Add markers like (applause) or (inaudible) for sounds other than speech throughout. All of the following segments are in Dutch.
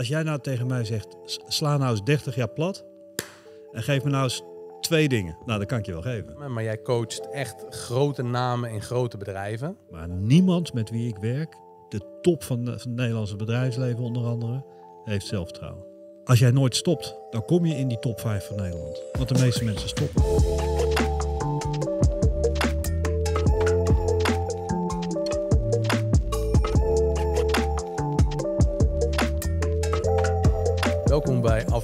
als jij nou tegen mij zegt, sla nou eens 30 jaar plat en geef me nou eens twee dingen. Nou, dat kan ik je wel geven. Maar, jij coacht echt grote namen in grote bedrijven. Maar niemand met wie ik werk, de top van, van het Nederlandse bedrijfsleven onder andere, heeft zelfvertrouwen. Als jij nooit stopt, dan kom je in die top 5 van Nederland. Want de meeste mensen stoppen.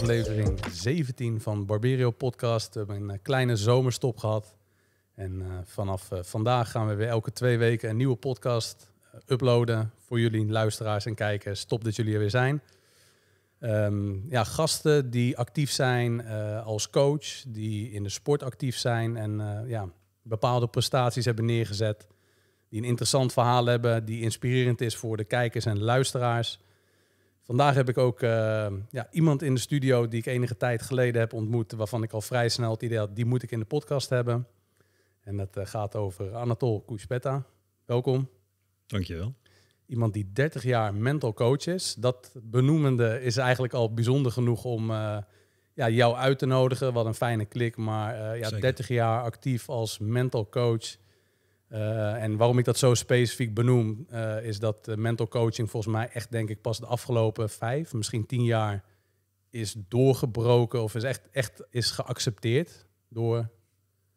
aflevering 17 van Barberio Podcast. We hebben een eh, kleine zomerstop gehad. En eh, vanaf eh, vandaag gaan we weer elke twee weken een nieuwe podcast uploaden. Voor jullie luisteraars en kijkers. Top dat jullie er weer zijn. Ehm, ja, gasten die actief zijn als coach, die in de sport actief zijn en ja, bepaalde prestaties hebben neergezet. Die een interessant verhaal hebben, die inspirerend is voor de kijkers en luisteraars. Vandaag heb ik ook eh, ja, iemand in de studio die ik enige tijd geleden heb ontmoet, waarvan ik al vrij snel het idee had, die moet ik in de podcast hebben. En dat eh, gaat over Anatol Kuspetta. Welkom. Dankjewel. Iemand die 30 jaar mental coach is. Dat benoemende is eigenlijk al bijzonder genoeg om eh, ja, jou uit te nodigen. Wat een fijne klik, maar ja, 30 jaar actief als mental coach eh, en waarom ik dat zo specifiek benoem, eh, is dat eh, mental coaching volgens mij echt, denk ik, pas de afgelopen vijf, misschien tien jaar is doorgebroken of is echt, echt is geaccepteerd door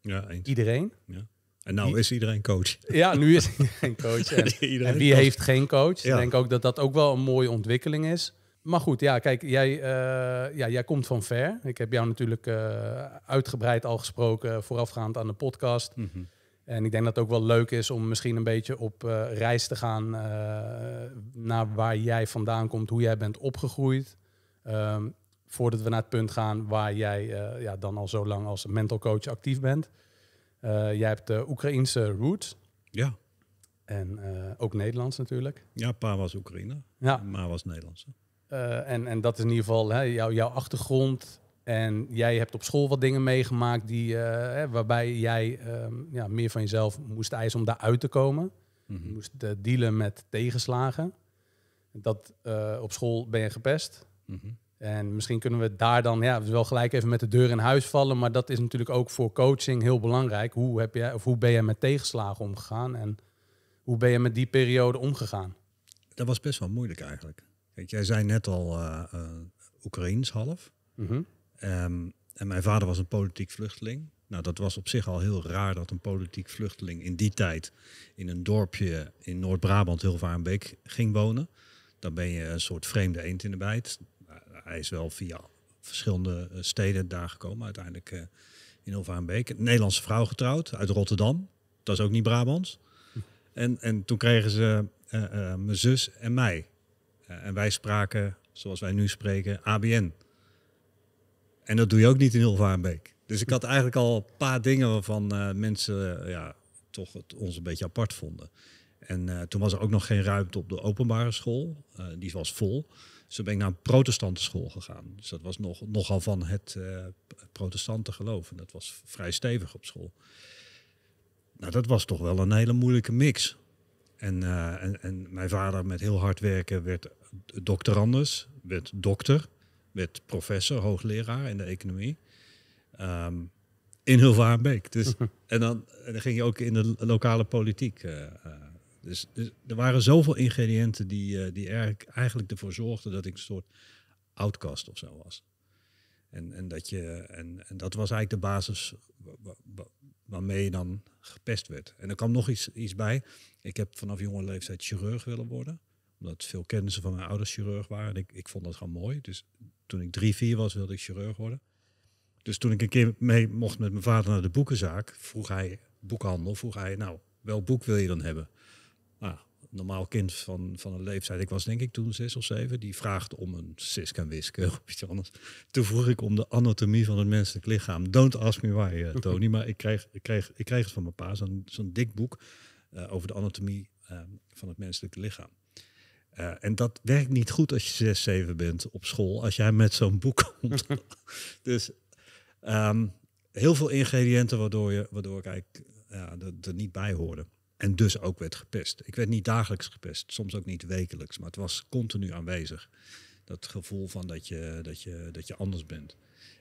ja, iedereen. Ja. En nou is iedereen coach. Ja, nu is (laughs) iedereen coach. (laughs) En, iedereen wie heeft geen coach? Ik denk ook dat dat ook wel een mooie ontwikkeling is. Maar goed, ja, kijk, jij, ja, jij komt van ver. Ik heb jou natuurlijk uitgebreid al gesproken voorafgaand aan de podcast. Mhm. En ik denk dat het ook wel leuk is om misschien een beetje op eh, reis te gaan eh, naar waar jij vandaan komt, hoe jij bent opgegroeid. Ehm, voordat we naar het punt gaan waar jij eh, ja, dan al zo lang als mental coach actief bent. jij hebt de Oekraïense roots. Ja. En ook Nederlands natuurlijk. Ja, pa was Oekraïne. Ja. Ma was Nederlandse. en, en dat is in ieder geval hè, jouw achtergrond en jij hebt op school wat dingen meegemaakt die, eh, waarbij jij ehm, ja, meer van jezelf moest eisen om daaruit te komen. Mhm. Je moest uh, dealen met tegenslagen. Dat, eh, op school ben je gepest. Mhm. En misschien kunnen we daar dan ja, wel gelijk even met de deur in huis vallen. Maar dat is natuurlijk ook voor coaching heel belangrijk. Hoe, heb jij, of hoe ben je met tegenslagen omgegaan en hoe ben je met die periode omgegaan? Dat was best wel moeilijk eigenlijk. jij zei net al Oekraïens half. Mm Ehm, en mijn vader was een politiek vluchteling. Nou, dat was op zich al heel raar dat een politiek vluchteling in die tijd in een dorpje in Noord-Brabant, Hilvarenbeek, ging wonen. Dan ben je een soort vreemde eend in de bijt. Hij is wel via verschillende eh, steden daar gekomen, uiteindelijk uh, in Hilvarenbeek. Een Nederlandse vrouw getrouwd uit Rotterdam. Dat is ook niet Brabants. En, en toen kregen ze eh, mijn zus en mij. en wij spraken, zoals wij nu spreken, ABN. En dat doe je ook niet in Hilvarenbeek. Dus ik had eigenlijk al een paar dingen waarvan eh, mensen eh, ja, toch het, ons een beetje apart vonden. En eh, toen was er ook nog geen ruimte op de openbare school. die was vol. Dus toen ben ik naar een school gegaan. Dus dat was nog, nogal van het protestante geloof. En dat was vrij stevig op school. Nou, dat was toch wel een hele moeilijke mix. En, en, en mijn vader met heel hard werken werd dokter anders, werd dokter werd professor, hoogleraar in de economie. Ehm, in Hulvaarbeek. Dus, (laughs) en, dan, en dan ging je ook in de lokale politiek. Eh, eh. dus, dus, er waren zoveel ingrediënten die, uh, die eigenlijk ervoor zorgden dat ik een soort outcast of zo was. En, en, dat, je, en, en dat was eigenlijk de basis waarmee je dan gepest werd. En er kwam nog iets, iets bij. Ik heb vanaf jonge leeftijd chirurg willen worden. Omdat veel kennissen van mijn ouders chirurg waren. En ik, ik vond dat gewoon mooi. Dus toen ik drie, vier was, wilde ik chirurg worden. Dus toen ik een keer mee mocht met mijn vader naar de boekenzaak, vroeg hij, boekhandel, vroeg hij, nou, welk boek wil je dan hebben? Nou, normaal kind van, van een leeftijd, ik was denk ik toen zes of zeven, die vraagt om een sisk en (laughs) of iets anders. Toen vroeg ik om de anatomie van het menselijk lichaam. Don't ask me why, eh, (laughs) Tony, maar ik kreeg, ik, kreeg, ik kreeg het van mijn pa, zo'n dik boek eh, over de anatomie eh, van het menselijk lichaam. Eh, en dat werkt niet goed als je 6, zeven bent op school, als jij met zo'n boek (laughs) komt. dus ehm, heel veel ingrediënten waardoor, je, waardoor ik ja, er, er, niet bij hoorde. En dus ook werd gepest. Ik werd niet dagelijks gepest, soms ook niet wekelijks, maar het was continu aanwezig. Dat gevoel van dat je, dat je, dat je anders bent.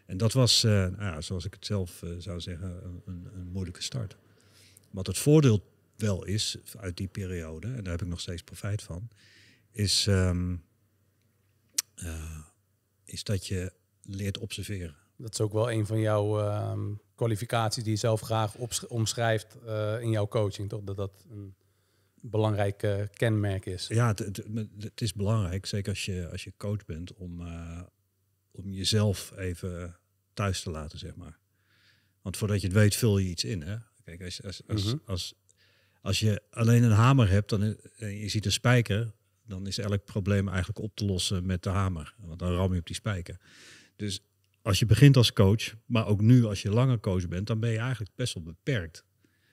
En dat was, eh, nou ja, zoals ik het zelf eh, zou zeggen, een, een moeilijke start. Wat het voordeel wel is uit die periode, en daar heb ik nog steeds profijt van, is, ehm, eh, is dat je leert observeren. Dat is ook wel een van jouw ehm, kwalificaties die je zelf graag omschrijft eh, in jouw coaching, toch? Dat dat een belangrijk kenmerk is. Ja, het, is belangrijk, zeker als je, als je coach bent, om, eh, om jezelf even thuis te laten, zeg maar. Want voordat je het weet, vul je iets in. Hè? Kijk, als, als, als, mhm. als, je alleen een hamer hebt dan, en je ziet een spijker, dan is elk probleem eigenlijk op te lossen met de hamer. Want dan ram je op die spijker. Dus als je begint als coach, maar ook nu als je langer coach bent, dan ben je eigenlijk best wel beperkt.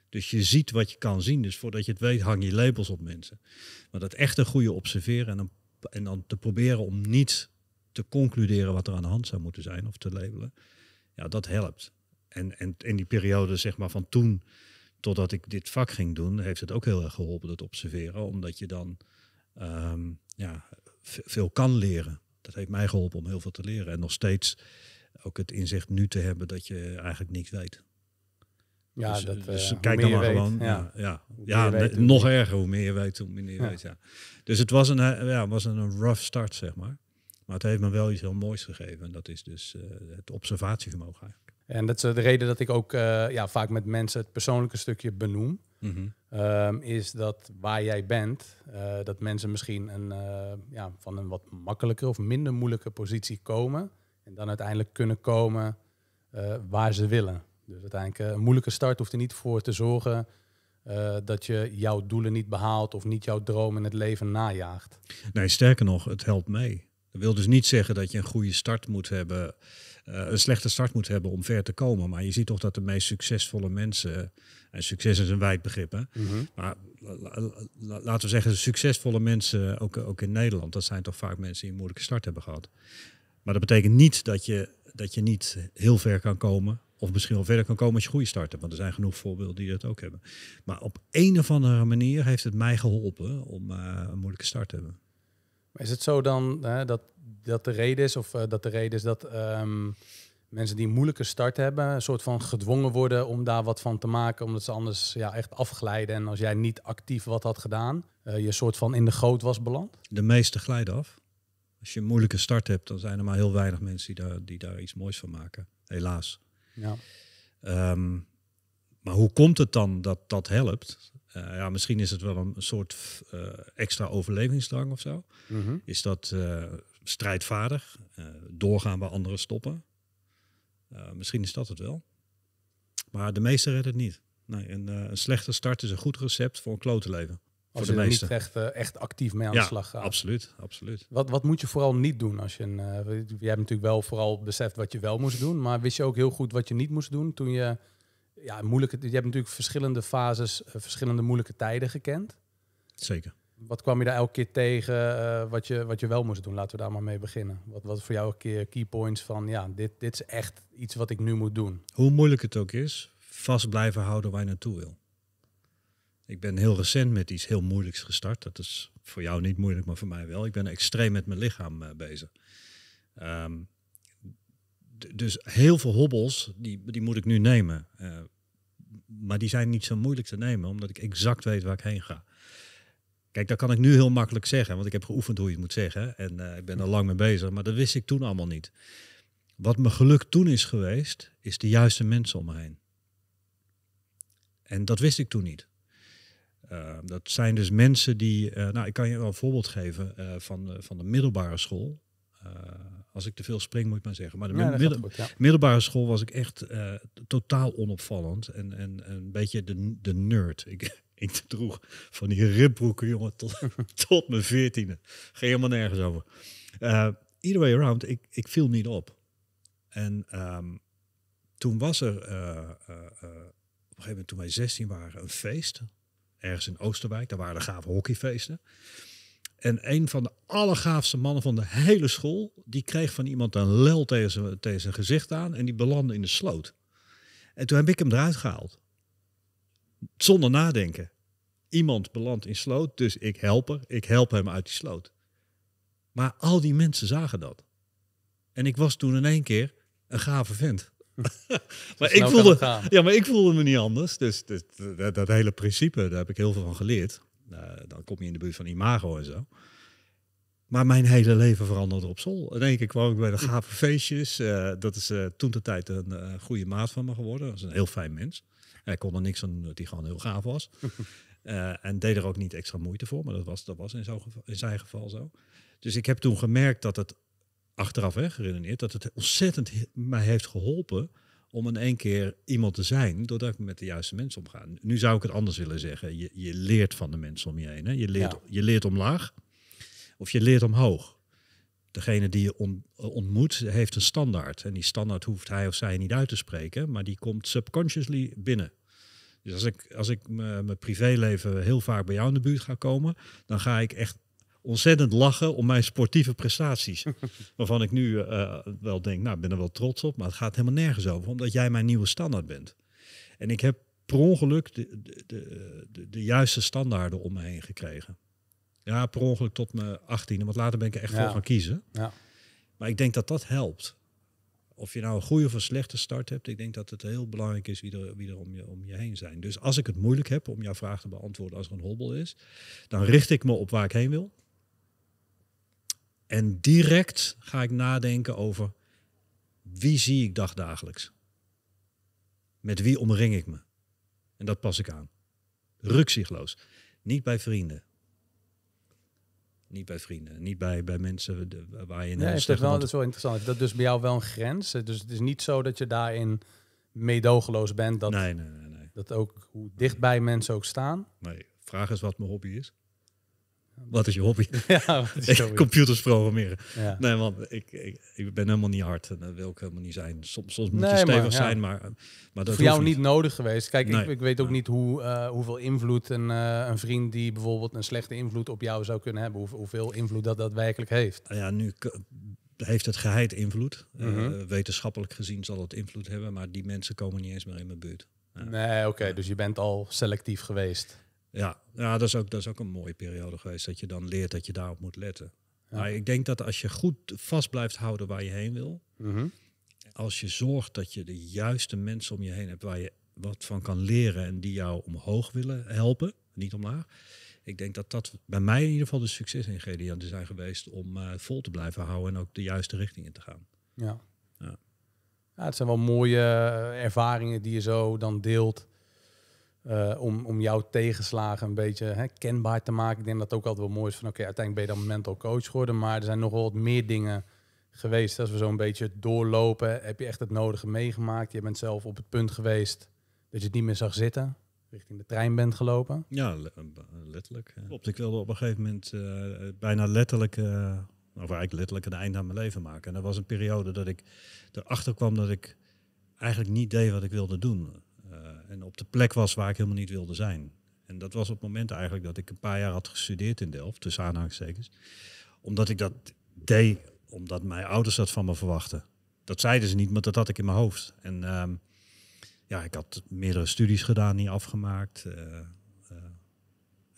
Dus je ziet wat je kan zien. Dus voordat je het weet, hang je labels op mensen. Maar dat echt een goede observeren en dan, en dan te proberen om niet te concluderen wat er aan de hand zou moeten zijn of te labelen. Ja, dat helpt. En, en in die periode zeg maar, van toen totdat ik dit vak ging doen, heeft het ook heel erg geholpen, dat observeren. Omdat je dan Ehm, ja, veel kan leren. Dat heeft mij geholpen om heel veel te leren. En nog steeds ook het inzicht nu te hebben dat je eigenlijk niks weet. Ja, dus, dat, dus eh, kijk dan maar gewoon. Ja, ja, ja, nog erger, hoe meer je weet, hoe minder je weet. Ja. Dus het was een, ja, was een rough start, zeg maar. Maar het heeft me wel iets heel moois gegeven. En dat is dus eh, het observatievermogen eigenlijk. En dat is de reden dat ik ook eh, ja, vaak met mensen het persoonlijke stukje benoem. Mhm. Ehm, is dat waar jij bent, eh, dat mensen misschien een, eh, ja, van een wat makkelijker of minder moeilijke positie komen. En dan uiteindelijk kunnen komen eh, waar ze willen. Dus uiteindelijk een moeilijke start hoeft er niet voor te zorgen dat je jouw doelen niet behaalt of niet jouw droom in het leven najaagt. Nee, sterker nog, het helpt mee. Dat wil dus niet zeggen dat je een goede start moet hebben, een slechte start moet hebben om ver te komen. Maar je ziet toch dat de meest succesvolle mensen succes is een wijd begrip. Hè? Mhm. Maar laten we zeggen, succesvolle mensen, ook, ook in Nederland, dat zijn toch vaak mensen die een moeilijke start hebben gehad. Maar dat betekent niet dat je, dat je niet heel ver kan komen. Of misschien wel verder kan komen als je goede start hebt. Want er zijn genoeg voorbeelden die dat ook hebben. Maar op een of andere manier heeft het mij geholpen om eh, een moeilijke start te hebben. is het zo dan hè, dat, dat de reden is, of eh, dat de reden is dat ehm, mensen die een moeilijke start hebben, een soort van gedwongen worden om daar wat van te maken, omdat ze anders ja, echt afglijden. En als jij niet actief wat had gedaan, uh, je soort van in de goot was beland? De meeste glijden af. Als je een moeilijke start hebt, dan zijn er maar heel weinig mensen die daar, die daar iets moois van maken. Helaas. Ja. Ehm, maar hoe komt het dan dat dat helpt? Eh, ja, misschien is het wel een soort eh, extra overlevingsdrang of zo. Mhm. Is dat strijdvaardig? doorgaan waar anderen stoppen? Eh, misschien is dat het wel. Maar de meeste redden het niet. Nee, een, eh, een slechte start is een goed recept voor een klote leven. Als voor je meeste. niet echt, uh, echt actief mee aan de slag gaat. Absoluut, absoluut. Wat, wat moet je vooral niet doen als je een. je hebt natuurlijk wel vooral beseft wat je wel moest doen. Maar wist je ook heel goed wat je niet moest doen toen je. Ja, moeilijke, je hebt natuurlijk verschillende fases, verschillende moeilijke tijden gekend. Zeker wat kwam je daar elke keer tegen, eh, wat, je, wat je wel moest doen? Laten we daar maar mee beginnen. Wat, wat voor jou een keer key points van, ja, dit, dit is echt iets wat ik nu moet doen? Hoe moeilijk het ook is, vast blijven houden waar je naartoe wil. Ik ben heel recent met iets heel moeilijks gestart. Dat is voor jou niet moeilijk, maar voor mij wel. Ik ben extreem met mijn lichaam eh, bezig. Ehm, dus heel veel hobbels, die, die moet ik nu nemen. Eh, maar die zijn niet zo moeilijk te nemen, omdat ik exact weet waar ik heen ga. Kijk, dat kan ik nu heel makkelijk zeggen, want ik heb geoefend hoe je het moet zeggen. En eh, ik ben er lang mee bezig, maar dat wist ik toen allemaal niet. Wat me geluk toen is geweest, is de juiste mensen om me heen. En dat wist ik toen niet. Eh, dat zijn dus mensen die, eh, nou ik kan je wel een voorbeeld geven van, van de middelbare school. als ik te veel spring moet ik maar zeggen. Maar de middelbare school was ik echt totaal onopvallend en, en, en een beetje de, de nerd. Ik, ik droeg van die ribbroeken, jongen, tot, (laughs) tot mijn veertiende. Ging helemaal nergens over. Uh, either way around, ik, ik viel niet op. En ehm, toen was er, eh, eh, op een gegeven moment toen wij 16 waren, een feest. Ergens in Oosterwijk, daar waren de gave hockeyfeesten. En een van de allergaafste mannen van de hele school, die kreeg van iemand een lel tegen zijn gezicht aan en die belandde in de sloot. En toen heb ik hem eruit gehaald. Zonder nadenken. Iemand belandt in sloot, dus ik help er. Ik help hem uit die sloot. Maar al die mensen zagen dat. En ik was toen in één keer een gave vent. (laughs) maar, ik voelde, ja, maar ik voelde me niet anders. Dus, dat, hele principe, daar heb ik heel veel van geleerd. Nou, dan kom je in de buurt van imago en zo. Maar mijn hele leven veranderde op school. In één keer kwam ik bij de gave feestjes. Eh, dat is eh, toen de tijd een eh, goede maat van me geworden. Dat is een heel fijn mens. Hij kon er niks aan dat hij gewoon heel gaaf was. (laughs) Eh, en deed er ook niet extra moeite voor, maar dat was, dat was in, zo in zijn geval zo. Dus ik heb toen gemerkt dat het achteraf hè, geredeneerd, dat het ontzettend mij heeft geholpen om in één keer iemand te zijn, doordat ik met de juiste mensen omga. Nu zou ik het anders willen zeggen. Je, je leert van de mensen om je heen. Hè? Je, leert, je leert omlaag of je leert omhoog degene die je eh, ontmoet heeft een standaard. En die standaard hoeft hij of zij niet uit te spreken, maar die komt subconsciously binnen. Dus als ik, als ik eh, mijn privéleven heel vaak bij jou in de buurt ga komen, dan ga ik echt ontzettend lachen om mijn sportieve prestaties. (laughs) waarvan ik nu eh, wel denk, nou, ik ben er wel trots op, maar het gaat helemaal nergens over, omdat jij mijn nieuwe standaard bent. En ik heb per ongeluk de, de, de, de juiste standaarden om me heen gekregen. Ja, per ongeluk tot mijn 18 Want later ben ik er echt ja. voor gaan kiezen. Ja. Maar ik denk dat dat helpt. Of je nou een goede of een slechte start hebt, ik denk dat het heel belangrijk is wie er, wie er om, je, om je heen zijn. Dus als ik het moeilijk heb om jouw vraag te beantwoorden als er een hobbel is, dan richt ik me op waar ik heen wil. En direct ga ik nadenken over wie zie ik dagelijks? Met wie omring ik me? En dat pas ik aan. Rukzichtloos. Niet bij vrienden, niet bij vrienden, niet bij, bij mensen waar je in nee, is dat, wel, dat is wel interessant. Dat dus bij jou wel een grens. Dus het is niet zo dat je daarin meedogenloos bent. Dat, nee, nee, nee, nee. Dat ook hoe dichtbij mensen ook staan. Nee, vraag is wat mijn hobby is. Wat is je hobby? (laughs) Ja, Computers programmeren. Nee, want ik, ik, ik, ben helemaal niet hard. En dat wil ik helemaal niet zijn. Soms, moet je stevig zijn, maar, maar dat Voor jou niet nodig geweest. Kijk, ik, ik, weet ook niet hoe, eh, hoeveel invloed een, eh, een vriend die bijvoorbeeld een slechte invloed op jou zou kunnen hebben, hoeveel invloed dat daadwerkelijk heeft. Nou ja, nu heeft het geheid invloed. Eh, mhm. wetenschappelijk gezien zal het invloed hebben, maar die mensen komen niet eens meer in mijn buurt. Nee, oké, dus je bent al selectief geweest. Ja, ja dat, is ook, dat is ook een mooie periode geweest. Dat je dan leert dat je daarop moet letten. Maar ik denk dat als je goed vast blijft houden waar je heen wil. Mhm. Als je zorgt dat je de juiste mensen om je heen hebt waar je wat van kan leren en die jou omhoog willen helpen, niet omlaag. Ik denk dat dat bij mij in ieder geval de succesingrediënten zijn geweest om eh, vol te blijven houden en ook de juiste richting in te gaan. Ja. ja. ja het zijn wel mooie eh, ervaringen die je zo dan deelt eh, om, om jouw tegenslagen een beetje hè, kenbaar te maken. Ik denk dat het ook altijd wel mooi is van oké, uiteindelijk ben je dan mental coach geworden. Maar er zijn nog wel wat meer dingen geweest. Als we zo'n beetje doorlopen, heb je echt het nodige meegemaakt. Je bent zelf op het punt geweest dat je het niet meer zag zitten. Richting de trein bent gelopen. Ja, eh, eh, letterlijk. Klopt, ik wilde op een gegeven moment bijna letterlijk, of eigenlijk letterlijk een eind aan mijn leven maken. En dat was een periode dat ik erachter kwam dat ik eigenlijk niet deed wat ik wilde doen en op de plek was waar ik helemaal niet wilde zijn. En dat was op het moment eigenlijk dat ik een paar jaar had gestudeerd in Delft, tussen aanhalingstekens. Omdat ik dat deed, omdat mijn ouders dat van me verwachten. Dat zeiden ze niet, maar dat had ik in mijn hoofd. En ehm, ja, ik had meerdere studies gedaan, niet afgemaakt. Eh, eh,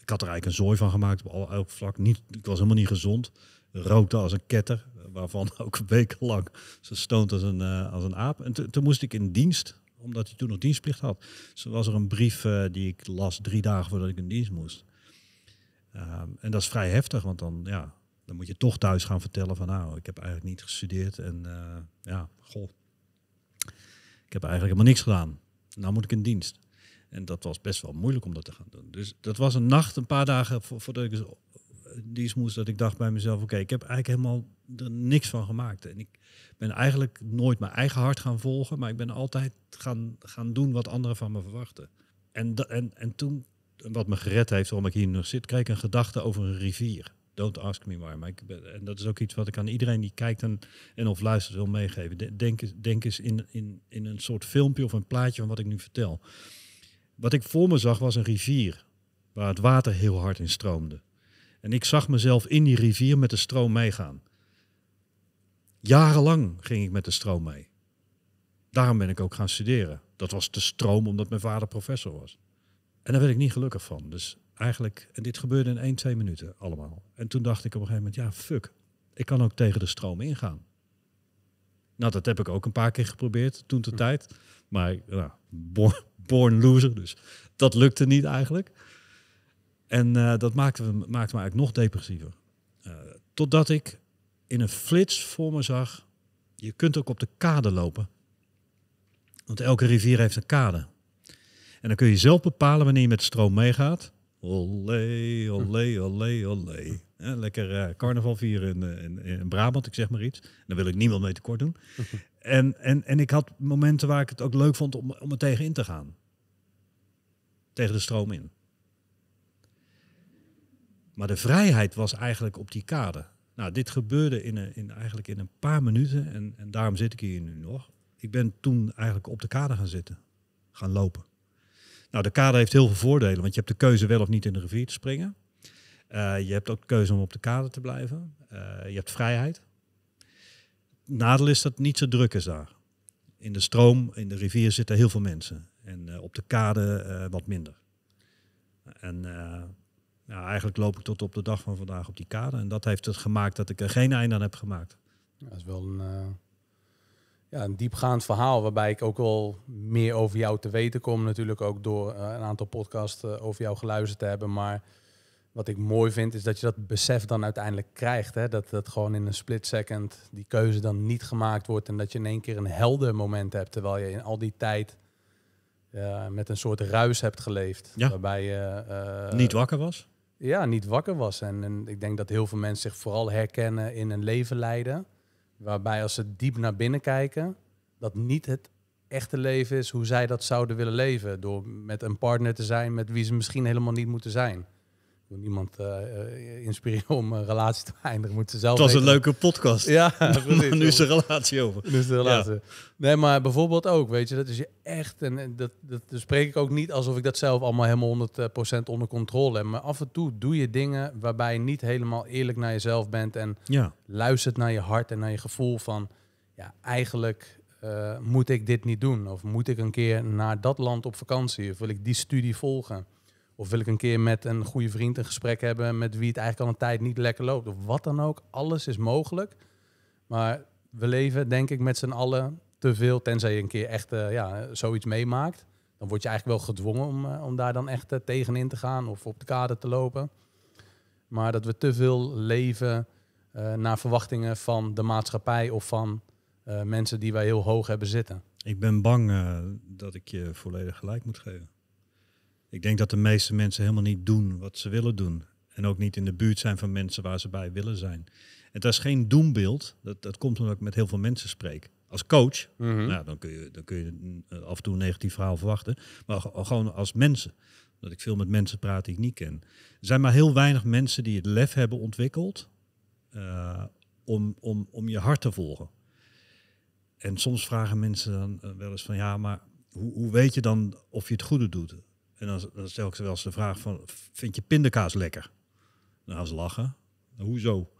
ik had er eigenlijk een zooi van gemaakt op al, elk vlak. Niet, ik was helemaal niet gezond. Rookte als een ketter, waarvan (laughs) ook wekenlang ze stoont als een, eh, als een aap. En toen moest ik in dienst omdat hij toen nog dienstplicht had. Zo dus was er een brief eh, die ik las drie dagen voordat ik in dienst moest. Ehm, en dat is vrij heftig, want dan, ja, dan moet je toch thuis gaan vertellen van nou, ik heb eigenlijk niet gestudeerd en eh, ja, goh, ik heb eigenlijk helemaal niks gedaan. Nou moet ik in dienst. En dat was best wel moeilijk om dat te gaan doen. Dus dat was een nacht, een paar dagen voordat ik dus die smoes dat ik dacht bij mezelf, oké, ik heb eigenlijk helemaal er niks van gemaakt. En ik ben eigenlijk nooit mijn eigen hart gaan volgen, maar ik ben altijd gaan, gaan doen wat anderen van me verwachten. En, en, en toen, wat me gered heeft waarom ik hier nog zit, kreeg ik een gedachte over een rivier. Don't ask me why. Maar ik en dat is ook iets wat ik aan iedereen die kijkt en, en of luistert wil meegeven. Denk, denk eens in, in, in een soort filmpje of een plaatje van wat ik nu vertel. Wat ik voor me zag was een rivier waar het water heel hard in stroomde. En ik zag mezelf in die rivier met de stroom meegaan. Jarenlang ging ik met de stroom mee. Daarom ben ik ook gaan studeren. Dat was de stroom omdat mijn vader professor was. En daar werd ik niet gelukkig van. Dus eigenlijk, en dit gebeurde in één, twee minuten allemaal. En toen dacht ik op een gegeven moment, ja, fuck. Ik kan ook tegen de stroom ingaan. Nou, dat heb ik ook een paar keer geprobeerd toen de tijd. Maar nou, (laughs) born loser, dus dat lukte niet eigenlijk. En eh, dat maakte, maakte me eigenlijk nog depressiever. Eh, totdat ik in een flits voor me zag, je kunt ook op de kade lopen. Want elke rivier heeft een kade. En dan kun je zelf bepalen wanneer je met stroom meegaat. Olé, olé, olé, olé. Eh, lekker uh, carnaval vieren in, in, Brabant, ik zeg maar iets. Daar wil ik niemand mee tekort doen. (laughs) en, en, en ik had momenten waar ik het ook leuk vond om, om er tegen in te gaan. Tegen de stroom in. Maar de vrijheid was eigenlijk op die kade. Nou, dit gebeurde in, een, in eigenlijk in een paar minuten en, en, daarom zit ik hier nu nog. Ik ben toen eigenlijk op de kade gaan zitten, gaan lopen. Nou, de kade heeft heel veel voordelen, want je hebt de keuze wel of niet in de rivier te springen. Eh, je hebt ook de keuze om op de kade te blijven. Eh, je hebt vrijheid. Nadeel is dat het niet zo druk is daar. In de stroom, in de rivier zitten heel veel mensen. En eh, op de kade wat minder. En nou, eigenlijk loop ik tot op de dag van vandaag op die kade. En dat heeft het gemaakt dat ik er geen einde aan heb gemaakt. dat is wel een, eh, ja, een diepgaand verhaal. Waarbij ik ook wel meer over jou te weten kom. Natuurlijk ook door eh, een aantal podcasts eh, over jou geluisterd te hebben. Maar wat ik mooi vind is dat je dat besef dan uiteindelijk krijgt. Hè? Dat dat gewoon in een split second die keuze dan niet gemaakt wordt. En dat je in één keer een helder moment hebt. Terwijl je in al die tijd... met een soort ruis hebt geleefd. Waarbij je. niet wakker was? ja, niet wakker was. En, ik denk dat heel veel mensen zich vooral herkennen in een leven leiden. Waarbij als ze diep naar binnen kijken, dat niet het echte leven is hoe zij dat zouden willen leven. Door met een partner te zijn met wie ze misschien helemaal niet moeten zijn wil niemand uh, eh, eh, inspireren om een relatie te eindigen. Moet ze zelf het was een leuke podcast. Ja, (laughs) precies. nu is de relatie over. Nu de relatie. Nee, maar bijvoorbeeld ook, weet je, dat is je echt. En, dat, dat, dat, spreek ik ook niet alsof ik dat zelf allemaal helemaal 100% eh, onder controle heb. Maar af en toe doe je dingen waarbij je niet helemaal eerlijk naar jezelf bent. En ja. luistert naar je hart en naar je gevoel van, ja, eigenlijk moet ik dit niet doen. Of moet ik een keer naar dat land op vakantie? Of wil ik die studie volgen? Of wil ik een keer met een goede vriend een gesprek hebben met wie het eigenlijk al een tijd niet lekker loopt. Of wat dan ook. Alles is mogelijk. Maar we leven denk ik met z'n allen te veel. Tenzij je een keer echt eh, ja, zoiets meemaakt. Dan word je eigenlijk wel gedwongen om, eh, om daar dan echt eh, tegenin te gaan of op de kade te lopen. Maar dat we te veel leven naar verwachtingen van de maatschappij of van mensen die wij heel hoog hebben zitten. Ik ben bang dat ik je volledig gelijk moet geven. Ik denk dat de meeste mensen helemaal niet doen wat ze willen doen. En ook niet in de buurt zijn van mensen waar ze bij willen zijn. En dat is geen doembeeld. Dat, dat komt omdat ik met heel veel mensen spreek. Als coach, mhm. nou, dan, kun je, dan kun je af en toe een negatief verhaal verwachten. Maar gewoon als mensen. Dat ik veel met mensen praat die ik niet ken. Er zijn maar heel weinig mensen die het lef hebben ontwikkeld eh, om, om, om je hart te volgen. En soms vragen mensen dan eh, wel eens van ja, maar hoe, hoe weet je dan of je het goede doet? En dan, stel ik ze wel eens de vraag van, vind je pindakaas lekker? Dan gaan ze lachen. Hoezo?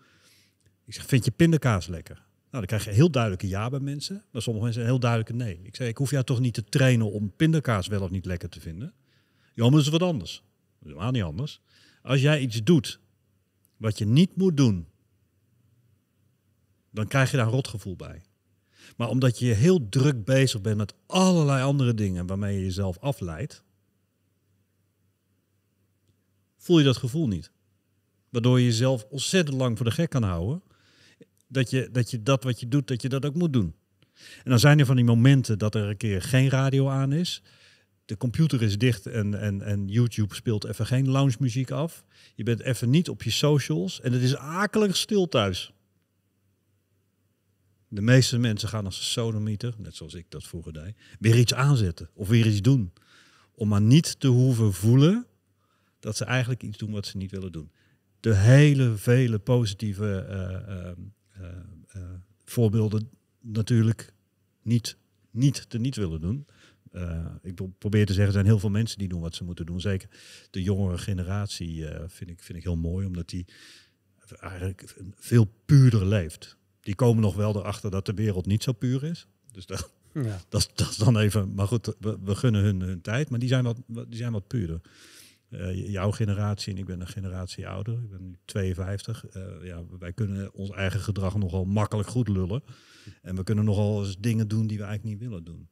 Ik zeg, vind je pindakaas lekker? Nou, dan krijg je heel duidelijke ja bij mensen, maar sommige mensen een heel duidelijke nee. Ik zeg, ik hoef jou toch niet te trainen om pindakaas wel of niet lekker te vinden? Ja, maar dat is wat anders. Dat is helemaal niet anders. Als jij iets doet wat je niet moet doen, dan krijg je daar een rotgevoel bij. Maar omdat je heel druk bezig bent met allerlei andere dingen waarmee je jezelf afleidt, voel je dat gevoel niet. Waardoor je jezelf ontzettend lang voor de gek kan houden. Dat je dat, je dat wat je doet, dat je dat ook moet doen. En dan zijn er van die momenten dat er een keer geen radio aan is. De computer is dicht en, en, en YouTube speelt even geen lounge muziek af. Je bent even niet op je socials en het is akelig stil thuis. De meeste mensen gaan als een sodomieter, net zoals ik dat vroeger deed, weer iets aanzetten of weer iets doen. Om maar niet te hoeven voelen dat ze eigenlijk iets doen wat ze niet willen doen. De hele vele positieve eh, eh, eh, voorbeelden natuurlijk niet, niet te niet willen doen. ik probeer te zeggen, er zijn heel veel mensen die doen wat ze moeten doen. Zeker de jongere generatie vind, ik, vind ik heel mooi, omdat die eigenlijk veel puurder leeft. Die komen nog wel erachter dat de wereld niet zo puur is. Dus dat, ja. dat, dat is dan even, maar goed, we, we gunnen hun hun tijd, maar die zijn wat, die zijn wat puurder. Eh, jouw generatie en ik ben een generatie ouder, ik ben nu 52. Eh, ja, wij kunnen ons eigen gedrag nogal makkelijk goed lullen. En we kunnen nogal eens dingen doen die we eigenlijk niet willen doen.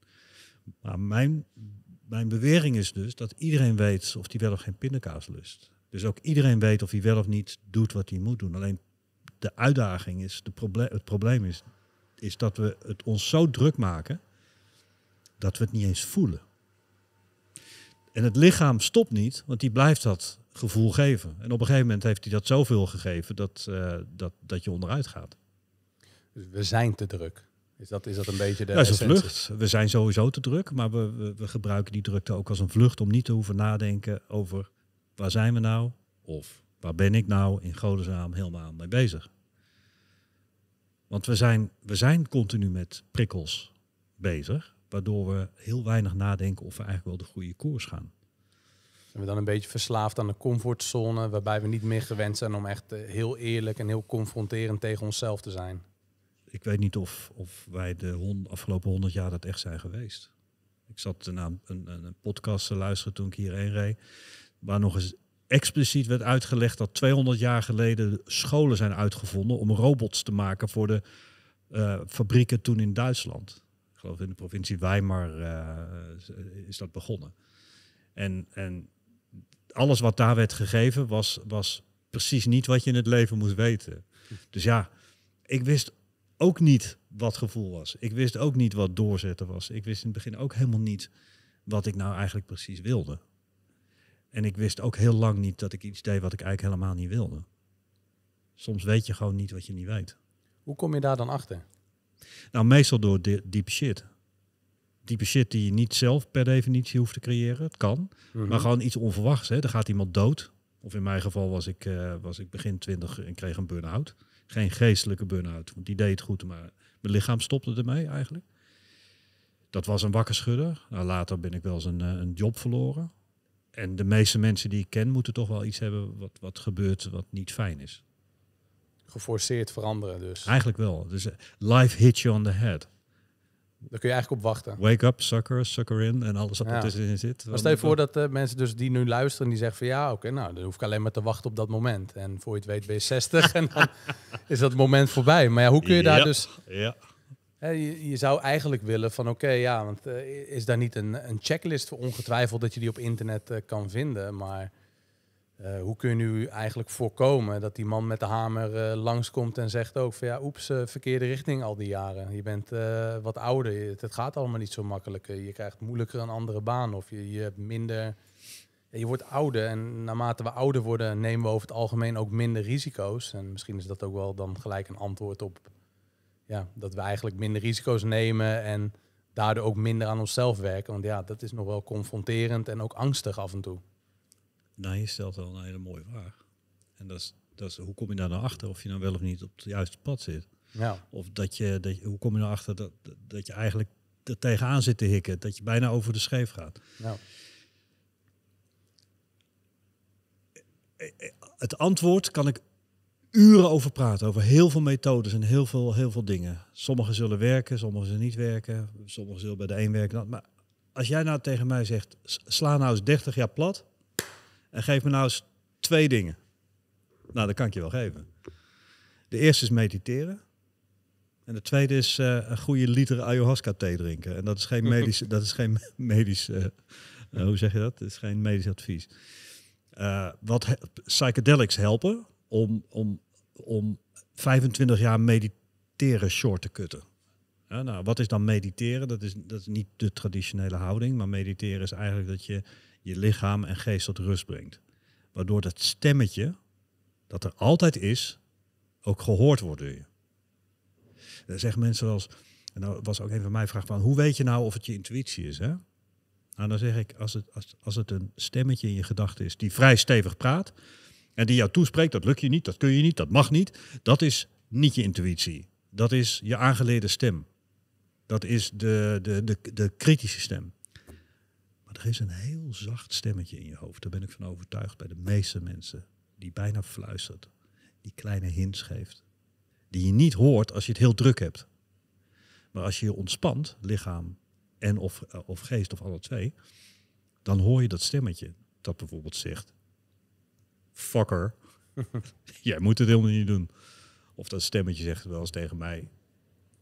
Maar mijn, mijn bewering is dus dat iedereen weet of hij wel of geen pindakaas lust. Dus ook iedereen weet of hij wel of niet doet wat hij moet doen. Alleen de uitdaging is, de proble het probleem is, is dat we het ons zo druk maken dat we het niet eens voelen. En het lichaam stopt niet, want die blijft dat gevoel geven. En op een gegeven moment heeft hij dat zoveel gegeven dat, eh, dat, dat je onderuit gaat. Dus we zijn te druk. Is dat, is dat een beetje de ja, vlucht. We zijn sowieso te druk, maar we, we, we, gebruiken die drukte ook als een vlucht om niet te hoeven nadenken over waar zijn we nou of waar ben ik nou in godesnaam helemaal mee bezig. Want we zijn, we zijn continu met prikkels bezig. Waardoor we heel weinig nadenken of we eigenlijk wel de goede koers gaan. Zijn we dan een beetje verslaafd aan de comfortzone, waarbij we niet meer gewend zijn om echt eh, heel eerlijk en heel confronterend tegen onszelf te zijn? Ik weet niet of, of wij de hond, afgelopen honderd jaar dat echt zijn geweest. Ik zat naar een, een, een podcast te luisteren toen ik hierheen reed, waar nog eens expliciet werd uitgelegd dat 200 jaar geleden scholen zijn uitgevonden om robots te maken voor de eh, fabrieken toen in Duitsland geloof in de provincie Weimar eh, is dat begonnen. En, en alles wat daar werd gegeven was, was precies niet wat je in het leven moest weten. Dus ja, ik wist ook niet wat gevoel was. Ik wist ook niet wat doorzetten was. Ik wist in het begin ook helemaal niet wat ik nou eigenlijk precies wilde. En ik wist ook heel lang niet dat ik iets deed wat ik eigenlijk helemaal niet wilde. Soms weet je gewoon niet wat je niet weet. Hoe kom je daar dan achter? Nou, meestal door deep diepe shit. Diepe shit die je niet zelf per definitie hoeft te creëren. Het kan. Mhm. Maar gewoon iets onverwachts. Hè. Dan gaat iemand dood. Of in mijn geval was ik, eh, was ik begin twintig en kreeg een burn-out. Geen geestelijke burn-out. Want die deed het goed, maar mijn lichaam stopte ermee eigenlijk. Dat was een wakker schudder. Nou, later ben ik wel eens een, eh, een job verloren. En de meeste mensen die ik ken moeten toch wel iets hebben wat, wat gebeurt wat niet fijn is geforceerd veranderen dus. Eigenlijk wel. Dus eh, life hit you on the head. Daar kun je eigenlijk op wachten. Wake up, sucker, sucker in en alles wat er tussenin zit. Maar stel je voor dat uh, mensen dus die nu luisteren, die zeggen van ja, oké, nou, dan hoef ik alleen maar te wachten op dat moment. En voor je het weet ben je 60 en dan (laughs) is dat moment voorbij. Maar ja, hoe kun je daar dus... Ja. je, je, zou eigenlijk willen van oké, ja, want eh, is daar niet een, een checklist voor ongetwijfeld dat je die op internet kan vinden, maar... Eh, hoe kun je nu eigenlijk voorkomen dat die man met de hamer eh, langskomt en zegt ook van ja, oeps, eh, verkeerde richting al die jaren. Je bent wat ouder, het, gaat allemaal niet zo makkelijk. je krijgt moeilijker een andere baan of je, je hebt minder... je wordt ouder en naarmate we ouder worden nemen we over het algemeen ook minder risico's. En misschien is dat ook wel dan gelijk een antwoord op ja, dat we eigenlijk minder risico's nemen en daardoor ook minder aan onszelf werken. Want ja, dat is nog wel confronterend en ook angstig af en toe. Nou, je stelt wel een hele mooie vraag. En dat is, dat is hoe kom je daar nou achter of je nou wel of niet op het juiste pad zit? Ja. Of dat je, dat hoe kom je nou achter dat, dat je eigenlijk er tegenaan zit te hikken, dat je bijna over de scheef gaat? Ja. Eh, eh, het antwoord kan ik uren over praten, over heel veel methodes en heel veel, heel veel dingen. Sommige zullen werken, sommige zullen niet werken, sommige zullen bij de een werken. Maar als jij nou tegen mij zegt, sla nou eens 30 jaar plat, en geef me nou eens twee dingen. Nou, dat kan ik je wel geven. De eerste is mediteren. En de tweede is eh, een goede liter ayahuasca-thee drinken. En dat is geen (laughs) medisch, dat is geen (laughs) medisch eh, eh, hoe zeg je dat? Dat is geen medisch advies. wat psychedelics helpen om, om, om 25 jaar mediteren short te kutten. nou, wat is dan mediteren? Dat is, dat is niet de traditionele houding, maar mediteren is eigenlijk dat je je lichaam en geest tot rust brengt. Waardoor dat stemmetje dat er altijd is, ook gehoord wordt door je. Dan zeggen mensen als, en dat was ook een van mijn vragen, van, hoe weet je nou of het je intuïtie is? Hè? Nou, dan zeg ik, als het, als, als het een stemmetje in je gedachten is die vrij stevig praat en die jou toespreekt, dat lukt je niet, dat kun je niet, dat mag niet, dat is niet je intuïtie. Dat is je aangeleerde stem. Dat is de, de, de, de kritische stem er is een heel zacht stemmetje in je hoofd. Daar ben ik van overtuigd bij de meeste mensen. Die bijna fluistert. Die kleine hints geeft. Die je niet hoort als je het heel druk hebt. Maar als je je ontspant, lichaam en of, eh, of geest of alle twee. Dan hoor je dat stemmetje dat bijvoorbeeld zegt. Fucker. (laughs) Jij moet het helemaal niet doen. Of dat stemmetje zegt wel eens tegen mij.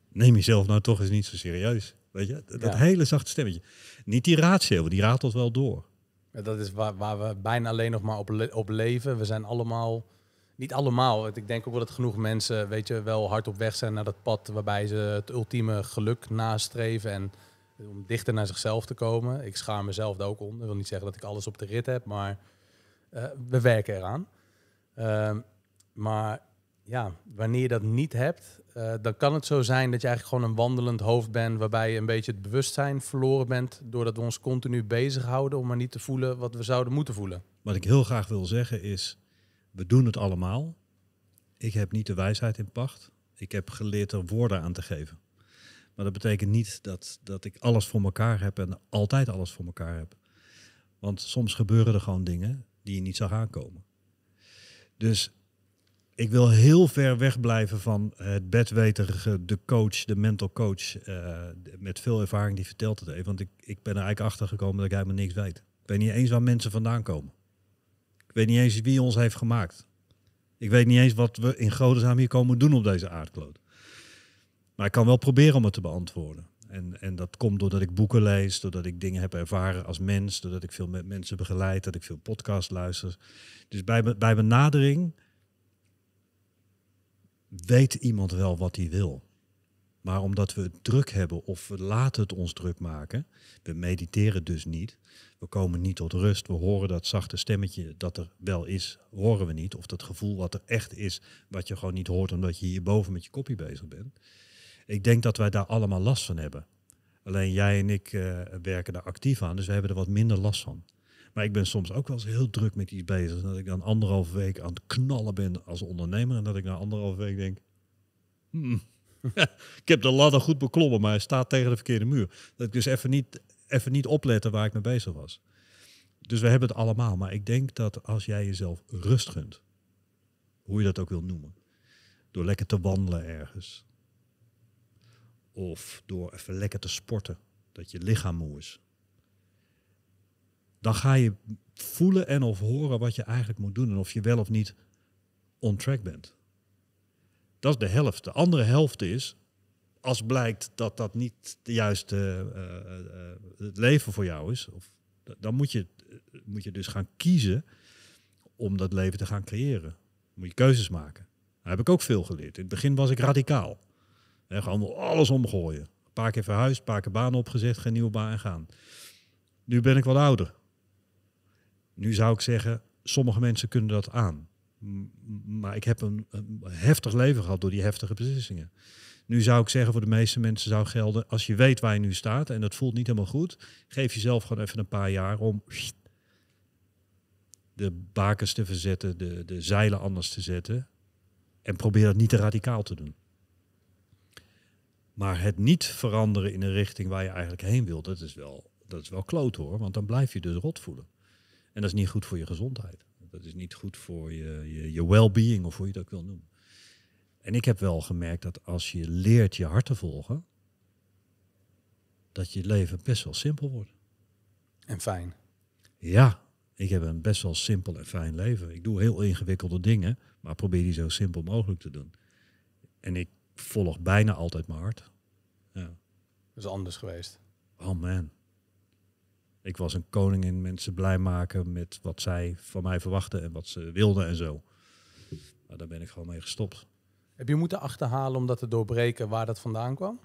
Neem jezelf nou toch eens niet zo serieus. Weet je, dat, hele zachte stemmetje. Niet die raadsel, die ratelt wel door. dat is waar, waar, we bijna alleen nog maar op, op, leven. We zijn allemaal, niet allemaal, ik denk ook wel dat genoeg mensen, weet je, wel hard op weg zijn naar dat pad waarbij ze het ultieme geluk nastreven en om dichter naar zichzelf te komen. Ik schaam mezelf daar ook onder. Ik wil niet zeggen dat ik alles op de rit heb, maar eh, we werken eraan. Ehm, maar ja, wanneer je dat niet hebt eh, dan kan het zo zijn dat je eigenlijk gewoon een wandelend hoofd bent, waarbij je een beetje het bewustzijn verloren bent, doordat we ons continu bezighouden om maar niet te voelen wat we zouden moeten voelen. Wat ik heel graag wil zeggen is, we doen het allemaal. Ik heb niet de wijsheid in pacht. Ik heb geleerd er woorden aan te geven. Maar dat betekent niet dat, dat ik alles voor elkaar heb en altijd alles voor elkaar heb. Want soms gebeuren er gewoon dingen die je niet zag aankomen. Dus ik wil heel ver wegblijven van eh, het bedweterige, de coach, de mental coach uh, met veel ervaring die vertelt het even. Want ik, ik ben er eigenlijk achter gekomen dat ik helemaal niks weet. Ik weet niet eens waar mensen vandaan komen. Ik weet niet eens wie ons heeft gemaakt. Ik weet niet eens wat we in godesnaam hier komen doen op deze aardkloot. Maar ik kan wel proberen om het te beantwoorden. En, en dat komt doordat ik boeken lees, doordat ik dingen heb ervaren als mens, doordat ik veel met mensen begeleid, dat ik veel podcasts luister. Dus bij, bij benadering weet iemand wel wat hij wil. Maar omdat we het druk hebben of we laten het ons druk maken, we mediteren dus niet, we komen niet tot rust, we horen dat zachte stemmetje dat er wel is, horen we niet. Of dat gevoel wat er echt is, wat je gewoon niet hoort omdat je hierboven met je kopie bezig bent. Ik denk dat wij daar allemaal last van hebben. Alleen jij en ik eh, werken daar actief aan, dus we hebben er wat minder last van. Maar ik ben soms ook wel eens heel druk met iets bezig. Dat ik dan anderhalf week aan het knallen ben als ondernemer. En dat ik na anderhalf week denk, hmm, (laughs) ik heb de ladder goed beklommen, maar hij staat tegen de verkeerde muur. Dat ik dus even niet, even niet opletten waar ik mee bezig was. Dus we hebben het allemaal. Maar ik denk dat als jij jezelf rust gunt, hoe je dat ook wil noemen, door lekker te wandelen ergens, of door even lekker te sporten, dat je lichaam moe is, dan ga je voelen en of horen wat je eigenlijk moet doen en of je wel of niet on track bent. Dat is de helft. De andere helft is, als blijkt dat dat niet de juiste eh, eh, eh, het leven voor jou is, of, dan moet je, moet je dus gaan kiezen om dat leven te gaan creëren. Moet je keuzes maken. Daar heb ik ook veel geleerd. In het begin was ik radicaal. He, gewoon alles omgooien. Een paar keer verhuisd, een paar keer baan opgezet, geen nieuwe baan gaan. Nu ben ik wat ouder. Nu zou ik zeggen, sommige mensen kunnen dat aan. Maar ik heb een, heftig leven gehad door die heftige beslissingen. Nu zou ik zeggen, voor de meeste mensen zou gelden, als je weet waar je nu staat en dat voelt niet helemaal goed, geef jezelf gewoon even een paar jaar om de bakens te verzetten, de, de zeilen anders te zetten. En probeer dat niet te radicaal te doen. Maar het niet veranderen in de richting waar je eigenlijk heen wilt, dat is wel, dat is wel kloot hoor. Want dan blijf je dus rot voelen. En dat is niet goed voor je gezondheid. Dat is niet goed voor je, je, well-being of hoe je dat ook wil noemen. En ik heb wel gemerkt dat als je leert je hart te volgen, dat je leven best wel simpel wordt. En fijn. Ja, ik heb een best wel simpel en fijn leven. Ik doe heel ingewikkelde dingen, maar probeer die zo simpel mogelijk te doen. En ik volg bijna altijd mijn hart. Ja. Dat is anders geweest. Oh man, ik was een koningin, mensen blij maken met wat zij van mij verwachten en wat ze wilden en zo. Maar daar ben ik gewoon mee gestopt. Heb je moeten achterhalen om dat te doorbreken waar dat vandaan kwam?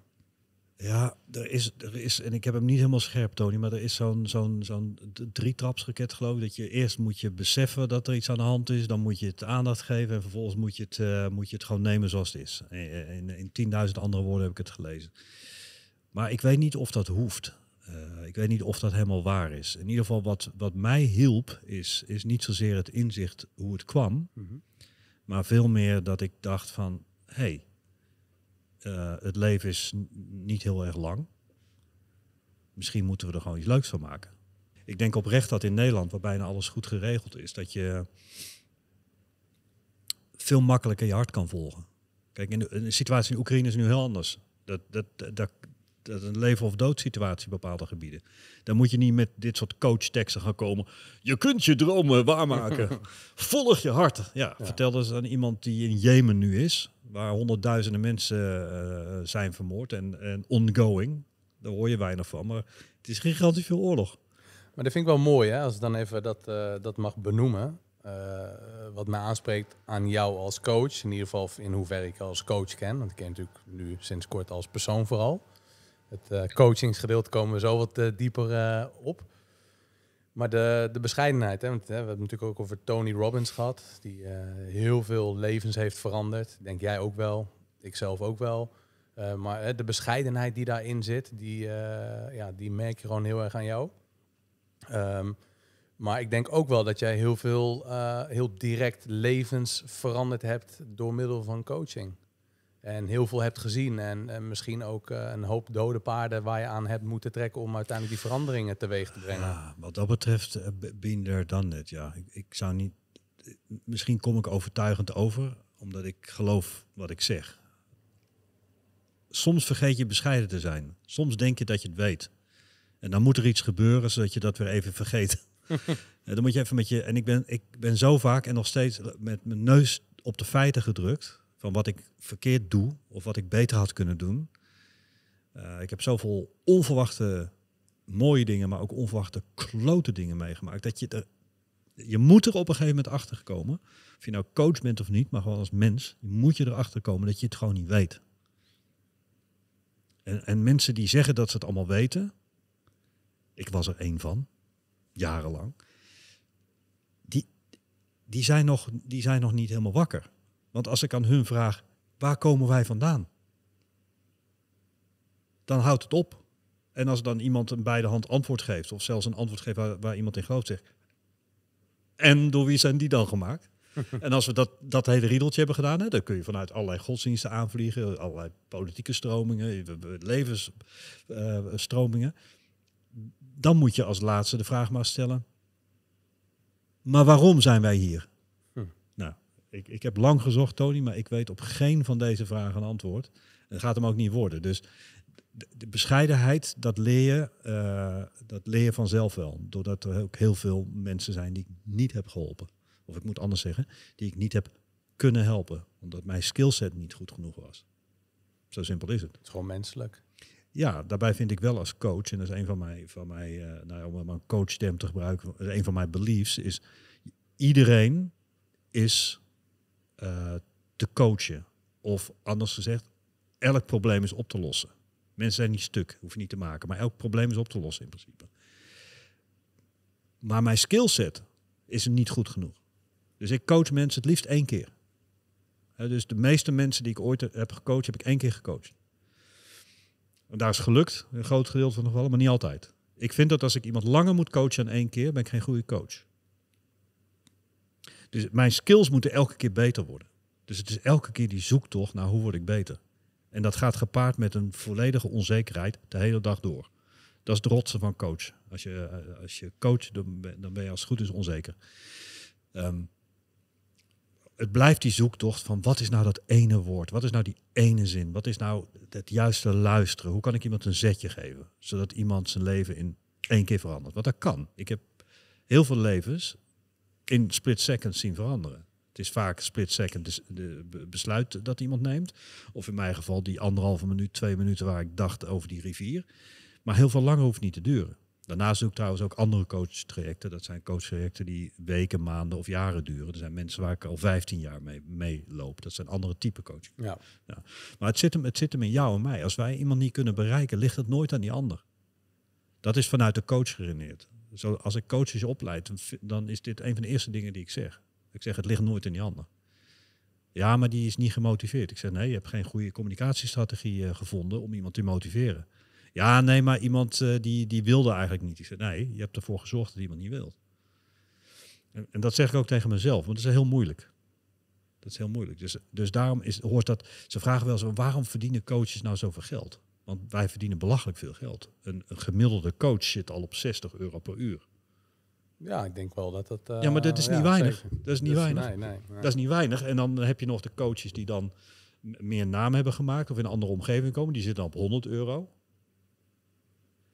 Ja, er is, er is, en ik heb hem niet helemaal scherp, Tony, maar er is zo'n zo'n zo'n drietrapsraket, geloof ik. Dat je eerst moet je beseffen dat er iets aan de hand is, dan moet je het aandacht geven en vervolgens moet je het, eh, moet je het gewoon nemen zoals het is. In, in, in 10.000 andere woorden heb ik het gelezen. Maar ik weet niet of dat hoeft. Eh, ik weet niet of dat helemaal waar is. In ieder geval, wat, wat mij hielp, is, is niet zozeer het inzicht hoe het kwam, mhm. maar veel meer dat ik dacht van, hé, hey, eh, het leven is niet heel erg lang. Misschien moeten we er gewoon iets leuks van maken. Ik denk oprecht dat in Nederland, waar bijna alles goed geregeld is, dat je veel makkelijker je hart kan volgen. Kijk, in de, situatie in Oekraïne is nu heel anders. Dat, dat, dat, dat is een leven of dood situatie in bepaalde gebieden. Dan moet je niet met dit soort coachteksten gaan komen. Je kunt je dromen waarmaken. (laughs) Volg je hart. Ja, vertel eens aan iemand die in Jemen nu is, waar honderdduizenden mensen eh, zijn vermoord en, ongoing. Daar hoor je weinig van, maar het is gigantisch veel oorlog. Maar dat vind ik wel mooi, hè? als ik dan even dat, eh, dat mag benoemen. Eh, wat mij aanspreekt aan jou als coach, in ieder geval in hoeverre ik als coach ken, want ik ken natuurlijk nu sinds kort als persoon vooral. Het eh, coachingsgedeelte komen we zo wat eh, dieper eh, op. Maar de, de bescheidenheid, hè? want hè, we hebben het natuurlijk ook over Tony Robbins gehad, die heel veel levens heeft veranderd. Denk jij ook wel, ik zelf ook wel. maar hè, de bescheidenheid die daarin zit, die, ja, die merk je gewoon heel erg aan jou. Ehm, maar ik denk ook wel dat jij heel veel, heel direct levens veranderd hebt door middel van coaching. En heel veel hebt gezien. En, misschien ook eh, een hoop dode paarden waar je aan hebt moeten trekken om uiteindelijk die veranderingen teweeg te brengen. Ja, wat dat betreft, minder eh, dan dit. Ja, ik, ik, zou niet. Eh, misschien kom ik overtuigend over, omdat ik geloof wat ik zeg. Soms vergeet je bescheiden te zijn. Soms denk je dat je het weet. En dan moet er iets gebeuren zodat je dat weer even vergeet. (laughs) dan moet je even met je. En ik ben, ik ben zo vaak en nog steeds met mijn neus op de feiten gedrukt van wat ik verkeerd doe of wat ik beter had kunnen doen. Eh, ik heb zoveel onverwachte mooie dingen, maar ook onverwachte klote dingen meegemaakt. Dat je, er, je moet er op een gegeven moment achter komen. Of je nou coach bent of niet, maar gewoon als mens moet je erachter komen dat je het gewoon niet weet. En, en mensen die zeggen dat ze het allemaal weten, ik was er één van, jarenlang, die, die, zijn nog, die zijn nog niet helemaal wakker. Want als ik aan hun vraag, waar komen wij vandaan? Dan houdt het op. En als dan iemand een beide hand antwoord geeft, of zelfs een antwoord geeft waar, iemand in gelooft, zegt. En door wie zijn die dan gemaakt? (laughs) en als we dat, dat hele riedeltje hebben gedaan, hè, dan kun je vanuit allerlei godsdiensten aanvliegen, allerlei politieke stromingen, levensstromingen. Eh, dan moet je als laatste de vraag maar stellen: maar waarom zijn wij hier? Ik, ik heb lang gezocht, Tony, maar ik weet op geen van deze vragen een antwoord. En gaat hem ook niet worden. Dus de, bescheidenheid, dat leer, je, eh, dat leer je vanzelf wel. Doordat er ook heel veel mensen zijn die ik niet heb geholpen. Of ik moet anders zeggen, die ik niet heb kunnen helpen. Omdat mijn skillset niet goed genoeg was. Zo simpel is het. Het is gewoon menselijk. Ja, daarbij vind ik wel als coach, en dat is een van mijn, van mijn eh, nou ja, om een coach te gebruiken, een van mijn beliefs is, iedereen is eh, te coachen. Of anders gezegd, elk probleem is op te lossen. Mensen zijn niet stuk, hoef je niet te maken. Maar elk probleem is op te lossen in principe. Maar mijn skillset is niet goed genoeg. Dus ik coach mensen het liefst één keer. dus de meeste mensen die ik ooit heb gecoacht, heb ik één keer gecoacht. En daar is gelukt, een groot gedeelte van de gevallen, maar niet altijd. Ik vind dat als ik iemand langer moet coachen dan één keer, ben ik geen goede coach. Dus mijn skills moeten elke keer beter worden. Dus het is elke keer die zoektocht naar hoe word ik beter. En dat gaat gepaard met een volledige onzekerheid de hele dag door. Dat is het rotsen van coach. Als je, eh, als je coach, dan ben, je als het goed is onzeker. Ehm, het blijft die zoektocht van wat is nou dat ene woord? Wat is nou die ene zin? Wat is nou het juiste luisteren? Hoe kan ik iemand een zetje geven? Zodat iemand zijn leven in één keer verandert. Want dat kan. Ik heb heel veel levens in split seconds zien veranderen. Het is vaak split second de besluit dat iemand neemt. Of in mijn geval die anderhalve minuut, twee minuten waar ik dacht over die rivier. Maar heel veel langer hoeft niet te duren. Daarnaast doe ik trouwens ook andere coach-trajecten. Dat zijn coach-trajecten die weken, maanden of jaren duren. Er zijn mensen waar ik al 15 jaar mee, mee loop. Dat zijn andere type coaching. Ja. ja. Maar het zit, hem, het zit hem in jou en mij. Als wij iemand niet kunnen bereiken, ligt het nooit aan die ander. Dat is vanuit de coach gereneerd zo, als ik coaches opleid, dan is dit een van de eerste dingen die ik zeg. Ik zeg, het ligt nooit in die handen. Ja, maar die is niet gemotiveerd. Ik zeg, nee, je hebt geen goede communicatiestrategie eh, gevonden om iemand te motiveren. Ja, nee, maar iemand eh, die, die wilde eigenlijk niet. Ik zeg, nee, je hebt ervoor gezorgd dat iemand niet wil. En, en, dat zeg ik ook tegen mezelf, want dat is heel moeilijk. Dat is heel moeilijk. Dus, dus daarom is, hoort dat, ze vragen wel eens, waarom verdienen coaches nou zoveel geld? Want wij verdienen belachelijk veel geld. Een, een gemiddelde coach zit al op 60 euro per uur. Ja, ik denk wel dat dat. ja, maar dat is eh, niet weinig. Dat is niet dus, weinig. Nee, nee, Dat is niet weinig. En dan heb je nog de coaches die dan meer naam hebben gemaakt of in een andere omgeving komen. Die zitten dan op 100 euro.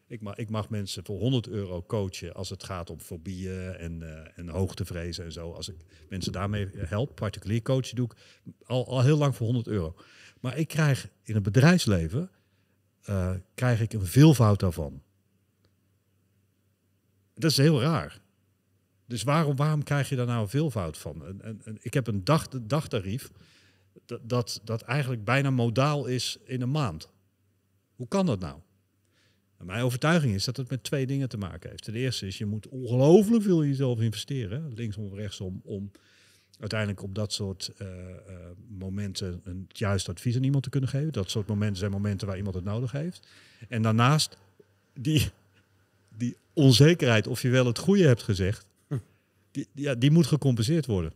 Ik mag, ik mag mensen voor 100 euro coachen als het gaat om fobieën en, uh, en en zo. Als ik mensen daarmee help, particulier coachen, doe ik al, al heel lang voor 100 euro. Maar ik krijg in het bedrijfsleven eh, krijg ik een veelvoud daarvan. Dat is heel raar. Dus waarom, waarom krijg je daar nou een veelvoud van? ik heb een dag, dagtarief dat, dat, eigenlijk bijna modaal is in een maand. Hoe kan dat nou? nou? mijn overtuiging is dat het met twee dingen te maken heeft. Ten eerste is, je moet ongelooflijk veel in jezelf investeren, linksom of rechtsom, om, om uiteindelijk op dat soort eh, eh, momenten een juist advies aan iemand te kunnen geven. Dat soort momenten zijn momenten waar iemand het nodig heeft. En daarnaast die, die onzekerheid of je wel het goede hebt gezegd, die, ja, die moet gecompenseerd worden.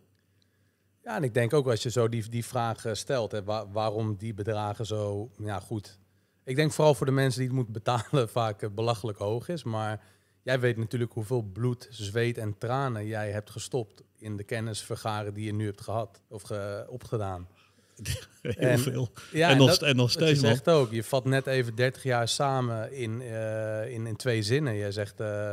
Ja, en ik denk ook als je zo die, die vraag eh, stelt, hè, waar, waarom die bedragen zo ja, goed. Ik denk vooral voor de mensen die het moeten betalen (laughs) vaak belachelijk hoog is. Maar Jij weet natuurlijk hoeveel bloed, zweet en tranen jij hebt gestopt in de kennis vergaren die je nu hebt gehad of opgedaan. (laughs) Heel veel. Ja, en, nog, en nog steeds. Je zegt ook, je vat net even 30 jaar samen in, eh, in, in twee zinnen. Jij zegt, eh,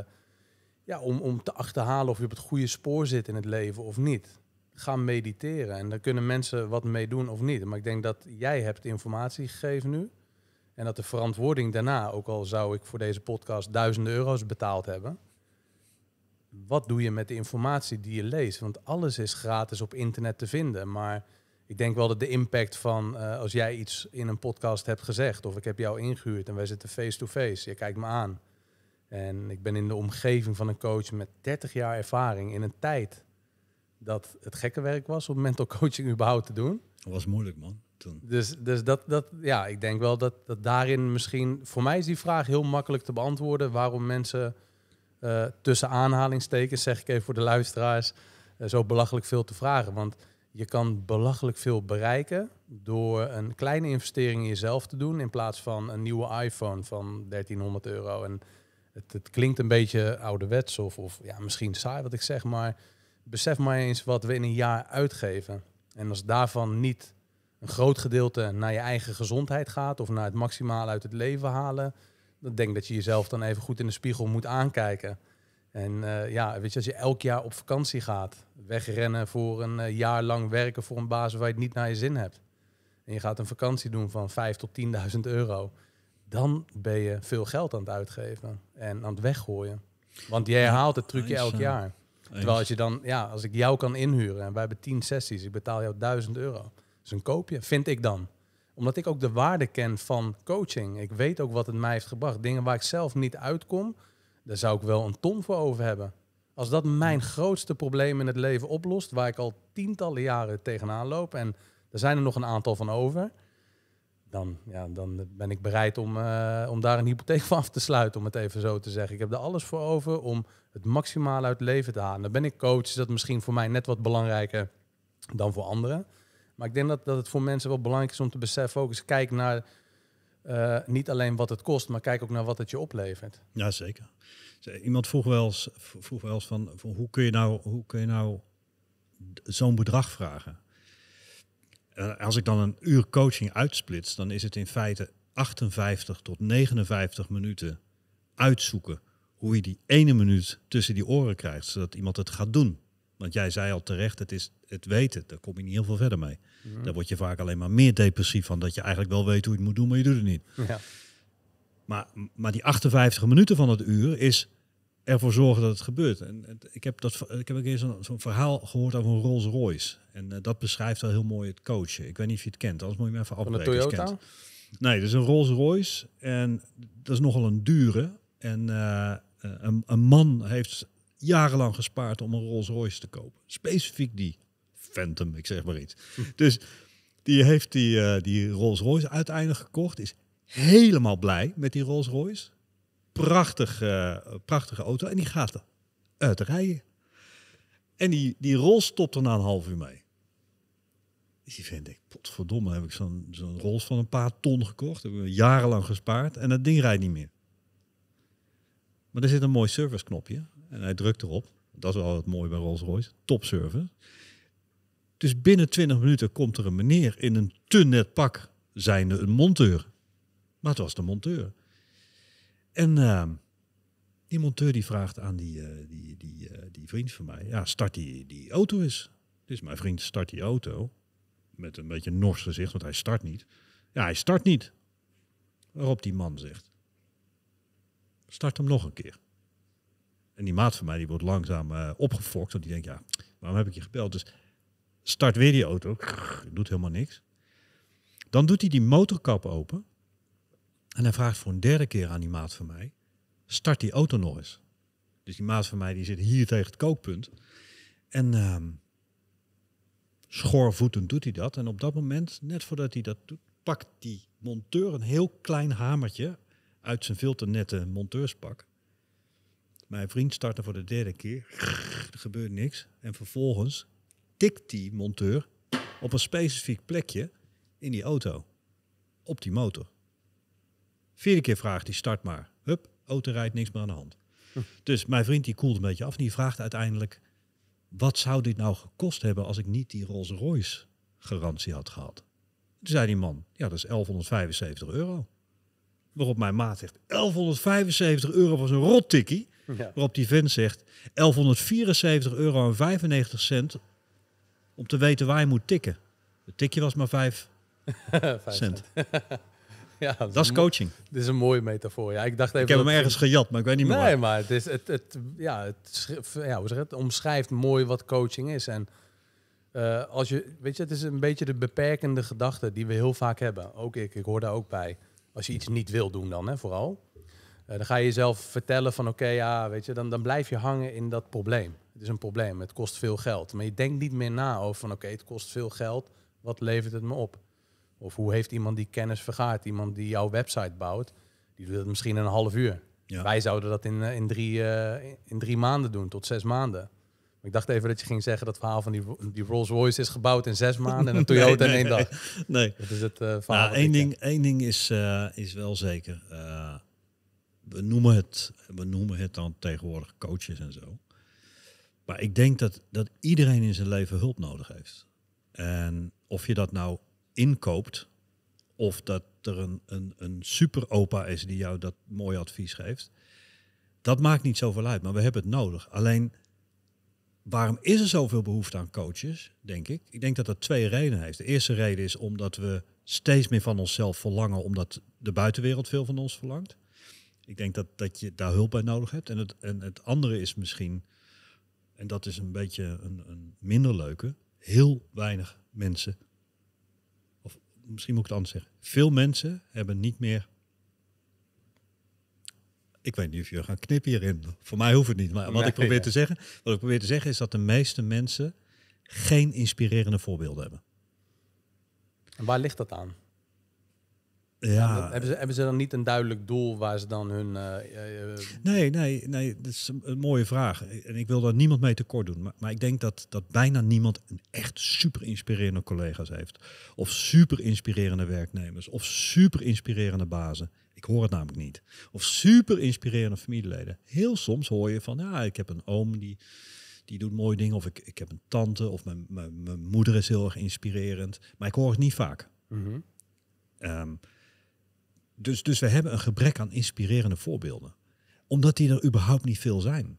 ja, om, om te achterhalen of je op het goede spoor zit in het leven of niet. Ga mediteren en daar kunnen mensen wat mee doen of niet. Maar ik denk dat jij hebt informatie gegeven nu en dat de verantwoording daarna, ook al zou ik voor deze podcast duizenden euro's betaald hebben. Wat doe je met de informatie die je leest? Want alles is gratis op internet te vinden. Maar ik denk wel dat de impact van eh, als jij iets in een podcast hebt gezegd. of ik heb jou ingehuurd en wij zitten face-to-face. -face, je kijkt me aan. En ik ben in de omgeving van een coach met 30 jaar ervaring. in een tijd dat het gekke werk was om mental coaching überhaupt te doen. Dat was moeilijk, man. Dus, dus dat, dat, ja, ik denk wel dat, dat daarin misschien... Voor mij is die vraag heel makkelijk te beantwoorden. Waarom mensen eh, tussen aanhalingstekens, zeg ik even voor de luisteraars... Eh, zo belachelijk veel te vragen. Want je kan belachelijk veel bereiken door een kleine investering in jezelf te doen... in plaats van een nieuwe iPhone van 1300 euro. En het, het klinkt een beetje ouderwets of, of ja, misschien saai wat ik zeg, maar... Besef maar eens wat we in een jaar uitgeven. En als daarvan niet een groot gedeelte naar je eigen gezondheid gaat of naar het maximaal uit het leven halen, dan denk dat je jezelf dan even goed in de spiegel moet aankijken. En eh, ja, weet je, als je elk jaar op vakantie gaat, wegrennen voor een eh, jaar lang werken voor een baas waar je het niet naar je zin hebt. En je gaat een vakantie doen van 5 tot 10.000 euro. Dan ben je veel geld aan het uitgeven en aan het weggooien. Want jij herhaalt het trucje elk jaar. Terwijl als je dan, ja, als ik jou kan inhuren en wij hebben 10 sessies, ik betaal jou 1000 euro is een koopje, vind ik dan. Omdat ik ook de waarde ken van coaching. Ik weet ook wat het mij heeft gebracht. Dingen waar ik zelf niet uitkom, daar zou ik wel een ton voor over hebben. Als dat mijn grootste probleem in het leven oplost, waar ik al tientallen jaren tegenaan loop en er zijn er nog een aantal van over, dan, ja, dan ben ik bereid om, eh, om daar een hypotheek van af te sluiten, om het even zo te zeggen. Ik heb er alles voor over om het maximaal uit leven te halen. Dan ben ik coach, is dat misschien voor mij net wat belangrijker dan voor anderen. Maar ik denk dat, dat het voor mensen wel belangrijk is om te beseffen ook eens kijk naar eh, niet alleen wat het kost, maar kijk ook naar wat het je oplevert. Ja, zeker. Iemand vroeg wel eens, vroeg wel eens van, van hoe kun je nou, hoe kun je nou zo'n bedrag vragen? Eh, als ik dan een uur coaching uitsplits, dan is het in feite 58 tot 59 minuten uitzoeken hoe je die ene minuut tussen die oren krijgt, zodat iemand het gaat doen. Want jij zei al terecht, het is het weten, daar kom je niet heel veel verder mee. Mhm. Daar word je vaak alleen maar meer depressief van, dat je eigenlijk wel weet hoe je het moet doen, maar je doet het niet. Ja. Maar, maar die 58 minuten van het uur is ervoor zorgen dat het gebeurt. En, ik heb dat, ik heb een keer zo'n verhaal gehoord over een Rolls Royce. En eh, dat beschrijft wel heel mooi het coachen. Ik weet niet of je het kent, anders moet je me even afbreken. Van een Toyota? Nee, dus een Rolls Royce. En dat is nogal een dure. En eh, eh, een man heeft jarenlang gespaard om een Rolls Royce te kopen. Specifiek die Phantom, ik zeg maar iets. Hm. Dus die heeft die, eh, die Rolls Royce uiteindelijk gekocht. Is helemaal blij met die Rolls Royce. Prachtig, eh, prachtige auto. En die gaat uit rijden. En die, die Rolls stopt er na een half uur mee. Dus die vind ik, potverdomme, heb ik zo'n zo'n Rolls van een paar ton gekocht. Hebben we jarenlang gespaard. En dat ding rijdt niet meer. Maar er zit een mooi serviceknopje en hij drukt erop. Dat is wel het mooie bij Rolls-Royce. Topservice. Dus binnen 20 minuten komt er een meneer in een te net pak, zijnde een monteur. Maar het was de monteur. En ehm, die monteur die vraagt aan die, eh, die, die, eh, die vriend van mij, ja, start die, die auto eens. Dus mijn vriend start die auto, met een beetje nors gezicht, want hij start niet. Ja, hij start niet. Waarop die man zegt, start hem nog een keer. En die maat van mij die wordt langzaam uh, opgefokt. Want die denkt, ja, waarom heb ik je gebeld? Dus start weer die auto. doet helemaal niks. Dan doet hij die motorkap open. En hij vraagt voor een derde keer aan die maat van mij. Start die auto nog eens. Dus die maat van mij die zit hier tegen het kookpunt. En uh, schoorvoetend doet hij dat. En op dat moment, net voordat hij dat doet, pakt die monteur een heel klein hamertje uit zijn veel te nette monteurspak. Mijn vriend startte voor de derde keer. Er gebeurt niks. En vervolgens tikt die monteur op een specifiek plekje in die auto. Op die motor. Vierde keer vraagt hij start maar. Hup, auto rijdt, niks meer aan de hand. Dus mijn vriend die koelt een beetje af en die vraagt uiteindelijk... wat zou dit nou gekost hebben als ik niet die Rolls Royce garantie had gehad? Toen zei die man, ja dat is 1175 euro. Waarop mijn maat zegt, 1175 euro was een tikkie. Ja. Waarop die Vin zegt 1174 euro en 95 cent om te weten waar je moet tikken. Het tikje was maar 5 (laughs) cent. (laughs) ja, dat, is coaching. Dit is een mooie metafoor. Ja, ik dacht even. Ik heb hem ergens gejat, maar ik weet niet meer. Nee, maar het is het, ja, ja, hoe zeg het omschrijft mooi wat coaching is en. Eh, als je, weet je, het is een beetje de beperkende gedachte die we heel vaak hebben. Ook ik, ik hoor daar ook bij. Als je iets niet wil doen dan, hè, vooral. Eh, dan ga je jezelf vertellen van oké, ja, weet je, dan, dan blijf je hangen in dat probleem. Het is een probleem, het kost veel geld. Maar je denkt niet meer na over van oké, het kost veel geld, wat levert het me op? Of hoe heeft iemand die kennis vergaard? Iemand die jouw website bouwt, die doet het misschien een half uur. Wij zouden dat in, eh, in, drie, eh, in drie maanden doen, tot zes maanden. Ik dacht even dat je ging zeggen dat verhaal van die, die Rolls Royce is gebouwd in zes maanden en een (laughs) Toyota in één dag. Nee. Dat is het uh, verhaal. Nou, één, ding, één ding is, is wel zeker we noemen het, we noemen het dan tegenwoordig coaches en zo. Maar ik denk dat, dat iedereen in zijn leven hulp nodig heeft. En of je dat nou inkoopt, of dat er een, een, een super opa is die jou dat mooie advies geeft, dat maakt niet zoveel uit, maar we hebben het nodig. Alleen, waarom is er zoveel behoefte aan coaches, denk ik? Ik denk dat dat twee redenen heeft. De eerste reden is omdat we steeds meer van onszelf verlangen, omdat de buitenwereld veel van ons verlangt. Ik denk dat, dat je daar hulp bij nodig hebt. En het, en het andere is misschien, en dat is een beetje een, een minder leuke, heel weinig mensen, of misschien moet ik het anders zeggen, veel mensen hebben niet meer ik weet niet of je gaan knippen hierin. Voor mij hoeft het niet. Maar wat ik probeer te zeggen, wat ik probeer te zeggen is dat de meeste mensen geen inspirerende voorbeelden hebben. En waar ligt dat aan? Ja. hebben, ze, hebben ze dan niet een duidelijk doel waar ze dan hun. Uh, nee, nee, nee, dat is een mooie vraag. En ik wil daar niemand mee tekort doen. Maar, maar ik denk dat, dat bijna niemand een echt super inspirerende collega's heeft. Of super inspirerende werknemers. Of super inspirerende bazen. Ik hoor het namelijk niet. Of super inspirerende familieleden. Heel soms hoor je van, ja, ik heb een oom die, die doet mooie dingen. Of ik, ik heb een tante. Of mijn, mijn, moeder is heel erg inspirerend. Maar ik hoor het niet vaak. Mhm. Ehm, dus, dus we hebben een gebrek aan inspirerende voorbeelden. Omdat die er überhaupt niet veel zijn.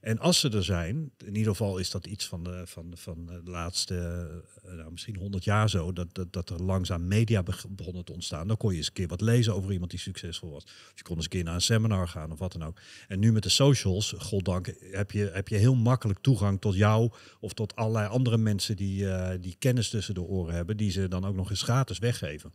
En als ze er zijn, in ieder geval is dat iets van de, van van de laatste, eh, nou, misschien honderd jaar zo, dat, dat, dat er langzaam media begonnen te ontstaan. Dan kon je eens een keer wat lezen over iemand die succesvol was. Of je kon eens een keer naar een seminar gaan of wat dan ook. En nu met de socials, goddank, heb je, heb je heel makkelijk toegang tot jou of tot allerlei andere mensen die, eh, die kennis tussen de oren hebben, die ze dan ook nog eens gratis weggeven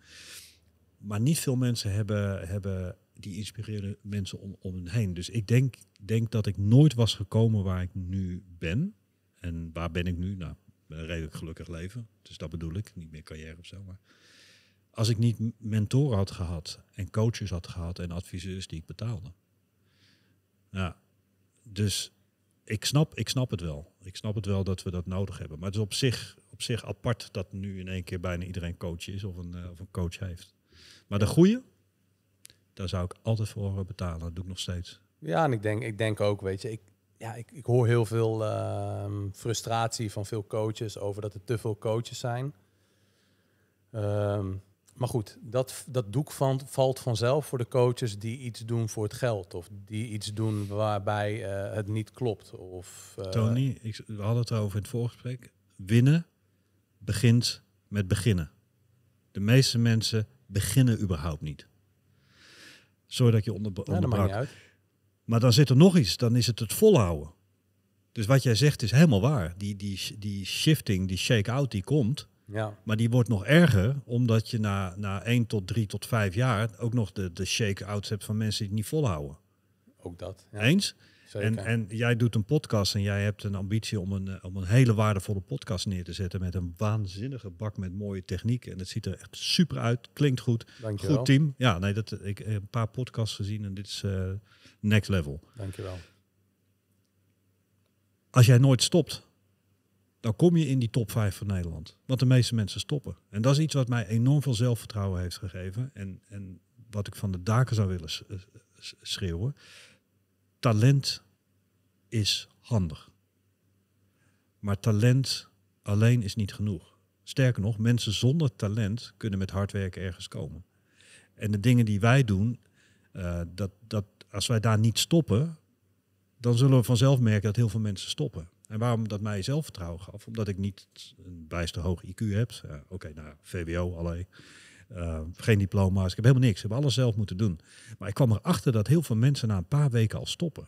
maar niet veel mensen hebben, hebben die inspireren mensen om, om heen. Dus ik denk, denk dat ik nooit was gekomen waar ik nu ben. En waar ben ik nu? Nou, een redelijk gelukkig leven. Dus dat bedoel ik. Niet meer carrière of zo. Maar als ik niet mentoren had gehad en coaches had gehad en adviseurs die ik betaalde. Ja, nou, dus ik snap, ik snap het wel. Ik snap het wel dat we dat nodig hebben. Maar het is op zich, op zich apart dat nu in één keer bijna iedereen coach is of een, eh, of een coach heeft. Maar de goede, daar zou ik altijd voor betalen. Dat doe ik nog steeds. Ja, en ik denk, ik denk ook, weet je, ik, ja, ik, ik hoor heel veel ehm, frustratie van veel coaches over dat er te veel coaches zijn. Ehm, maar goed, dat, dat doek van, valt vanzelf voor de coaches die iets doen voor het geld. Of die iets doen waarbij eh, het niet klopt. Of, eh, Tony, ik, we hadden het over in het voorgesprek. Winnen begint met beginnen. De meeste mensen beginnen überhaupt niet. zodat je onder, ja, nou, onderbrak. maar dan zit er nog iets, dan is het het volhouden. Dus wat jij zegt is helemaal waar. Die, die, die shifting, die shake-out die komt. Ja. Maar die wordt nog erger, omdat je na, na 1 tot 3 tot 5 jaar ook nog de, de shake hebt van mensen die het niet volhouden. Ook dat. Eens? En, en jij doet een podcast en jij hebt een ambitie om een, eh, om een hele waardevolle podcast neer te zetten met een waanzinnige bak met mooie technieken. En het ziet er echt super uit, klinkt goed. Goed team. Ja, nee, dat, ik heb eh, een paar podcasts gezien en dit is eh, next level. Dankjewel. Als jij nooit stopt, dan kom je in die top 5 van Nederland. Want de meeste mensen stoppen. En dat is iets wat mij enorm veel zelfvertrouwen heeft gegeven. En, en wat ik van de daken zou willen schreeuwen talent is handig. Maar talent alleen is niet genoeg. Sterker nog, mensen zonder talent kunnen met hard werken ergens komen. En de dingen die wij doen, eh, dat, dat, als wij daar niet stoppen, dan zullen we vanzelf merken dat heel veel mensen stoppen. En waarom dat mij zelfvertrouwen gaf? Omdat ik niet een bijster hoog IQ heb. Eh, oké, nou, VWO alleen. Ehm, geen diploma's, ik heb helemaal niks. Ik heb alles zelf moeten doen. Maar ik kwam erachter dat heel veel mensen na een paar weken al stoppen.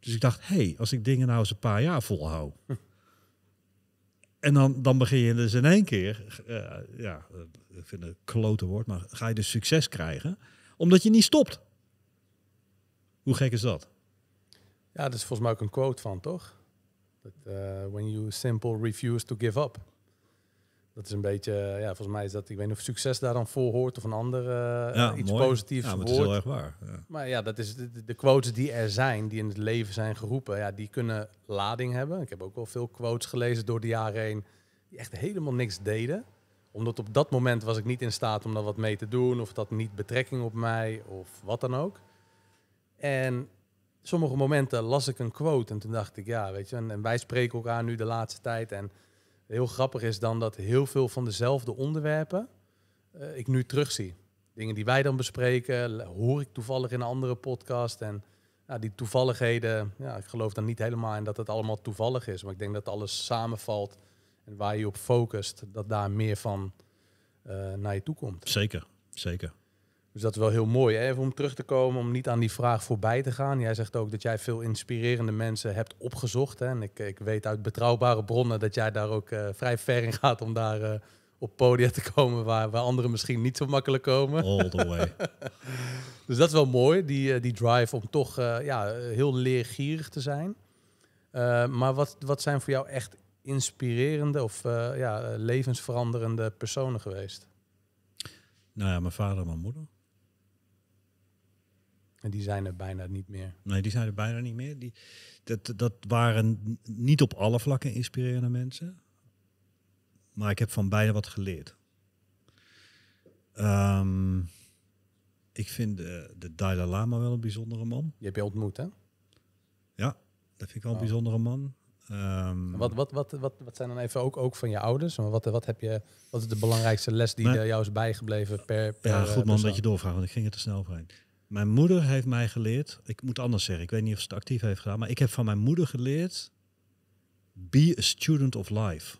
Dus ik dacht, hé, hey, als ik dingen nou eens een paar jaar volhoud, hm. (laughs) En dan, dan begin je dus in één keer, eh, ja, ik vind het een klote woord, maar ga je dus succes krijgen. Omdat je niet stopt. Hoe gek is dat? Ja, dat is volgens mij ook een quote van, toch? Eh, when you simple refuse to give up dat is een beetje, ja, volgens mij is dat, ik weet niet of succes daar dan voor hoort of een ander eh, ja, eh, iets positiefs ja, maar waar. Ja. Maar ja, dat is de, quotes die er zijn, die in het leven zijn geroepen, ja, die kunnen lading hebben. Ik heb ook wel veel quotes gelezen door de jaren heen die echt helemaal niks deden. Omdat op dat moment was ik niet in staat om daar wat mee te doen of dat niet betrekking op mij of wat dan ook. En sommige momenten las ik een quote en toen dacht ik, ja, weet je, en, en wij spreken elkaar nu de laatste tijd en heel grappig is dan dat heel veel van dezelfde onderwerpen eh, ik nu terugzie. Dingen die wij dan bespreken, hoor ik toevallig in een andere podcast. En ja, die toevalligheden, ja, ik geloof dan niet helemaal in dat het allemaal toevallig is. Maar ik denk dat alles samenvalt en waar je op focust, dat daar meer van eh, naar je toe komt. Zeker, zeker. Dus dat is wel heel mooi. Hè? Even om terug te komen, om niet aan die vraag voorbij te gaan. Jij zegt ook dat jij veel inspirerende mensen hebt opgezocht. Hè? En ik, ik weet uit betrouwbare bronnen dat jij daar ook eh, vrij ver in gaat om daar eh, op podia te komen waar, waar anderen misschien niet zo makkelijk komen. All the way. (laughs) dus dat is wel mooi, die, eh, die drive om toch ja, heel leergierig te zijn. maar wat, wat zijn voor jou echt inspirerende of ja, levensveranderende personen geweest? Nou ja, mijn vader en mijn moeder. En die zijn er bijna niet meer. Nee, die zijn er bijna niet meer. Die, dat, dat waren niet op alle vlakken inspirerende mensen. Maar ik heb van beide wat geleerd. ik vind de, Dalai Lama wel een bijzondere man. Je hebt je ontmoet, hè? Ja, dat vind ik wel een bijzondere man. wat, wat, wat, wat, wat zijn dan even ook, ook van je ouders? Wat, wat, heb je, wat is de belangrijkste les die jou is bijgebleven per, per Ja, goed man dat je doorvraagt, want ik ging er te snel overheen. Mijn moeder heeft mij geleerd, ik moet anders zeggen, ik weet niet of ze het actief heeft gedaan, maar ik heb van mijn moeder geleerd, be a student of life.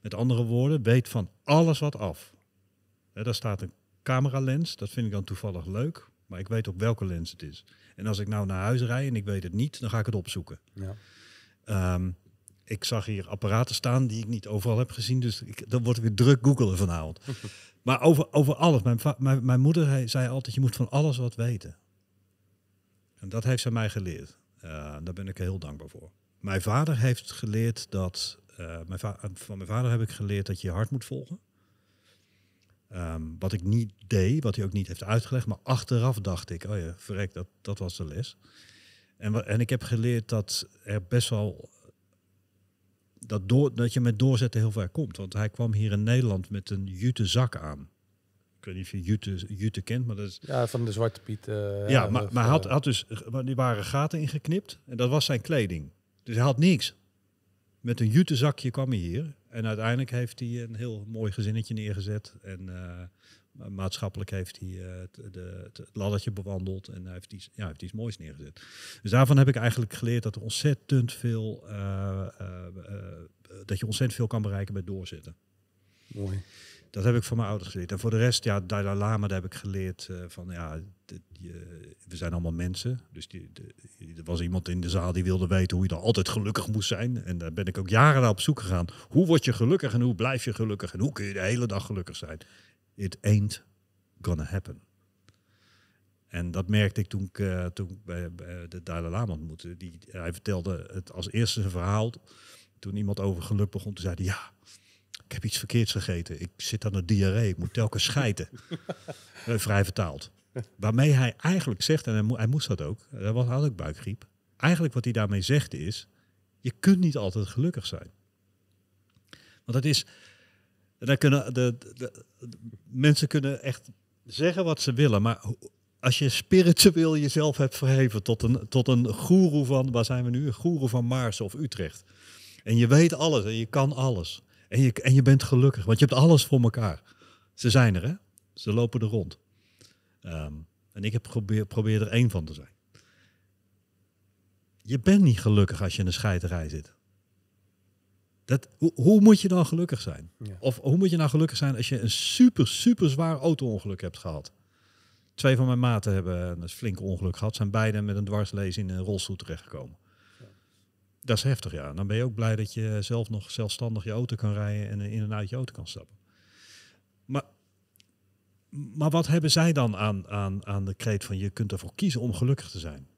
Met andere woorden, weet van alles wat af. He, daar staat een cameralens, dat vind ik dan toevallig leuk, maar ik weet op welke lens het is. En als ik nou naar huis rijd en ik weet het niet, dan ga ik het opzoeken. Ja. Ehm, ik zag hier apparaten staan die ik niet overal heb gezien. Dus ik, dan wordt weer druk googelen vanavond. (laughs) maar over, over alles. Mijn, mijn, mijn moeder hij, zei altijd, je moet van alles wat weten. En dat heeft ze mij geleerd. Eh, daar ben ik heel dankbaar voor. Mijn vader heeft geleerd dat... Eh, mijn van mijn vader heb ik geleerd dat je je hart moet volgen. Ehm, wat ik niet deed, wat hij ook niet heeft uitgelegd. Maar achteraf dacht ik, oh ja, verrek, dat, dat was de les. En, en ik heb geleerd dat er best wel dat, door, dat je met doorzetten heel ver komt. Want hij kwam hier in Nederland met een jute zak aan. Ik weet niet of je jute, jute kent, maar dat is... Ja, van de Zwarte Piet. Eh, ja, maar, maar had, had dus, die waren gaten ingeknipt en dat was zijn kleding. Dus hij had niks. Met een jute zakje kwam hij hier. En uiteindelijk heeft hij een heel mooi gezinnetje neergezet. En eh, maatschappelijk heeft hij eh, het, de, het laddertje bewandeld en hij heeft, iets, ja, heeft iets moois neergezet. Dus daarvan heb ik eigenlijk geleerd dat, er ontzettend veel, eh, eh, dat je ontzettend veel kan bereiken bij doorzetten. Mooi. Dat heb ik van mijn ouders geleerd. En voor de rest, ja, Dalai Lama, daar heb ik geleerd van, ja, je, we zijn allemaal mensen. Dus die, de, er was iemand in de zaal die wilde weten hoe je dan altijd gelukkig moest zijn. En daar ben ik ook jaren naar op zoek gegaan. Hoe word je gelukkig en hoe blijf je gelukkig en hoe kun je de hele dag gelukkig zijn? it ain't gonna happen. En dat merkte ik toen ik, eh, toen bij, de Dalai Lama ontmoette. Die, hij vertelde het als eerste zijn verhaal. Toen iemand over geluk begon, te zeiden: Ja, ik heb iets verkeerds gegeten. Ik zit aan de diarree. Ik moet telkens scheiden. (laughs) Eh, vrij vertaald. Waarmee hij eigenlijk zegt, en hij, moest dat ook. Dat was, had ook buikgriep. Eigenlijk wat hij daarmee zegt is... Je kunt niet altijd gelukkig zijn. Want dat is dan kunnen de, mensen kunnen echt zeggen wat ze willen, maar als je spiritueel jezelf hebt verheven tot een, tot een goeroe van, waar zijn we nu? Een goeroe van Maarsen of Utrecht. En je weet alles en je kan alles. En je, en je bent gelukkig, want je hebt alles voor elkaar. Ze zijn er, hè? Ze lopen er rond. Ehm, en ik heb probeer, probeer er één van te zijn. Je bent niet gelukkig als je in een scheiterij zit. Dat, hoe, hoe, moet je dan gelukkig zijn? Of hoe moet je nou gelukkig zijn als je een super, super zwaar auto-ongeluk hebt gehad? Twee van mijn maten hebben een flinke ongeluk gehad. Zijn beide met een dwarslezing in een rolstoel terechtgekomen. gekomen. Dat is heftig, ja. Dan ben je ook blij dat je zelf nog zelfstandig je auto kan rijden en in en uit je auto kan stappen. Maar, maar wat hebben zij dan aan, aan, aan de kreet van je kunt ervoor kiezen om gelukkig te zijn?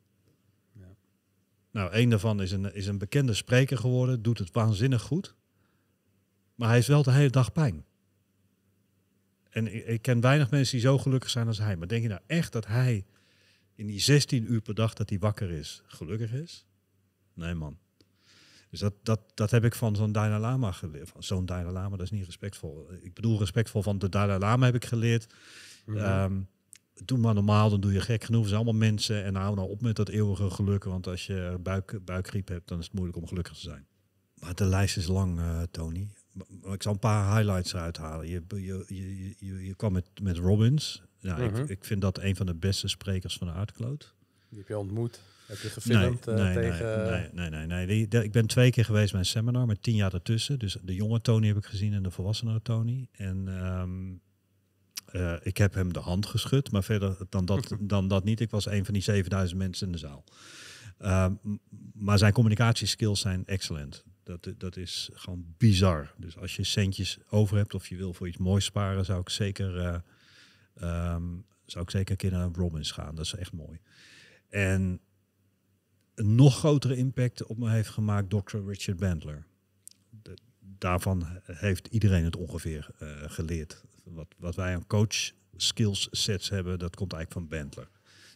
Nou, een daarvan is een, is een bekende spreker geworden, doet het waanzinnig goed. Maar hij heeft wel de hele dag pijn. En ik, ken weinig mensen die zo gelukkig zijn als hij. Maar denk je nou echt dat hij in die 16 uur per dag dat hij wakker is, gelukkig is? Nee, man. Dus dat, dat, dat heb ik van zo'n Dalai Lama geleerd. Zo'n Dalai Lama, dat is niet respectvol. Ik bedoel respectvol van de Dalai Lama heb ik geleerd. Mhm. Ehm, doe maar normaal, dan doe je gek genoeg. Het zijn allemaal mensen en hou nou op met dat eeuwige geluk. Want als je buik, buikgriep hebt, dan is het moeilijk om gelukkig te zijn. Maar de lijst is lang, eh, Tony. Ik zal een paar highlights eruit halen. Je, je, je, je, je kwam met, met Robbins. Ja, ik, mhm. ik, vind dat een van de beste sprekers van de aardkloot. Die heb je ontmoet. Heb je gefilmd eh, nee, nee, tegen... Nee, nee, nee. nee, ik ben twee keer geweest bij een seminar met tien jaar ertussen. Dus de jonge Tony heb ik gezien en de volwassene Tony. En ehm, eh, ik heb hem de hand geschud, maar verder dan dat, mhm. dan dat niet. Ik was een van die 7000 mensen in de zaal. Ehm, maar zijn communicatieskills zijn excellent. Dat, dat is gewoon bizar. Dus als je centjes over hebt of je wil voor iets moois sparen, zou ik zeker, uh, zou ik zeker een keer naar Robbins gaan. Dat is echt mooi. En een nog grotere impact op me heeft gemaakt Dr. Richard Bandler. daarvan heeft iedereen het ongeveer eh, geleerd wat, wat wij aan coach skills sets hebben, dat komt eigenlijk van Bentler.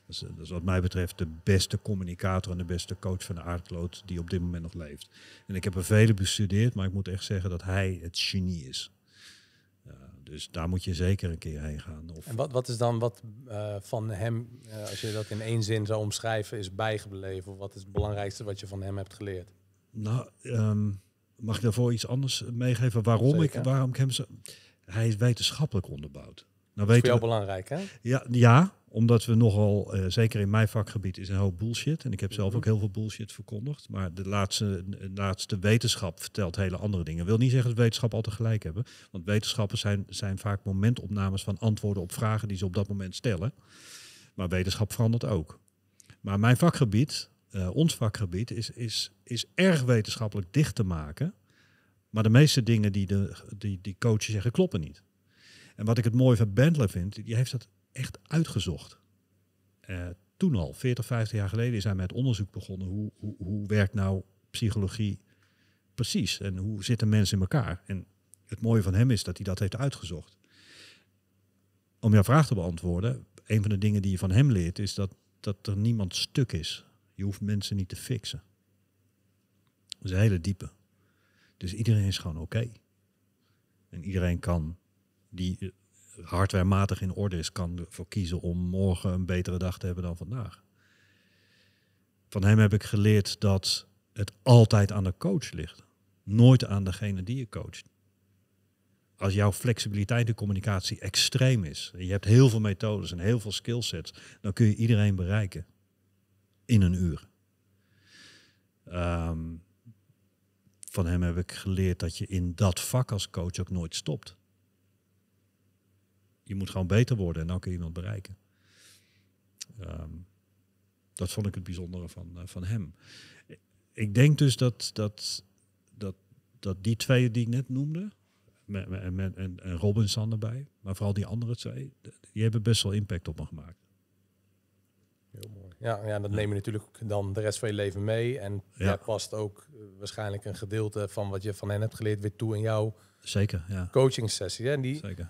Dus, dat is wat mij betreft de beste communicator en de beste coach van de aardkloot die op dit moment nog leeft. En ik heb er vele bestudeerd, maar ik moet echt zeggen dat hij het genie is. dus daar moet je zeker een keer heen gaan. Of... En wat, wat is dan wat eh, van hem, eh, als je dat in één zin zou omschrijven, is bijgebleven? Of wat is het belangrijkste wat je van hem hebt geleerd? Nou, ehm, mag ik daarvoor iets anders meegeven? Waarom, ik, waarom ik hem zo hij is wetenschappelijk onderbouwd. Nou, dat is voor belangrijk, hè? Ja, ja omdat we nogal, eh, zeker in mijn vakgebied, is een hoop bullshit. En ik heb zelf mhm. ook heel veel bullshit verkondigd. Maar de laatste, de wetenschap vertelt hele andere dingen. Ik wil niet zeggen dat wetenschap altijd gelijk hebben. Want wetenschappen zijn, zijn vaak momentopnames van antwoorden op vragen die ze op dat moment stellen. Maar wetenschap verandert ook. Maar mijn vakgebied, eh, ons vakgebied, is, is, is erg wetenschappelijk dicht te maken. Maar de meeste dingen die, de, die, die coaches zeggen kloppen niet. En wat ik het mooie van Bentley vind, die heeft dat echt uitgezocht. Eh, toen al, 40, 50 jaar geleden, is hij met onderzoek begonnen. Hoe, hoe, hoe werkt nou psychologie precies? En hoe zitten mensen in elkaar? En het mooie van hem is dat hij dat heeft uitgezocht. Om jouw vraag te beantwoorden, een van de dingen die je van hem leert is dat, dat er niemand stuk is. Je hoeft mensen niet te fixen. Dat is een hele diepe. Dus iedereen is gewoon oké. En iedereen kan, die hardwarematig in orde is, kan ervoor kiezen om morgen een betere dag te hebben dan vandaag. Van hem heb ik geleerd dat het altijd aan de coach ligt. Nooit aan degene die je coacht. Als jouw flexibiliteit in communicatie extreem is, je hebt heel veel methodes en heel veel skillsets, dan kun je iedereen bereiken in een uur. Um, van hem heb ik geleerd dat je in dat vak als coach ook nooit stopt. Je moet gewoon beter worden en dan kun je iemand bereiken. Ehm, dat vond ik het bijzondere van, eh, van hem. Ik denk dus dat, dat, dat, dat die twee die ik net noemde, met, met, en, en Robinson erbij, maar vooral die andere twee, die hebben best wel impact op me gemaakt. Heel mooi. Ja, ja dat neem je natuurlijk dan de rest van je leven mee. En daar past ook eh, waarschijnlijk een gedeelte van wat je van hen hebt geleerd weer toe in jouw Zeker, ja. coaching sessie. En die Zeker.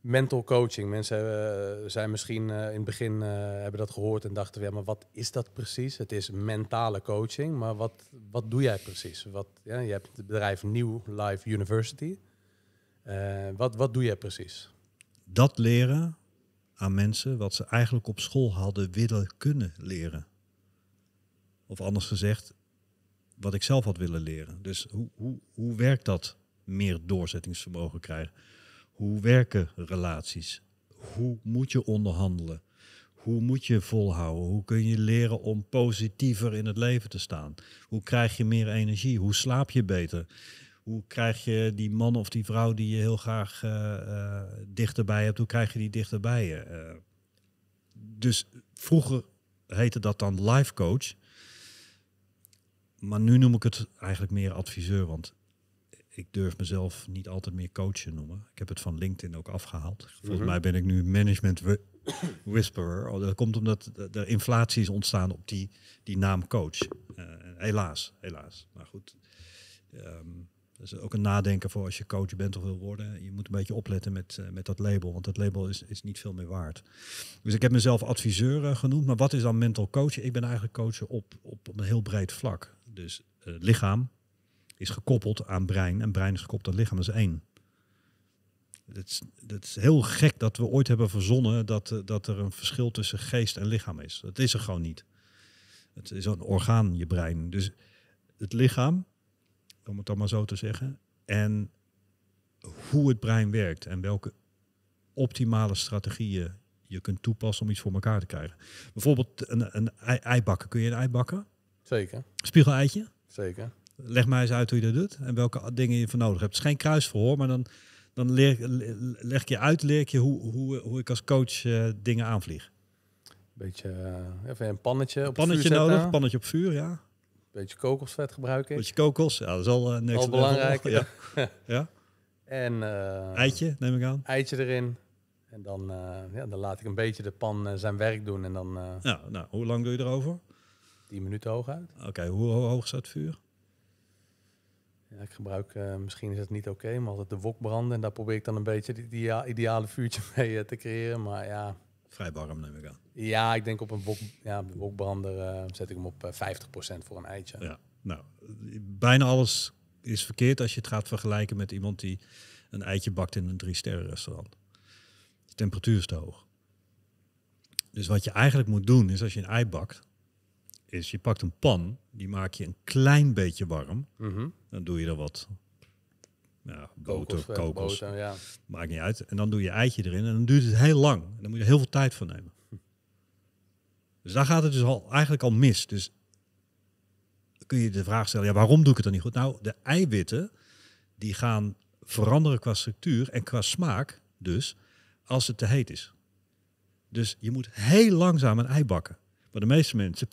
mental coaching. Mensen eh, zijn misschien eh, in het begin hebben dat gehoord en dachten, ja, maar wat is dat precies? Het is mentale coaching, maar wat, wat doe jij precies? Wat, ja, je hebt het bedrijf Nieuw Life University. wat, wat doe jij precies? Dat leren aan mensen wat ze eigenlijk op school hadden willen kunnen leren. Of anders gezegd, wat ik zelf had willen leren. Dus hoe, hoe, hoe werkt dat meer doorzettingsvermogen krijgen? Hoe werken relaties? Hoe moet je onderhandelen? Hoe moet je volhouden? Hoe kun je leren om positiever in het leven te staan? Hoe krijg je meer energie? Hoe slaap je beter? hoe krijg je die man of die vrouw die je heel graag eh, eh, dichterbij hebt, hoe krijg je die dichterbij eh, dus vroeger heette dat dan life coach. Maar nu noem ik het eigenlijk meer adviseur, want ik durf mezelf niet altijd meer coachen noemen. Ik heb het van LinkedIn ook afgehaald. Volgens mhm. mij ben ik nu management (coughs) whisperer. Oh, dat komt omdat er inflatie is ontstaan op die, die naam coach. helaas, helaas. Maar goed. Um, is ook een nadenken voor als je coach bent of wil worden. Je moet een beetje opletten met, eh, met dat label, want dat label is, is niet veel meer waard. Dus ik heb mezelf adviseur eh, genoemd, maar wat is dan mental coachen? Ik ben eigenlijk coachen op, op, een heel breed vlak. Dus uh, lichaam is gekoppeld aan brein en brein is gekoppeld aan lichaam, is één. Het is, dat is heel gek dat we ooit hebben verzonnen dat, dat er een verschil tussen geest en lichaam is. Dat is er gewoon niet. Het is een orgaan, je brein. Dus het lichaam om het dan maar zo te zeggen. En hoe het brein werkt en welke optimale strategieën je kunt toepassen om iets voor elkaar te krijgen. Bijvoorbeeld een, een ei, bakken. Kun je een ei bakken? Zeker. eitje. Zeker. Leg mij eens uit hoe je dat doet en welke dingen je voor nodig hebt. Het is geen kruisverhoor, maar dan, dan leer, leg ik je uit, leer ik je hoe, hoe, hoe ik als coach eh, dingen aanvlieg. Beetje eh, even een pannetje op vuur zetten. nodig, pannetje op vuur, ja beetje kokosvet gebruik ik. Beetje kokos, ja, dat is al eh, niks. Al belangrijk. (laughs) Ja. ja. En, eh, eitje, neem ik aan. Eitje erin. En dan, eh, ja, dan laat ik een beetje de pan zijn werk doen. En dan, ja, nou, hoe lang doe je erover? 10 minuten hoog uit. Oké, hoe hoog staat het vuur? Ja, ik gebruik, misschien is het niet oké, maar altijd de wok branden. En daar probeer ik dan een beetje het ideale vuurtje (laughs) mee te creëren. Maar ja, vrij warm neem ik aan. Ja, ik denk op een wok, ja, wokbrander eh, zet ik hem op 50% eh, voor een eitje. Ja, nou, bijna alles is verkeerd als je het gaat vergelijken met iemand die een eitje bakt in een drie sterren restaurant. De temperatuur is te hoog. Dus wat je eigenlijk moet doen is als je een ei bakt, is je pakt een pan, die maak je een klein beetje warm. Mhm. Dan doe je er wat ja, boter, eh, kokos. kokos. Maakt niet uit. En dan doe je eitje erin en dan duurt het heel lang. En dan moet je heel veel tijd voor nemen. Hm. Dus daar gaat het dus al, eigenlijk al mis. Dus kun je de vraag stellen, ja, waarom doe ik het dan niet goed? Nou, de eiwitten die gaan veranderen qua structuur en qua smaak dus als het te heet is. Dus je moet heel langzaam een ei bakken. Maar de meeste mensen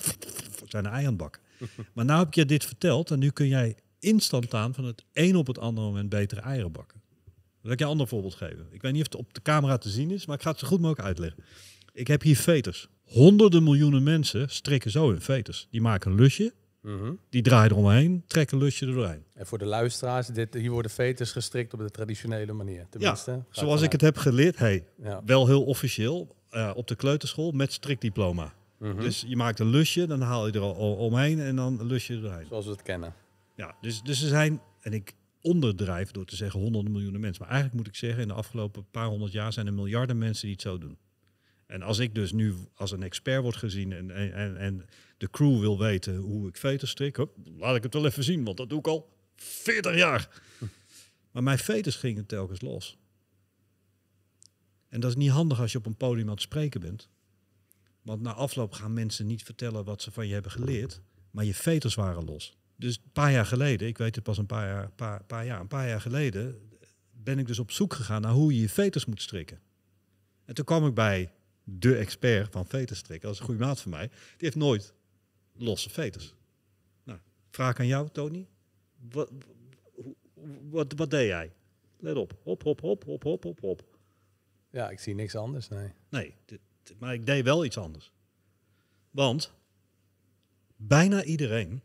zijn een ei aan het bakken. (laughs) Maar nu heb je dit verteld en nu kun jij instantaan van het een op het andere moment betere eieren bakken. Laat ik je een ander voorbeeld geven. Ik weet niet of het op de camera te zien is, maar ik ga het zo goed mogelijk uitleggen. Ik heb hier veters. Honderden miljoenen mensen strikken zo hun veters. Die maken een lusje, mhm. die draaien eromheen, trekken een lusje erdoorheen. En voor de luisteraars, dit, hier worden veters gestrikt op de traditionele manier. Tenminste, ja, zoals ik het heb geleerd. hé, Wel heel officieel, eh, op de kleuterschool met strikdiploma. diploma. Mhm. Dus je maakt een lusje, dan haal je er al omheen en dan lusje erheen. Zoals we het kennen. Ja, dus, dus er zijn, en ik onderdrijf door te zeggen honderden miljoenen mensen. Maar eigenlijk moet ik zeggen, in de afgelopen paar honderd jaar zijn er miljarden mensen die het zo doen. En als ik dus nu als een expert word gezien en, en, en de crew wil weten hoe ik veters strik, laat ik het wel even zien, want dat doe ik al 40 jaar. Maar mijn veters gingen telkens los. En dat is niet handig als je op een podium aan het spreken bent. Want na afloop gaan mensen niet vertellen wat ze van je hebben geleerd, maar je veters waren los dus een paar jaar geleden, ik weet het pas een paar jaar, paar, paar jaar, een paar jaar geleden, ben ik dus op zoek gegaan naar hoe je je veters moet strikken. En toen kwam ik bij de expert van veters strikken, dat is een goede maat van mij, die heeft nooit losse veters. Nou, vraag aan jou, Tony. Wat, wat, wat deed jij? Let op. Hop, hop, hop, hop, hop, hop, hop. Ja, ik zie niks anders, nee. Nee, maar ik deed wel iets anders. Want bijna iedereen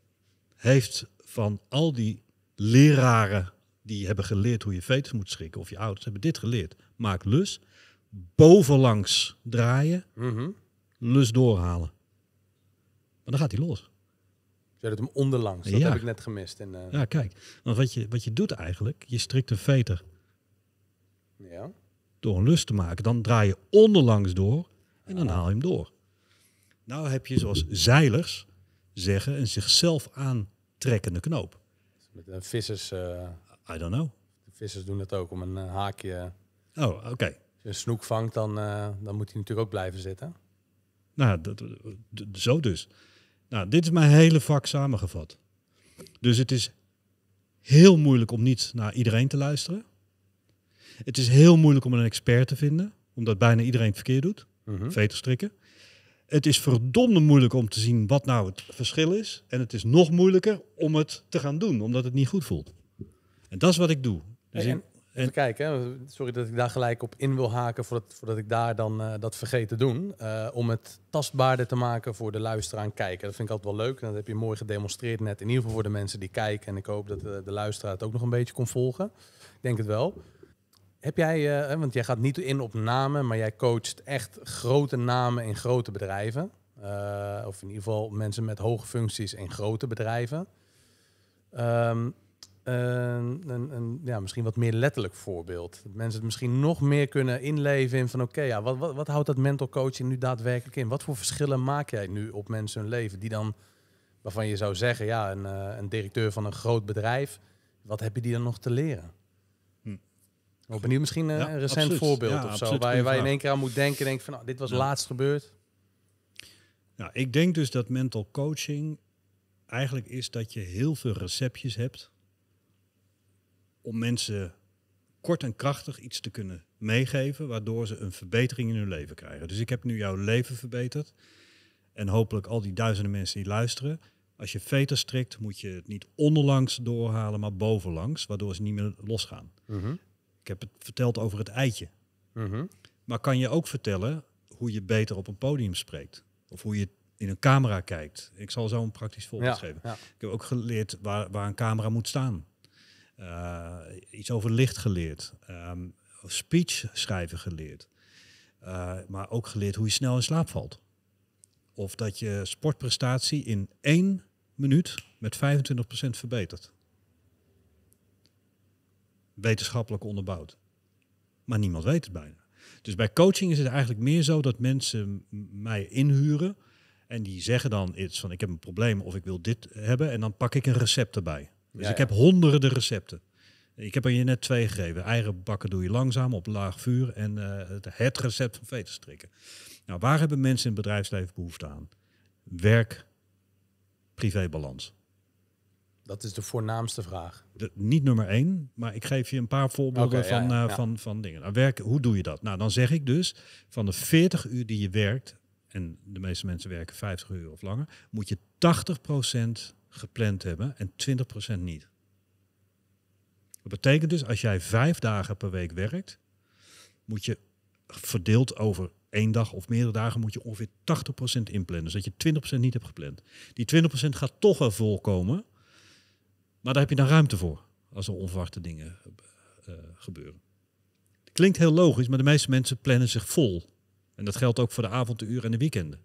heeft van al die leraren die hebben geleerd hoe je veters moet schikken, of je ouders hebben dit geleerd. Maak lus, bovenlangs draaien, mhm. lus doorhalen. Maar dan gaat hij los. Je hebt hem onderlangs, dat heb ik net gemist. En, eh, Ja, kijk, want wat je, wat je doet eigenlijk, je strikt een veter. Ja. Door een lus te maken, dan draai je onderlangs door en dan ah. haal je hem door. Nou heb je zoals zeilers, zeggen, een zichzelf aantrekkende knoop. Met vissers. Eh, I don't know. Vissers doen dat ook om een eh, haakje. Oh, oké. Als je een snoek vangt, dan, eh, dan moet hij natuurlijk ook blijven zitten. Nou, dat, zo dus. Nou, dit is mijn hele vak samengevat. Dus het is heel moeilijk om niet naar iedereen te luisteren. Het is heel moeilijk om een expert te vinden, omdat bijna iedereen het verkeerd doet. Mhm. veter strikken. Het is verdomde moeilijk om te zien wat nou het verschil is. En het is nog moeilijker om het te gaan doen, omdat het niet goed voelt. En dat is wat ik doe. Dus en, even kijken, hè. sorry dat ik daar gelijk op in wil haken voordat, voordat ik daar dan eh, dat vergeet te doen. Eh, om het tastbaarder te maken voor de luisteraar en Dat vind ik altijd wel leuk. En dat heb je mooi gedemonstreerd net. In ieder geval voor de mensen die kijken. En ik hoop dat de, eh, de luisteraar het ook nog een beetje kon volgen. Ik denk het wel. Heb jij, eh, eh, want jij gaat niet in op namen, maar jij coacht echt grote namen in grote bedrijven. Eh, of in ieder geval mensen met hoge functies in grote bedrijven. Um, een, een, een, ja, misschien wat meer letterlijk voorbeeld. Dat mensen het misschien nog meer kunnen inleven in van oké, ja, wat, wat, wat houdt dat mental coaching nu daadwerkelijk in? Wat voor verschillen maak jij nu op mensen hun leven die dan, waarvan je zou zeggen, ja, een, een directeur van een groot bedrijf, wat heb je die dan nog te leren? ben benieuwd, misschien eh, een recent voorbeeld of zo, waar je, in één keer aan moet denken, denk van, oh, dit was laatst gebeurd. Nou, ik denk dus dat mental coaching eigenlijk is dat je heel veel receptjes hebt om mensen kort en krachtig iets te kunnen meegeven, waardoor ze een verbetering in hun leven krijgen. Dus ik heb nu jouw leven verbeterd en hopelijk al die duizenden mensen die luisteren. Als je veter strikt, moet je het niet onderlangs doorhalen, maar bovenlangs, waardoor ze niet meer losgaan. Uh ik heb het verteld over het eitje. Mhm. Maar kan je ook vertellen hoe je beter op een podium spreekt? Of hoe je in een camera kijkt. Ik zal zo een praktisch voorbeeld geven. Ik heb ook geleerd waar, waar een camera moet staan. Eh, iets over licht geleerd. Ehm, speech schrijven geleerd. Eh, maar ook geleerd hoe je snel in slaap valt. Of dat je sportprestatie in één minuut met 25% verbetert wetenschappelijk onderbouwd. Maar niemand weet het bijna. Dus bij coaching is het eigenlijk meer zo dat mensen mij inhuren en die zeggen dan iets van ik heb een probleem of ik wil dit hebben en dan pak ik een recept erbij. Dus ik heb honderden recepten. Ik heb er je net twee gegeven. Eieren bakken doe je langzaam op laag vuur en eh, het, het, recept van veters strikken. Nou, waar hebben mensen in het bedrijfsleven behoefte aan? Werk, privébalans. Dat is de voornaamste vraag. niet nummer één, maar ik geef je een paar voorbeelden van, eh, van, van dingen. Nou, hoe doe je dat? Nou, dan zeg ik dus, van de 40 uur die je werkt, en de meeste mensen werken 50 uur of langer, moet je 80% gepland hebben en 20% niet. Dat betekent dus, als jij vijf dagen per week werkt, moet je verdeeld over één dag of meerdere dagen moet je ongeveer 80% inplannen. Dus dat je 20% niet hebt gepland. Die 20% gaat toch wel volkomen, maar daar heb je dan ruimte voor als er onverwachte dingen eh, eh, gebeuren. klinkt heel logisch, maar de meeste mensen plannen zich vol. En dat geldt ook voor de avonduren en de weekenden.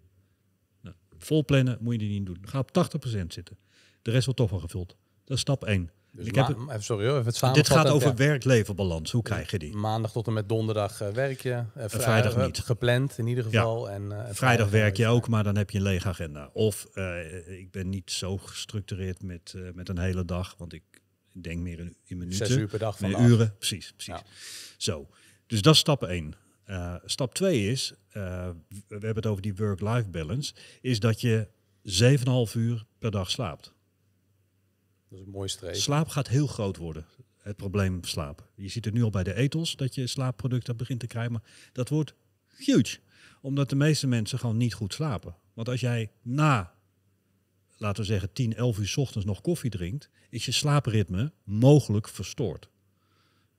Nou, vol plannen moet je niet doen. Ga op 80% zitten. De rest wordt toch wel gevuld. Dat is stap 1. Dus ik heb even, sorry hoor, even het Dit gaat over ja. werk-levenbalans. Hoe krijg je die? Maandag tot en met donderdag eh, werk je. Eh, vrijdag eh, niet. Gepland in ieder geval. En, vrijdag, vrijdag werk je ook, maar dan heb je een lege agenda. Of ik ben niet zo gestructureerd met, met een hele dag, want ik denk meer in, in minuten. Zes uur per dag van uren, precies. precies. Zo, dus dat is stap één. stap twee is, we hebben het over die work-life balance, is dat je 7,5 uur per dag slaapt. Dat is een mooie streep. Slaap gaat heel groot worden. Het probleem slaap. Je ziet het nu al bij de etels dat je slaapproducten begint te krijgen. Maar dat wordt huge. Omdat de meeste mensen gewoon niet goed slapen. Want als jij na, laten we zeggen, 10, 11 uur s ochtends nog koffie drinkt, is je slaapritme mogelijk verstoord.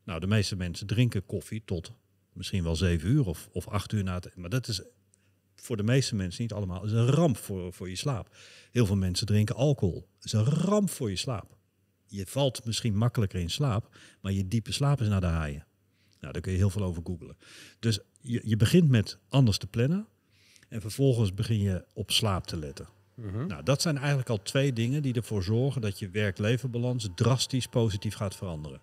Nou, de meeste mensen drinken koffie tot misschien wel 7 uur of, of 8 uur na het. Maar dat is voor de meeste mensen, niet allemaal, is een ramp voor, voor je slaap. Heel veel mensen drinken alcohol. is een ramp voor je slaap. Je valt misschien makkelijker in slaap, maar je diepe slaap is naar de haaien. Nou, daar kun je heel veel over googlen. Dus je, je begint met anders te plannen en vervolgens begin je op slaap te letten. Mhm. Nou, dat zijn eigenlijk al twee dingen die ervoor zorgen dat je werk-levenbalans drastisch positief gaat veranderen.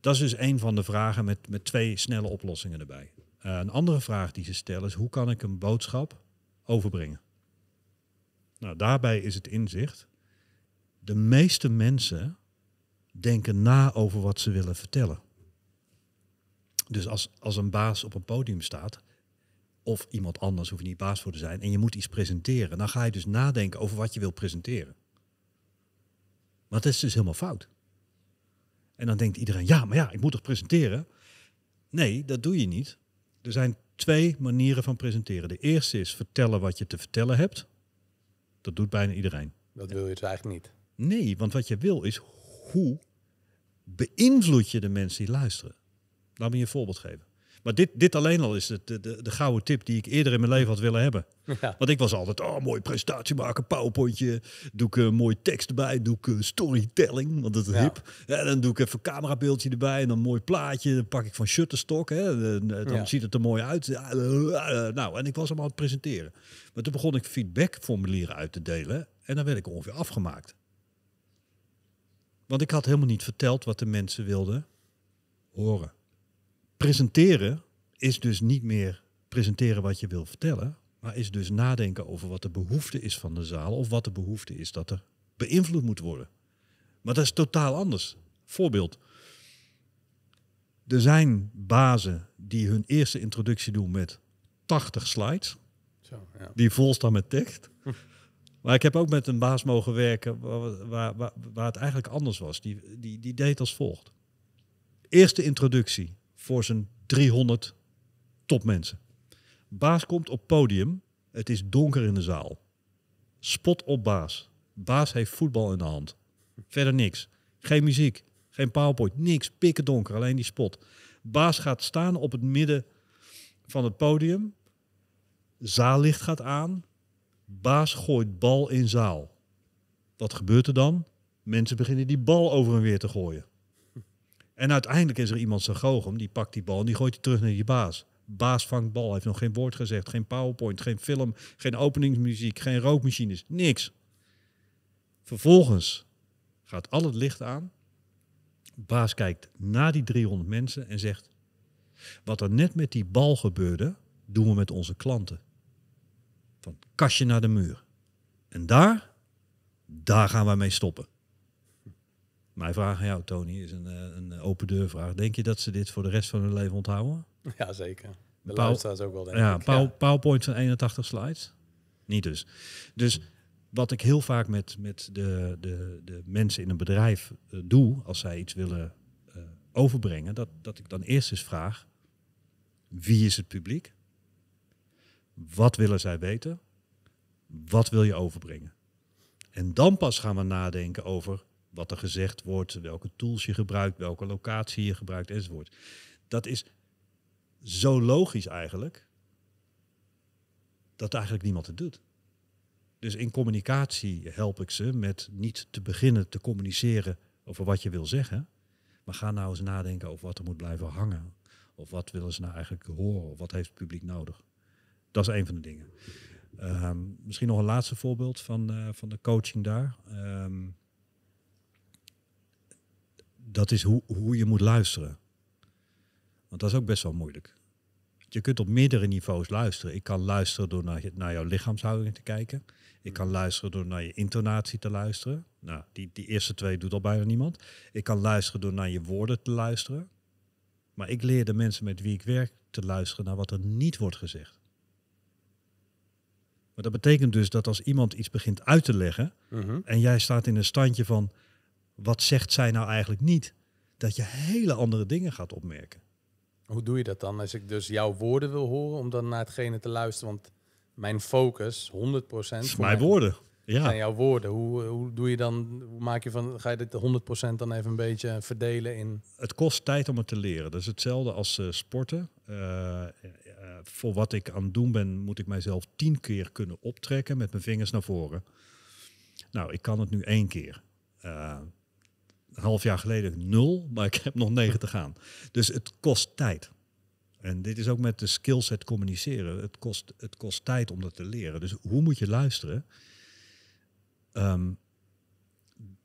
Dat is dus een van de vragen met, met twee snelle oplossingen erbij. Eh, een andere vraag die ze stellen is: hoe kan ik een boodschap overbrengen? Nou, daarbij is het inzicht. De meeste mensen denken na over wat ze willen vertellen. Dus als, als een baas op een podium staat, of iemand anders hoeft niet baas voor te zijn, en je moet iets presenteren, dan ga je dus nadenken over wat je wil presenteren. Maar dat is dus helemaal fout. En dan denkt iedereen, ja, maar ja, ik moet toch presenteren? Nee, dat doe je niet. Er zijn twee manieren van presenteren. De eerste is vertellen wat je te vertellen hebt. Dat doet bijna iedereen. Dat wil je dus eigenlijk niet. Nee, want wat je wil is hoe beïnvloed je de mensen die luisteren. Laat me je een voorbeeld geven. Maar dit, dit alleen al is de, de, de, gouden tip die ik eerder in mijn leven had willen hebben. Want ik was altijd, oh, mooi presentatie maken, powerpointje. Doe ik een eh, mooi tekst erbij, doe ik eh, storytelling, want dat is hip. En dan doe ik even een camerabeeldje erbij en dan een mooi plaatje. Dan pak ik van Shutterstock, hè. dan ziet het er mooi uit. Eh, nou, en ik was hem aan het presenteren. Maar toen begon ik feedbackformulieren uit te delen en dan werd ik ongeveer afgemaakt. Want ik had helemaal niet verteld wat de mensen wilden horen presenteren is dus niet meer presenteren wat je wil vertellen, maar is dus nadenken over wat de behoefte is van de zaal of wat de behoefte is dat er beïnvloed moet worden. Maar dat is totaal anders. Voorbeeld. Er zijn bazen die hun eerste introductie doen met 80 slides, Zo, ja. die vol staan met tekst. (laughs) Maar ik heb ook met een baas mogen werken waar, waar, waar, waar het eigenlijk anders was. Die, die, die deed als volgt. Eerste introductie voor zijn 300 topmensen. Baas komt op podium. Het is donker in de zaal. Spot op Baas. Baas heeft voetbal in de hand. Verder niks. Geen muziek. Geen PowerPoint. Niks. Pikken donker. Alleen die spot. Baas gaat staan op het midden van het podium. Zaallicht gaat aan. Baas gooit bal in zaal. Wat gebeurt er dan? Mensen beginnen die bal over en weer te gooien. En uiteindelijk is er iemand zijn goochem, die pakt die bal en die gooit die terug naar je baas. Baas vangt bal, heeft nog geen woord gezegd, geen powerpoint, geen film, geen openingsmuziek, geen rookmachines, niks. Vervolgens gaat al het licht aan. Baas kijkt naar die 300 mensen en zegt, wat er net met die bal gebeurde, doen we met onze klanten. Van kastje naar de muur. En daar, daar gaan wij mee stoppen. Mijn vraag aan jou, Tony, is een, eh, een open deurvraag. Denk je dat ze dit voor de rest van hun leven onthouden? Ja, zeker. De Paul, ook wel, denk ja, PowerPoint van 81 slides? Niet dus. Dus wat ik heel vaak met, met de, de, de mensen in een bedrijf eh, doe, als zij iets willen eh, overbrengen, dat, dat ik dan eerst eens vraag, wie is het publiek? Wat willen zij weten? Wat wil je overbrengen? En dan pas gaan we nadenken over wat er gezegd wordt, welke tools je gebruikt, welke locatie je gebruikt enzovoort. Dat is zo logisch eigenlijk dat eigenlijk niemand het doet. Dus in communicatie help ik ze met niet te beginnen te communiceren over wat je wil zeggen. Maar ga nou eens nadenken over wat er moet blijven hangen. Of wat willen ze nou eigenlijk horen? Of wat heeft het publiek nodig? Dat is een van de dingen. Ehm, misschien nog een laatste voorbeeld van, eh, van de coaching daar. Ehm, dat is hoe, hoe je moet luisteren. Want dat is ook best wel moeilijk. Je kunt op meerdere niveaus luisteren. Ik kan luisteren door naar, je, naar jouw lichaamshouding te kijken. Ik kan luisteren door naar je intonatie te luisteren. Nou, die, die eerste twee doet al bijna niemand. Ik kan luisteren door naar je woorden te luisteren. Maar ik leer de mensen met wie ik werk te luisteren naar wat er niet wordt gezegd. Maar dat betekent dus dat als iemand iets begint uit te leggen mhm. en jij staat in een standje van wat zegt zij nou eigenlijk niet? Dat je hele andere dingen gaat opmerken. Hoe doe je dat dan? Als ik dus jouw woorden wil horen, om dan naar hetgene te luisteren. Want mijn focus, 100%. Is mijn woorden. Ja. Zijn jouw woorden. Hoe, hoe doe je dan? Hoe maak je van? Ga je dit 100% dan even een beetje verdelen in? Het kost tijd om het te leren. Dat is hetzelfde als eh, sporten. Eh, eh, voor wat ik aan het doen ben, moet ik mijzelf tien keer kunnen optrekken met mijn vingers naar voren. Nou, ik kan het nu één keer half jaar geleden nul, maar ik heb nog negen te gaan. Dus het kost tijd. En dit is ook met de skillset communiceren. Het kost, het kost tijd om dat te leren. Dus hoe moet je luisteren? Ehm,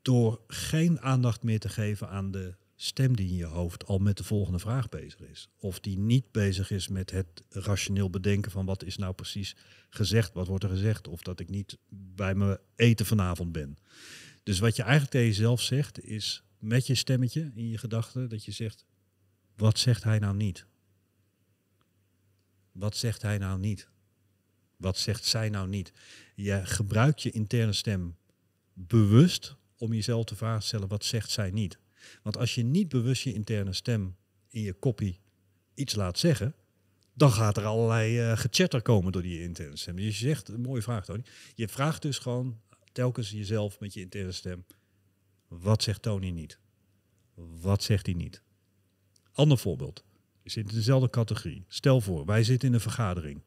door geen aandacht meer te geven aan de stem die in je hoofd al met de volgende vraag bezig is. Of die niet bezig is met het rationeel bedenken van wat is nou precies gezegd, wat wordt er gezegd. Of dat ik niet bij mijn eten vanavond ben. Dus wat je eigenlijk tegen jezelf zegt is, met je stemmetje in je gedachten, dat je zegt, wat zegt hij nou niet? Wat zegt hij nou niet? Wat zegt zij nou niet? Je gebruikt je interne stem bewust om jezelf te vragen te stellen, wat zegt zij niet? Want als je niet bewust je interne stem in je kopie iets laat zeggen, dan gaat er allerlei eh, gechatter komen door die interne stem. Dus je zegt, een mooie vraag Tony, je vraagt dus gewoon telkens jezelf met je interne stem, wat zegt Tony niet? Wat zegt hij niet? Ander voorbeeld. Je zit in dezelfde categorie. Stel voor, wij zitten in een vergadering.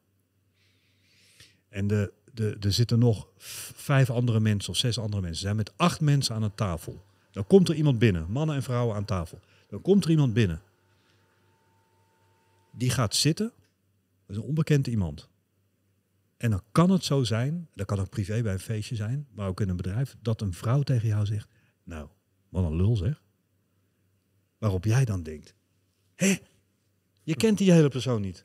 En de, de, er zitten nog vijf andere mensen of zes andere mensen. Ze zijn met acht mensen aan een tafel. Dan komt er iemand binnen, mannen en vrouwen aan tafel. Dan komt er iemand binnen. Die gaat zitten. Dat is een onbekend iemand. En dan kan het zo zijn, dat kan ook privé bij een feestje zijn, maar ook in een bedrijf, dat een vrouw tegen jou zegt: nou, wat een lul zeg. Waarop jij dan denkt, hé, je kent die hele persoon niet.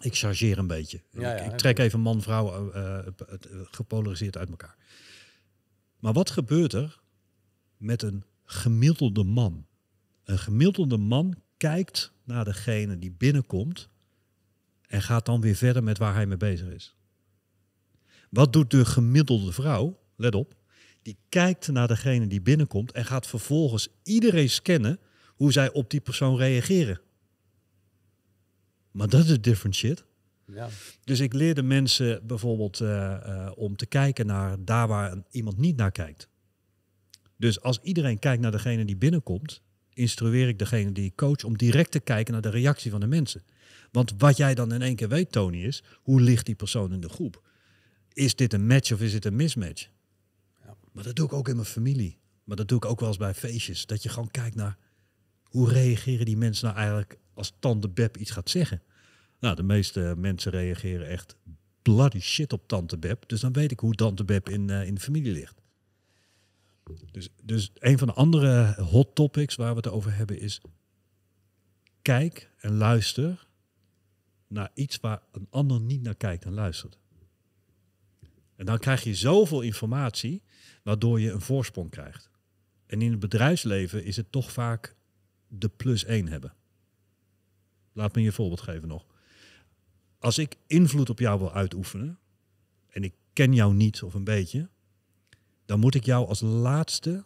Ik chargeer een beetje. ik, trek even man-vrouw eh, eh, eh, gepolariseerd uit elkaar. Maar wat gebeurt er met een gemiddelde man? Een gemiddelde man kijkt naar degene die binnenkomt en gaat dan weer verder met waar hij mee bezig is. Wat doet de gemiddelde vrouw? Let op die kijkt naar degene die binnenkomt en gaat vervolgens iedereen scannen hoe zij op die persoon reageren. Maar dat is different shit. Ja. Dus ik leerde mensen bijvoorbeeld eh, eh, om te kijken naar daar waar iemand niet naar kijkt. Dus als iedereen kijkt naar degene die binnenkomt, instrueer ik degene die ik coach om direct te kijken naar de reactie van de mensen. Want wat jij dan in één keer weet, Tony, is hoe ligt die persoon in de groep? Is dit een match of is dit een mismatch? Maar dat doe ik ook in mijn familie. Maar dat doe ik ook wel eens bij feestjes. Dat je gewoon kijkt naar hoe reageren die mensen nou eigenlijk als tante Beb iets gaat zeggen. Nou, de meeste mensen reageren echt bloody shit op tante Beb. Dus dan weet ik hoe tante Beb in, eh, in de familie ligt. Dus, dus een van de andere hot topics waar we het over hebben is... Kijk en luister naar iets waar een ander niet naar kijkt en luistert. En dan krijg je zoveel informatie, waardoor je een voorsprong krijgt. En in het bedrijfsleven is het toch vaak de plus één hebben. Laat me je voorbeeld geven nog. Als ik invloed op jou wil uitoefenen, en ik ken jou niet of een beetje, dan moet ik jou als laatste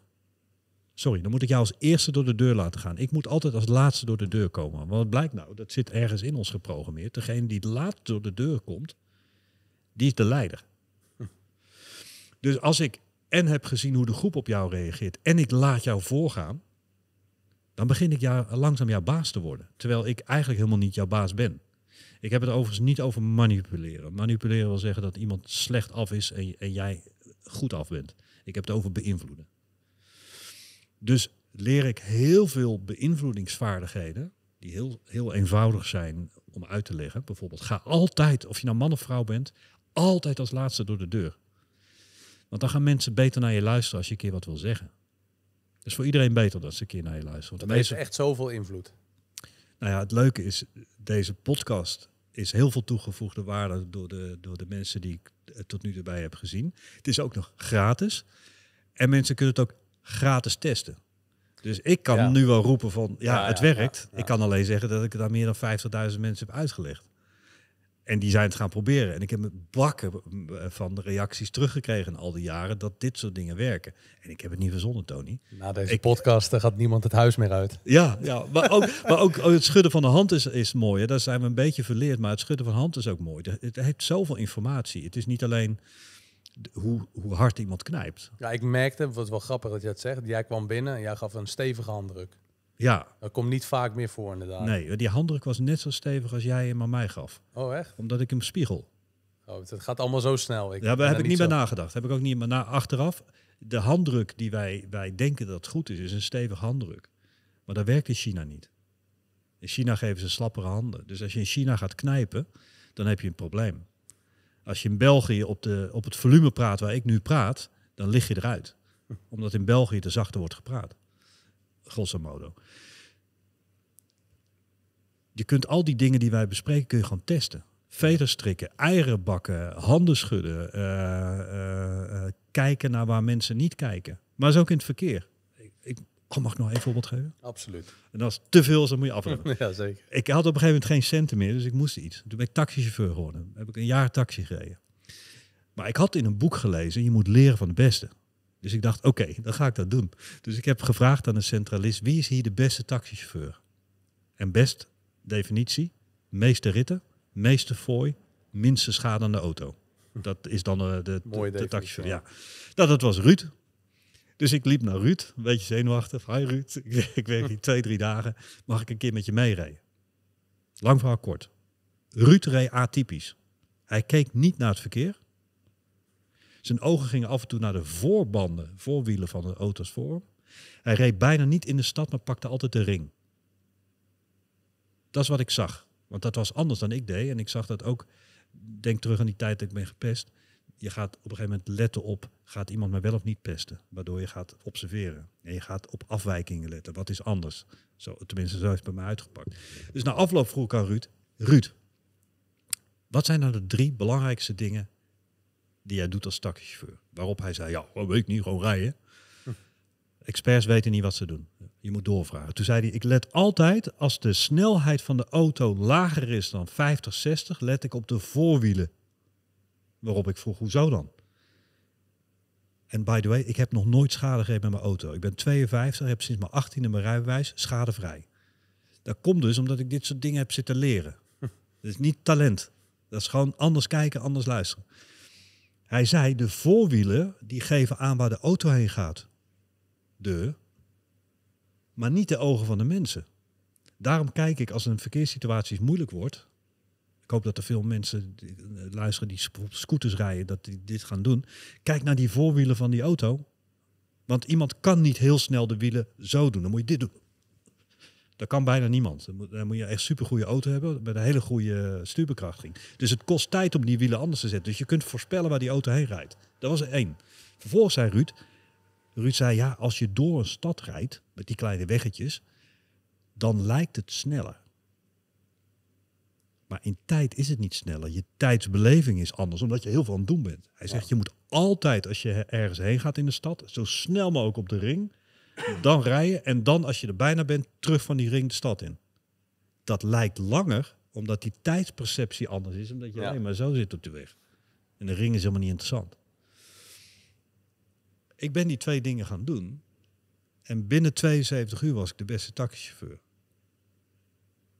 sorry, dan moet ik jou als eerste door de deur laten gaan. Ik moet altijd als laatste door de deur komen. Want het blijkt nou? Dat zit ergens in ons geprogrammeerd. Degene die laat door de deur komt, die is de leider. Dus als ik en heb gezien hoe de groep op jou reageert en ik laat jou voorgaan, dan begin ik jou, langzaam jouw baas te worden. Terwijl ik eigenlijk helemaal niet jouw baas ben. Ik heb het overigens niet over manipuleren. Manipuleren wil zeggen dat iemand slecht af is en, en jij goed af bent. Ik heb het over beïnvloeden. Dus leer ik heel veel beïnvloedingsvaardigheden, die heel, heel eenvoudig zijn om uit te leggen. Bijvoorbeeld, ga altijd, of je nou man of vrouw bent, altijd als laatste door de deur dan gaan mensen beter naar je luisteren als je een keer wat wil zeggen. Is voor iedereen beter dat ze een keer naar je luisteren. Want dat heeft echt zoveel invloed. Nou ja, het leuke is, deze podcast is heel veel toegevoegde waarde door de, door de mensen die ik eh, tot nu toe heb gezien. Het is ook nog gratis. En mensen kunnen het ook gratis testen. Dus ik kan nu wel roepen van, ja, het werkt. Ik kan alleen zeggen dat ik het aan meer dan 50.000 mensen heb uitgelegd en die zijn het gaan proberen. En ik heb het bakken eh, van de reacties teruggekregen in al die jaren dat dit soort dingen werken. En ik heb het niet verzonnen, Tony. Na deze ik, podcast eh, gaat niemand het huis meer uit. Ja, ja maar, ook, maar ook oh, het schudden van de hand is, is mooi. Hè. Daar zijn we een beetje verleerd, maar het schudden van de hand is ook mooi. Het heeft zoveel informatie. Het is niet alleen hoe, hoe hard iemand knijpt. Ja, ik merkte, wat wel grappig dat je het zegt, jij kwam binnen en jij gaf een stevige handdruk. Ja. Dat komt niet vaak meer voor inderdaad. Nee, die handdruk was net zo stevig als jij hem aan mij gaf. Oh echt? Omdat ik hem spiegel. Oh, het gaat allemaal zo snel. Ik ja, daar heb ik niet meer nagedacht. Heb ik ook niet meer na achteraf. De handdruk die wij, wij denken dat goed is, is een stevige handdruk. Maar dat werkt in China niet. In China geven ze slappere handen. Dus als je in China gaat knijpen, dan heb je een probleem. Als je in België op, de, op het volume praat waar ik nu praat, dan lig je eruit. (laughs) Omdat in België te zachter wordt gepraat grosso modo. Je kunt al die dingen die wij bespreken, kun je gewoon testen. Veters strikken, eieren bakken, handen schudden, eh, eh, eh, kijken naar waar mensen niet kijken. Maar is ook in het verkeer. Ik, oh, mag ik nog één voorbeeld geven? Absoluut. En als te veel dus dan moet je afremmen. (laughs) ja, zeker. Ik had op een gegeven moment geen centen meer, dus ik moest iets. Toen ben ik taxichauffeur geworden. Heb ik een jaar taxi gereden. Maar ik had in een boek gelezen, je moet leren van de beste. Dus ik dacht, oké, dan ga ik dat doen. Dus ik heb gevraagd aan een centralist, wie is hier de beste taxichauffeur? En best, definitie, meeste ritten, meeste fooi, minste schade aan de auto. Dat is dan eh, de, Mooie de, taxichauffeur. Ja. Nou, dat was Ruud. Dus ik liep naar Ruud, een beetje zenuwachtig. Hi Ruud, (laughs) ik werk hier (laughs) twee, drie dagen. Mag ik een keer met je meerijden? Lang verhaal kort. Ruud reed atypisch. Hij keek niet naar het verkeer. Zijn ogen gingen af en toe naar de voorbanden, voorwielen van de auto's voor. Hij reed bijna niet in de stad, maar pakte altijd de ring. Dat is wat ik zag. Want dat was anders dan ik deed. En ik zag dat ook. Denk terug aan die tijd dat ik ben gepest. Je gaat op een gegeven moment letten op: gaat iemand mij wel of niet pesten? Waardoor je gaat observeren. En je gaat op afwijkingen letten. Wat is anders? Zo, tenminste, zo heeft het bij mij uitgepakt. Dus na afloop vroeg ik aan Ruud: Ruud, wat zijn nou de drie belangrijkste dingen die hij doet als taxichauffeur. Waarop hij zei, ja, dat weet ik niet, gewoon rijden. Experts weten niet wat ze doen. Je moet doorvragen. Toen zei hij, ik let altijd, als de snelheid van de auto lager is dan 50, 60, let ik op de voorwielen. Waarop ik vroeg, hoezo dan? En by the way, ik heb nog nooit schade gehad met mijn auto. Ik ben 52, heb sinds mijn 18e mijn rijbewijs schadevrij. Dat komt dus omdat ik dit soort dingen heb zitten leren. Hm. Dat is niet talent. Dat is gewoon anders kijken, anders luisteren. Hij zei, de voorwielen die geven aan waar de auto heen gaat. De. Maar niet de ogen van de mensen. Daarom kijk ik als een verkeerssituatie moeilijk wordt. Ik hoop dat er veel mensen eh, luisteren die scooters rijden, dat die dit gaan doen. Kijk naar die voorwielen van die auto. Want iemand kan niet heel snel de wielen zo doen. Dan moet je dit doen. Dat kan bijna niemand. Dan moet, je echt super goede auto hebben met een hele goede stuurbekrachting. Dus het kost tijd om die wielen anders te zetten. Dus je kunt voorspellen waar die auto heen rijdt. Dat was er één. Vervolgens zei Ruud, Ruud zei ja, als je door een stad rijdt met die kleine weggetjes, dan lijkt het sneller. Maar in tijd is het niet sneller. Je tijdsbeleving is anders, omdat je heel veel aan het doen bent. Hij zegt, je moet altijd als je ergens heen gaat in de stad, zo snel mogelijk op de ring dan rijden en dan als je er bijna bent, terug van die ring de stad in. Dat lijkt langer, omdat die tijdsperceptie anders is, omdat je alleen maar zo zit op de weg. En de ring is helemaal niet interessant. Ik ben die twee dingen gaan doen. En binnen 72 uur was ik de beste taxichauffeur.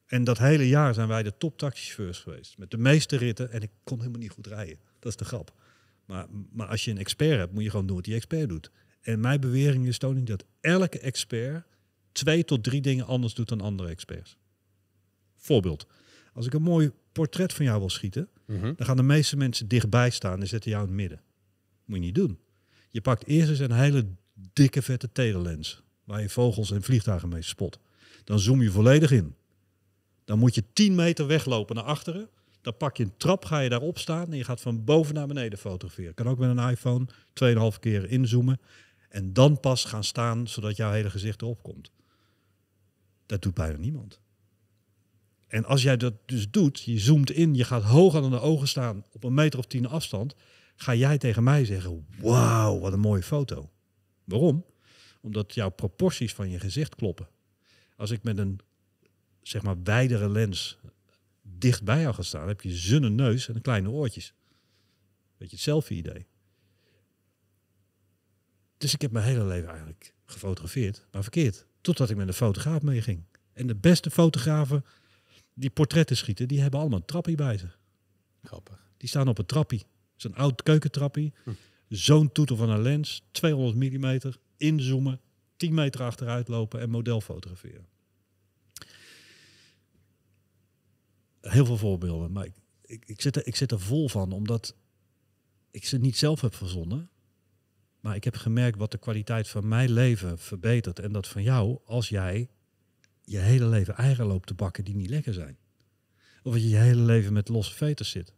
En dat hele jaar zijn wij de top taxichauffeurs geweest. Met de meeste ritten. En ik kon helemaal niet goed rijden. Dat is de grap. Maar, maar als je een expert hebt, moet je gewoon doen wat die expert doet. En mijn bewering is, Tony, dat elke expert twee tot drie dingen anders doet dan andere experts. Voorbeeld. Als ik een mooi portret van jou wil schieten, mhm. dan gaan de meeste mensen dichtbij staan en zetten jou in het midden. Moet je niet doen. Je pakt eerst eens een hele dikke vette telelens, waar je vogels en vliegtuigen mee spot. Dan zoom je volledig in. Dan moet je 10 meter weglopen naar achteren. Dan pak je een trap, ga je daarop staan en je gaat van boven naar beneden fotograferen. Kan ook met een iPhone 2,5 keer inzoomen. En dan pas gaan staan zodat jouw hele gezicht erop komt. Dat doet bijna niemand. En als jij dat dus doet, je zoomt in, je gaat hoger dan de ogen staan op een meter of tien afstand, ga jij tegen mij zeggen: Wauw, wat een mooie foto. Waarom? Omdat jouw proporties van je gezicht kloppen. Als ik met een zeg maar wijdere lens dichtbij bij jou ga staan, heb je zunne neus en kleine oortjes. Weet je, het selfie-idee. Dus ik heb mijn hele leven eigenlijk gefotografeerd, maar verkeerd. Totdat ik met een fotograaf meeging. En de beste fotografen die portretten schieten, die hebben allemaal een trappie bij ze. Grappig. Die staan op een trappie. Zo'n oud keukentrappie. Hm. Zo'n toeter van een lens, 200 mm, inzoomen, 10 meter achteruit lopen en model fotograferen. Heel veel voorbeelden, maar ik, ik, ik, zit, er, ik zit er vol van, omdat ik ze niet zelf heb verzonnen. Maar ik heb gemerkt wat de kwaliteit van mijn leven verbetert. En dat van jou als jij je hele leven eigen loopt te bakken die niet lekker zijn. Of dat je je hele leven met losse veters zit.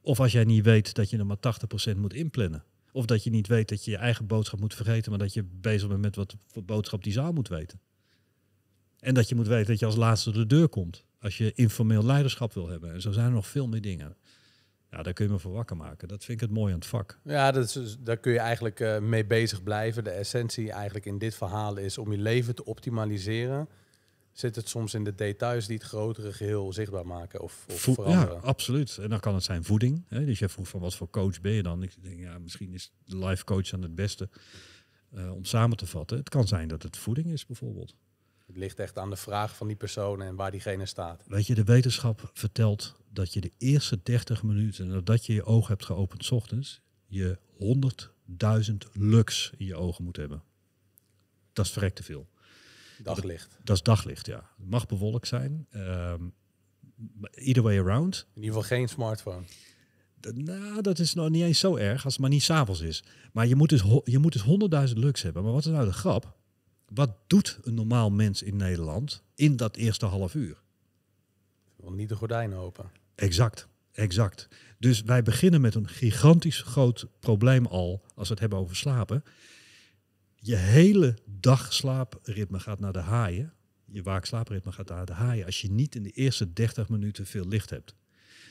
Of als jij niet weet dat je er maar 80% moet inplannen. Of dat je niet weet dat je je eigen boodschap moet vergeten, maar dat je bezig bent met wat voor boodschap die zaal moet weten. En dat je moet weten dat je als laatste de deur komt. Als je informeel leiderschap wil hebben. En zo zijn er nog veel meer dingen. Ja, daar kun je me voor wakker maken. Dat vind ik het mooi aan het vak. Ja, dat is, dus- daar kun je eigenlijk eh, mee bezig blijven. De essentie eigenlijk in dit verhaal is om je leven te optimaliseren. Zit het soms in de details die het grotere geheel zichtbaar maken of, of veranderen? Ja, absoluut. En dan kan het zijn voeding. Hè? Dus je vroeg van wat voor coach ben je dan? Ik denk, ja, misschien is de life coach aan het beste eh, om samen te vatten. Het kan zijn dat het voeding is bijvoorbeeld. Het ligt echt aan de vraag van die persoon en waar diegene staat. Weet je, de wetenschap vertelt dat je de eerste 30 minuten nadat je je ogen hebt geopend s ochtends, je 100.000 lux in je ogen moet hebben. Dat is verrekte veel. Daglicht. Dat, is daglicht, ja. Het mag bewolkt zijn. Um, either way around. In ieder geval geen smartphone. nou, dat is nog niet eens zo erg als het maar niet s'avonds is. Maar je moet dus, je moet dus 100.000 lux hebben. Maar wat is nou de grap? Wat doet een normaal mens in Nederland in dat eerste half uur? Wel niet de gordijnen open. Exact, exact. Dus wij beginnen met een gigantisch groot probleem al, als we het hebben over slapen. Je hele dag slaapritme gaat naar de haaien. Je waakslaapritme gaat naar de haaien als je niet in de eerste 30 minuten veel licht hebt.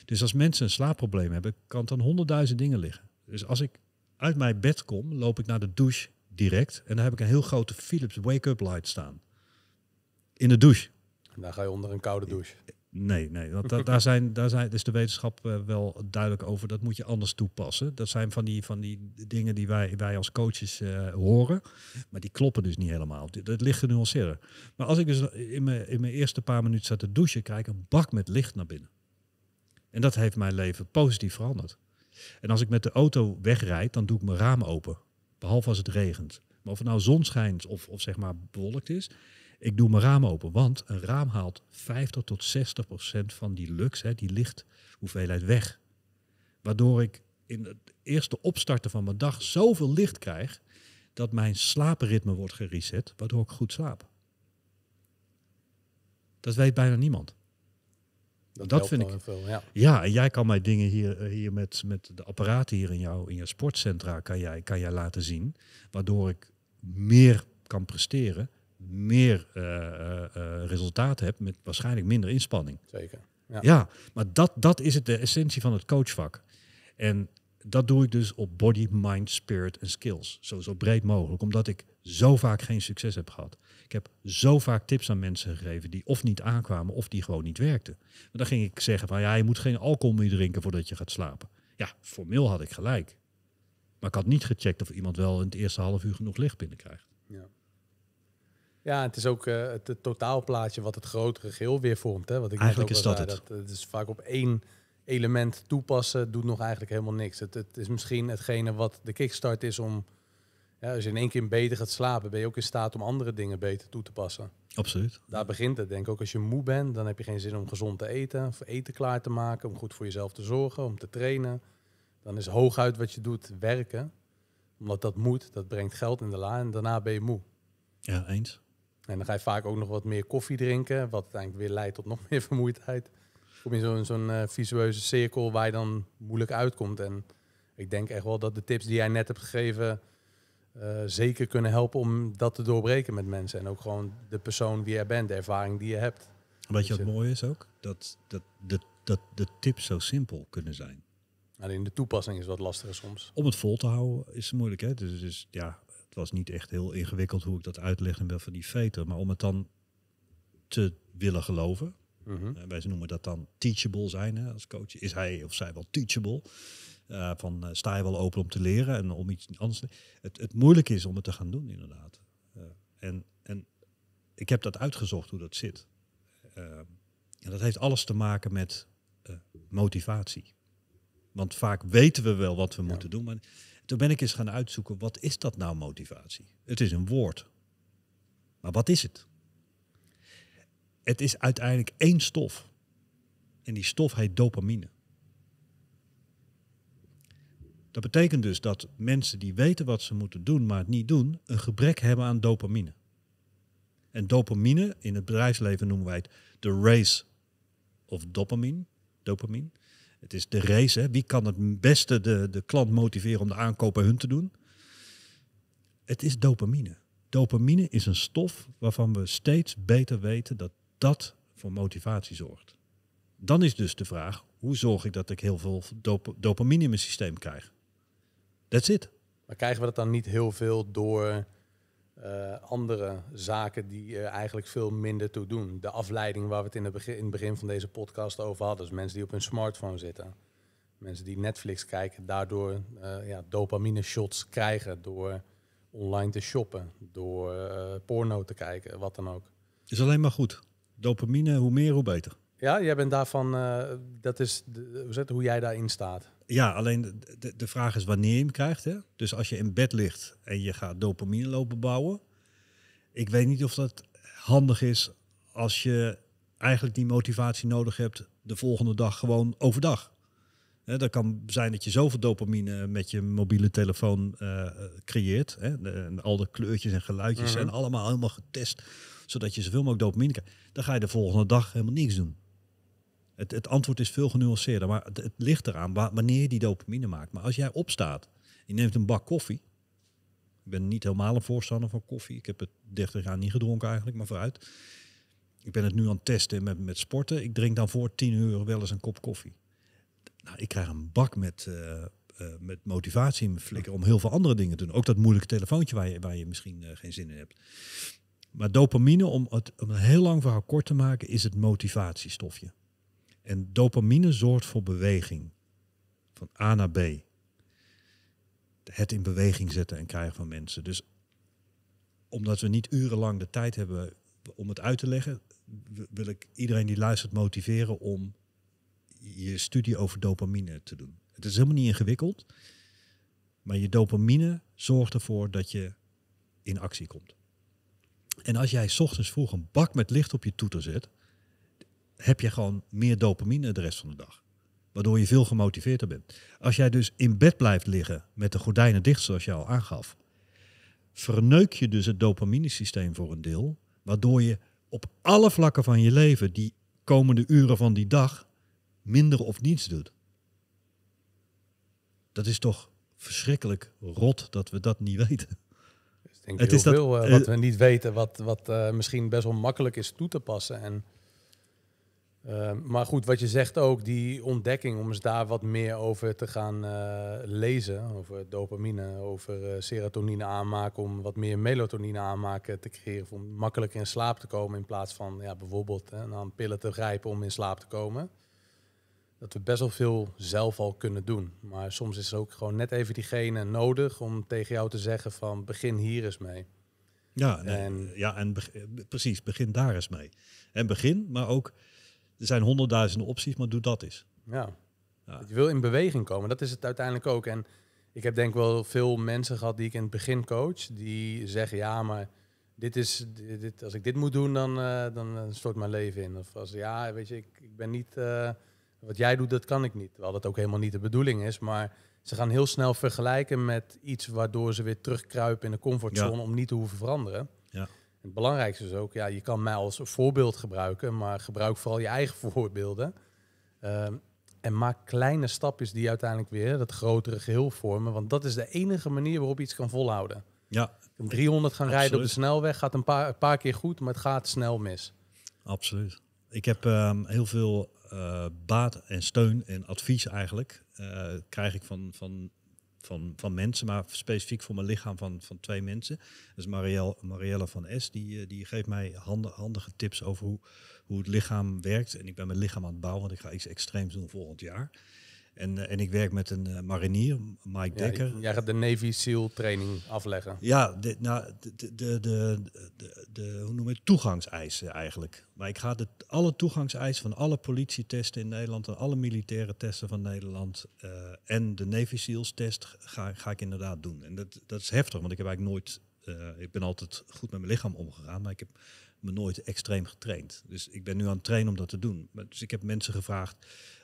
Dus als mensen een slaapprobleem hebben, kan het aan honderdduizend dingen liggen. Dus als ik uit mijn bed kom, loop ik naar de douche direct. En dan heb ik een heel grote Philips wake-up light staan. In de douche. En dan ga je onder een koude douche. Nee, nee want (laughs) daar, zijn, daar zijn, is de wetenschap eh, wel duidelijk over. Dat moet je anders toepassen. Dat zijn van die, van die dingen die wij, wij als coaches eh, horen. Maar die kloppen dus niet helemaal. Dat ligt genuanceerder. Maar als ik dus in mijn, in mijn eerste paar minuten zat te douchen, krijg ik een bak met licht naar binnen. En dat heeft mijn leven positief veranderd. En als ik met de auto wegrijd, dan doe ik mijn raam open. Behalve als het regent. Maar of het nou zon schijnt of, of zeg maar bewolkt is, ik doe mijn raam open, want een raam haalt 50 tot 60 procent van die lux, hè, die lichthoeveelheid, weg. Waardoor ik in het eerste opstarten van mijn dag zoveel licht krijg dat mijn slaapritme wordt gereset, waardoor ik goed slaap. Dat weet bijna niemand. Dat, vind ik. Veel, ja. en jij kan mij dingen hier, eh, hier met, met de apparaten hier in jouw in je sportcentra kan jij, kan jij laten zien, waardoor ik meer kan presteren meer eh, eh, eh, resultaat hebt met waarschijnlijk minder inspanning. Zeker. Ja. ja, maar dat, dat is het, de essentie van het coachvak. En dat doe ik dus op body, mind, spirit en skills. Zo, zo breed mogelijk, omdat ik zo vaak geen succes heb gehad. Ik heb zo vaak tips aan mensen gegeven die of niet aankwamen of die gewoon niet werkten. dan ging ik zeggen van ja, je moet geen alcohol meer drinken voordat je gaat slapen. Ja, formeel had ik gelijk. Maar ik had niet gecheckt of iemand wel in het eerste half uur genoeg licht binnenkrijgt. Ja, het is ook eh, het, totaalplaatje wat het grotere geheel weer vormt. Hè? ik eigenlijk is dat het. is vaak op één element toepassen, doet nog eigenlijk helemaal niks. Het, het is misschien hetgene wat de kickstart is om... Ja, als je in één keer beter gaat slapen, ben je ook in staat om andere dingen beter toe te passen. Absoluut. Daar begint het, denk ik. Ook als je moe bent, dan heb je geen zin om gezond te eten, of eten klaar te maken, om goed voor jezelf te zorgen, om te trainen. Dan is hooguit wat je doet werken, omdat dat moet, dat brengt geld in de la en daarna ben je moe. Ja, eens. En dan ga je vaak ook nog wat meer koffie drinken, wat uiteindelijk weer leidt tot nog (laughs) meer vermoeidheid. Kom je zo'n zo eh, visueuze cirkel waar je dan moeilijk uitkomt. En ik denk echt wel dat de tips die jij net hebt gegeven eh, zeker kunnen helpen om dat te doorbreken met mensen. En ook gewoon de persoon die je bent, de ervaring die je hebt. Weet je wat mooi is ook? Dat, dat, dat de tips zo simpel kunnen zijn. Alleen de toepassing is wat lastiger soms. Om het vol te houden is moeilijk. Hè? Dus, dus ja, het was niet echt heel ingewikkeld hoe ik dat uitlegde met van die feiten. Maar om het dan te willen geloven, mhm. eh, wij noemen dat dan teachable zijn hè, als coach. Is hij of zij wel teachable? Uh, van eh, sta je wel open om te leren en om iets anders te het, het moeilijk is om het te gaan doen, inderdaad. en, en ik heb dat uitgezocht hoe dat zit. en dat heeft alles te maken met motivatie. Want vaak weten we wel wat we moeten doen, maar toen ben ik eens gaan uitzoeken, wat is dat nou motivatie? Het is een woord. Maar wat is het? Het is uiteindelijk één stof. En die stof heet dopamine. Dat betekent dus dat mensen die weten wat ze moeten doen, maar het niet doen, een gebrek hebben aan dopamine. En dopamine, in het bedrijfsleven noemen wij het de race of dopamine. dopamine. Het is de race. Hè? Wie kan het beste de, de klant motiveren om de aankoop bij hun te doen? Het is dopamine. Dopamine is een stof waarvan we steeds beter weten dat dat voor motivatie zorgt. Dan is dus de vraag, hoe zorg ik dat ik heel veel dopamine in mijn systeem krijg? That's it. Maar krijgen we dat dan niet heel veel door eh, andere zaken die eh, eigenlijk veel minder toe doen. De afleiding waar we het in, het begin, in het begin van deze podcast over hadden. Dus mensen die op hun smartphone zitten. Mensen die Netflix kijken, daardoor eh, ja, dopamine shots krijgen door online te shoppen, door porno te kijken, wat dan ook. Is alleen maar goed. Dopamine, hoe meer, hoe beter. Ja, jij bent daarvan, dat is de, hoe jij daarin staat. Ja, alleen de, de vraag is wanneer je hem krijgt. Hè? Dus als je in bed ligt en je gaat dopamine lopen bouwen. Ik weet niet of dat handig is als je eigenlijk die motivatie nodig hebt de volgende dag gewoon overdag. He, dat kan zijn dat je zoveel dopamine met je mobiele telefoon eh, creëert. Hè? al de kleurtjes en geluidjes en mhm. zijn allemaal helemaal getest, zodat je zoveel mogelijk dopamine krijgt. Dan ga je de volgende dag helemaal niks doen. Het, het antwoord is veel genuanceerder, maar het, ligt eraan wanneer je die dopamine maakt. Maar als jij opstaat, je neemt een bak koffie. Ik ben niet helemaal een voorstander van koffie. Ik heb het 30 jaar niet gedronken eigenlijk, maar vooruit. Ik ben het nu aan het testen met, met sporten. Ik drink dan voor 10 uur wel eens een kop koffie. Nou, ik krijg een bak met, uh, met motivatie in mijn flikker om heel veel andere dingen te doen. Ook dat moeilijke telefoontje waar je, waar je misschien eh, geen zin in hebt. Maar dopamine, om het om een heel lang verhaal kort te maken, is het motivatiestofje. En dopamine zorgt voor beweging. Van A naar B. Het in beweging zetten en krijgen van mensen. Dus omdat we niet urenlang de tijd hebben om het uit te leggen, wil ik iedereen die luistert motiveren om je studie over dopamine te doen. Het is helemaal niet ingewikkeld, maar je dopamine zorgt ervoor dat je in actie komt. En als jij ochtends vroeg een bak met licht op je toeter zet, heb je gewoon meer dopamine de rest van de dag. Waardoor je veel gemotiveerder bent. Als jij dus in bed blijft liggen met de gordijnen dicht, zoals je al aangaf, verneuk je dus het dopaminesysteem voor een deel. Waardoor je op alle vlakken van je leven die komende uren van die dag minder of niets doet. Dat is toch verschrikkelijk rot dat we dat niet weten. Dus denk het is dat, eh, eh, wat we niet weten, wat, wat eh, misschien best wel makkelijk is toe te passen. En Ehm, maar goed, wat je zegt ook, die ontdekking om eens daar wat meer over te gaan eh, lezen. Over dopamine, over eh, serotonine aanmaken, om wat meer melatonine aanmaken te creëren. Om makkelijker in slaap te komen in plaats van ja, bijvoorbeeld hè, aan pillen te grijpen om in slaap te komen. Dat we best wel veel zelf al kunnen doen. Maar soms is er ook gewoon net even diegene nodig om tegen jou te zeggen van begin hier eens mee. Ja, en, ja, en eh, precies, begin daar eens mee. En begin, maar ook er zijn honderdduizenden opties, maar doe dat eens. Ja. ja. Je wil in beweging komen, dat is het uiteindelijk ook. En ik heb denk wel veel mensen gehad die ik in het begin coach, die zeggen ja, maar dit is, dit, als ik dit moet doen, dan, uh, dan eh, stort mijn leven in. Of als ja, weet je, ik, ik ben niet, eh, wat jij doet, dat kan ik niet. Terwijl dat ook helemaal niet de bedoeling is, maar ze gaan heel snel vergelijken met iets waardoor ze weer terugkruipen in de comfortzone om niet te hoeven veranderen het belangrijkste is ook, ja, je kan mij als voorbeeld gebruiken, maar gebruik vooral je eigen (laughs) voorbeelden. Ehm, en maak kleine stapjes die uiteindelijk weer dat grotere geheel vormen. Want dat is de enige manier waarop iets kan volhouden. Ja. 300 gaan rijden op de snelweg gaat een paar, paar keer goed, maar het gaat snel mis. Absoluut. Ik heb ehm, heel veel eh, baat en steun en advies eigenlijk. Uh, krijg ik van, van van, van mensen, maar specifiek voor mijn lichaam van, van twee mensen. is Marielle, Marielle van S, die, eh, die geeft mij handige, handige tips over hoe, hoe het lichaam werkt. En ik ben mijn lichaam aan het bouwen, want ik ga iets extreems doen volgend jaar. En, eh, en ik werk met een eh, marinier, Mike Dekker. jij gaat de Navy SEAL training afleggen. Ja, nou, de, de, de, de, de, hoe noem je het, toegangseisen eigenlijk. Maar ik ga de, alle toegangseisen van alle politietesten in Nederland... en alle militaire testen van Nederland eh, en de Navy SEALs test ga, ga ik inderdaad doen. En dat, dat is heftig, want ik heb eigenlijk nooit... ik ben altijd goed met mijn lichaam omgegaan, maar ik heb me nooit extreem getraind. Dus ik ben nu aan het trainen om dat te doen. Dus ik heb mensen gevraagd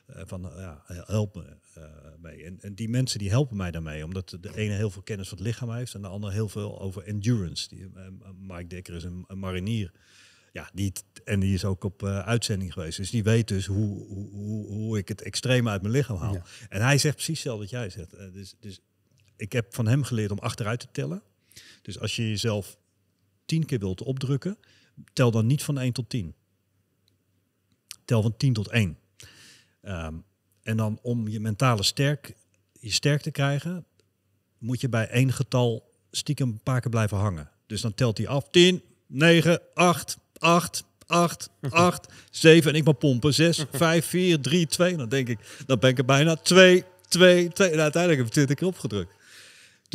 eh, van eh, ja, help me eh, mee. En, en, die mensen die helpen mij daarmee, omdat de ene heel veel kennis van het lichaam heeft en de ander heel veel over endurance. Die, Mike Dekker is een, marinier. Ja, die, en die is ook op uitzending geweest. Dus die weet dus hoe, hoe, hoe, hoe ik het extreem uit mijn lichaam haal. En hij zegt precies hetzelfde wat jij zegt. dus, dus ik heb van hem geleerd om achteruit te tellen. Dus als je jezelf tien keer wilt opdrukken, tel dan niet van 1 tot 10. Tel van 10 tot 1. Um, en dan om je mentale sterk, je sterk te krijgen, moet je bij één getal stiekem een paar keer blijven hangen. Dus dan telt hij af. 10, 9, 8, 8, 8, 8, 7. En ik mag pompen. 6, 5, 4, 3, 2. Dan denk ik, dan ben ik er bijna 2, 2, 2. En uiteindelijk heb ik 20 keer opgedrukt.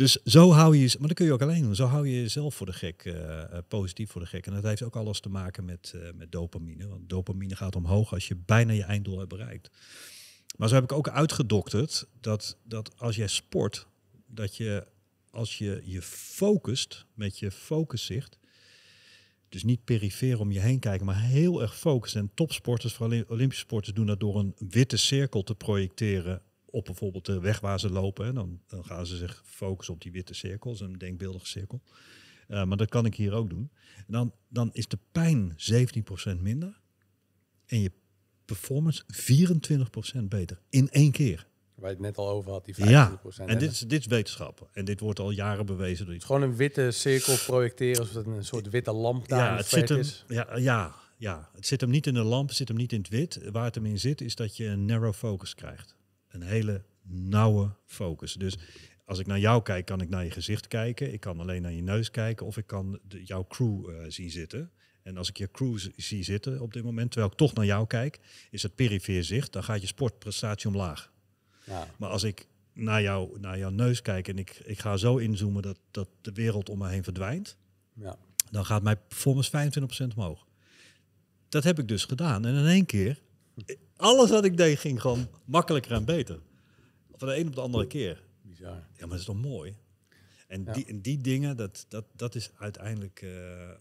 Dus zo hou je jezelf, maar dat kun je ook alleen doen. Zo hou je jezelf voor de gek, eh, eh, positief voor de gek. En dat heeft ook alles te maken met, eh, met dopamine. Want dopamine gaat omhoog als je bijna je einddoel hebt bereikt. Maar zo heb ik ook uitgedokterd dat, dat als jij sport, dat je als je je focust met je focuszicht, dus niet perifere om je heen kijken, maar heel erg focussen. En topsporters, vooral Olympische sporters, doen dat door een witte cirkel te projecteren op bijvoorbeeld de weg waar ze lopen. Hè, dan, dan, gaan ze zich focussen op die witte cirkels, een denkbeeldige cirkel. Eh, maar dat kan ik hier ook doen. dan, dan is de pijn 17% minder en je performance 24% beter in één keer. Waar je het net al over had, die 25%. Ja, en dit is, dit is wetenschap. En dit wordt al jaren bewezen. Door iets. Gewoon een witte cirkel projecteren, alsof een soort witte lamp daar ja, het zit hem, Ja, ja, ja, het zit hem niet in de lamp, het zit hem niet in het wit. Waar het hem in zit, is dat je een narrow focus krijgt een hele nauwe focus. Dus als ik naar jou kijk, kan ik naar je gezicht kijken. Ik kan alleen naar je neus kijken of ik kan de, jouw crew eh, zien zitten. En als ik je crew zie zitten op dit moment, terwijl ik toch naar jou kijk, is het perifere zicht, dan gaat je sportprestatie omlaag. Ja. Maar als ik naar, jou, naar jouw neus kijk en ik, ik ga zo inzoomen dat, dat de wereld om me heen verdwijnt, ja. dan gaat mijn performance 25% omhoog. Dat heb ik dus gedaan. En in één keer alles wat ik deed ging gewoon makkelijker en beter. Van de een op de andere keer. Bizar. Ja, maar dat is toch mooi? En, die, die dingen, dat, dat, dat is uiteindelijk eh, eh,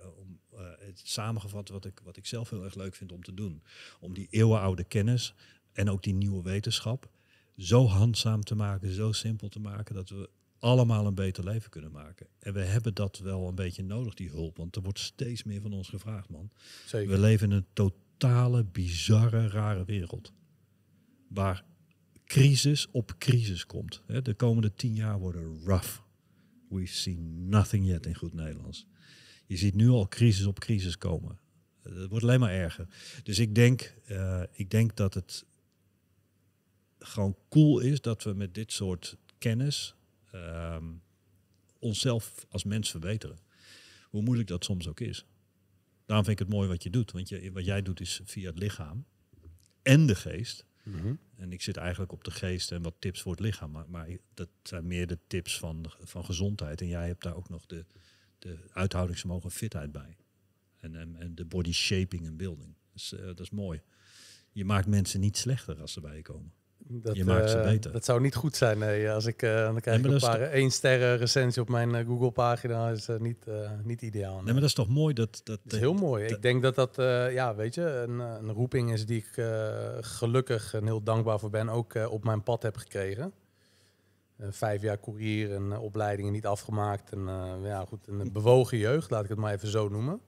het samengevat wat ik, wat ik zelf heel erg leuk vind om te doen. Om die eeuwenoude kennis en ook die nieuwe wetenschap zo handzaam te maken, zo simpel te maken, dat we allemaal een beter leven kunnen maken. En we hebben dat wel een beetje nodig, die hulp, want er wordt steeds meer van ons gevraagd, man. Zeker. We leven in een totaal totale, bizarre, rare wereld. Waar crisis op crisis komt. De komende tien jaar worden rough. We see nothing yet in goed Nederlands. Je ziet nu al crisis op crisis komen. Het wordt alleen maar erger. Dus ik denk, eh, ik denk dat het gewoon cool is dat we met dit soort kennis ehm, onszelf als mens verbeteren. Hoe moeilijk dat soms ook is. Daarom vind ik het mooi wat je doet. Want je, wat jij doet is via het lichaam en de geest. Mhm. En ik zit eigenlijk op de geest en wat tips voor het lichaam. Maar, maar, dat zijn meer de tips van, van gezondheid. En jij hebt daar ook nog de, de uithoudingsvermogen fitheid bij. En, en, de body shaping en building. Dus eh, dat is mooi. Je maakt mensen niet slechter als ze bij je komen. Dat, je maakt ze eh, beter. Dat zou niet goed zijn, nee. Eh, als ik, eh, dan krijg een paar één sterren recensie op mijn Google pagina. is niet, niet ideaal. Nee. maar dat is toch mooi? Dat, dat, is heel mooi. ik denk dat dat, ja, weet je, een, een roeping is die ik gelukkig en heel dankbaar voor ben. Ook op mijn pad heb gekregen. vijf jaar courier en opleidingen niet afgemaakt. En ja, goed, een (laughs) bewogen jeugd, laat ik het maar even zo noemen.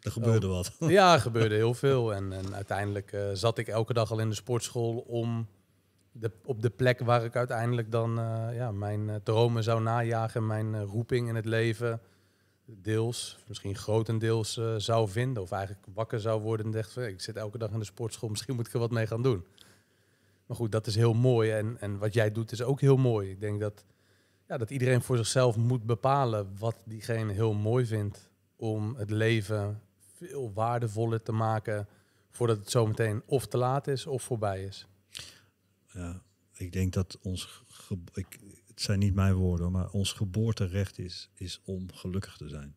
Er gebeurde oh. wat. Ja, er (laughs) gebeurde heel veel. En, en uiteindelijk zat ik elke dag al in de sportschool om op de plek waar ik uiteindelijk dan eh, ja, mijn eh, dromen zou najagen, mijn eh, roeping in het leven deels, misschien grotendeels zou vinden. Of eigenlijk wakker zou worden en dacht, ik zit elke dag in de sportschool, (laughs) misschien moet ik er wat mee gaan doen. Maar goed, dat is heel mooi en, en wat jij doet is ook heel mooi. Ik denk dat, ja, dat iedereen voor zichzelf moet bepalen wat diegene heel mooi vindt om het leven veel waardevoller te maken voordat het zometeen of te laat is of voorbij is ja, ik denk dat ons, ik, het zijn niet mijn woorden, maar ons geboorterecht is, is om gelukkig te zijn.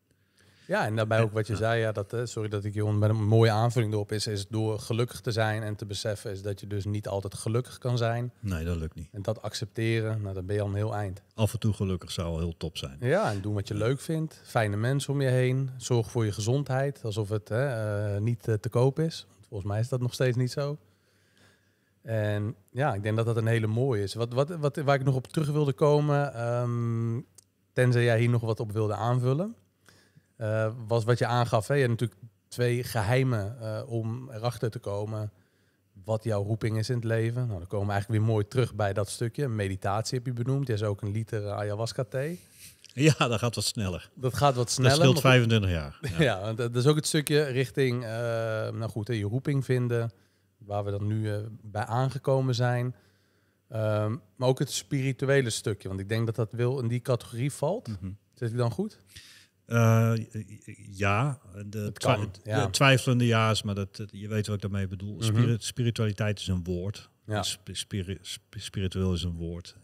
Ja, en daarbij ook wat je zei, ja, dat, eh, sorry dat ik je met een mooie aanvulling erop is, is door gelukkig te zijn en te beseffen is dat je dus niet altijd gelukkig kan zijn. Nee, dat lukt niet. En dat accepteren, nou, dan ben je al een heel eind. Af en toe gelukkig zou heel top zijn. Ja, en doen wat je leuk vindt, fijne mensen om je heen, zorg voor je gezondheid, alsof het hè, eh, niet eh, te koop is. Volgens mij is dat nog steeds niet zo. En ja, ik denk dat dat een hele mooie is. Wat, wat, wat, waar ik nog op terug wilde komen, um, tenzij jij hier nog wat op wilde aanvullen, eh, was wat je aangaf. Hè? Je hebt natuurlijk twee geheimen eh, om erachter te komen wat jouw roeping is in het leven. Nou, dan komen we eigenlijk weer mooi terug bij dat stukje. Meditatie heb je benoemd. Je is ook een liter ayahuasca-thee. Ja, dat gaat wat sneller. Dat gaat wat sneller. Dat scheelt 25 jaar. Ja, (laughs) dat is ook het stukje richting, eh, nou goed, hè, je roeping vinden waar we dan nu eh, bij aangekomen zijn. Ehm, maar ook het spirituele stukje, want ik denk dat dat wel in die categorie valt. Mhm. Zit ik dan goed? Eh, ja, de, twijfelende ja maar dat, eh, je weet wat ik daarmee bedoel. Mhm. spiritualiteit is een woord. Ja. spiritueel is een woord.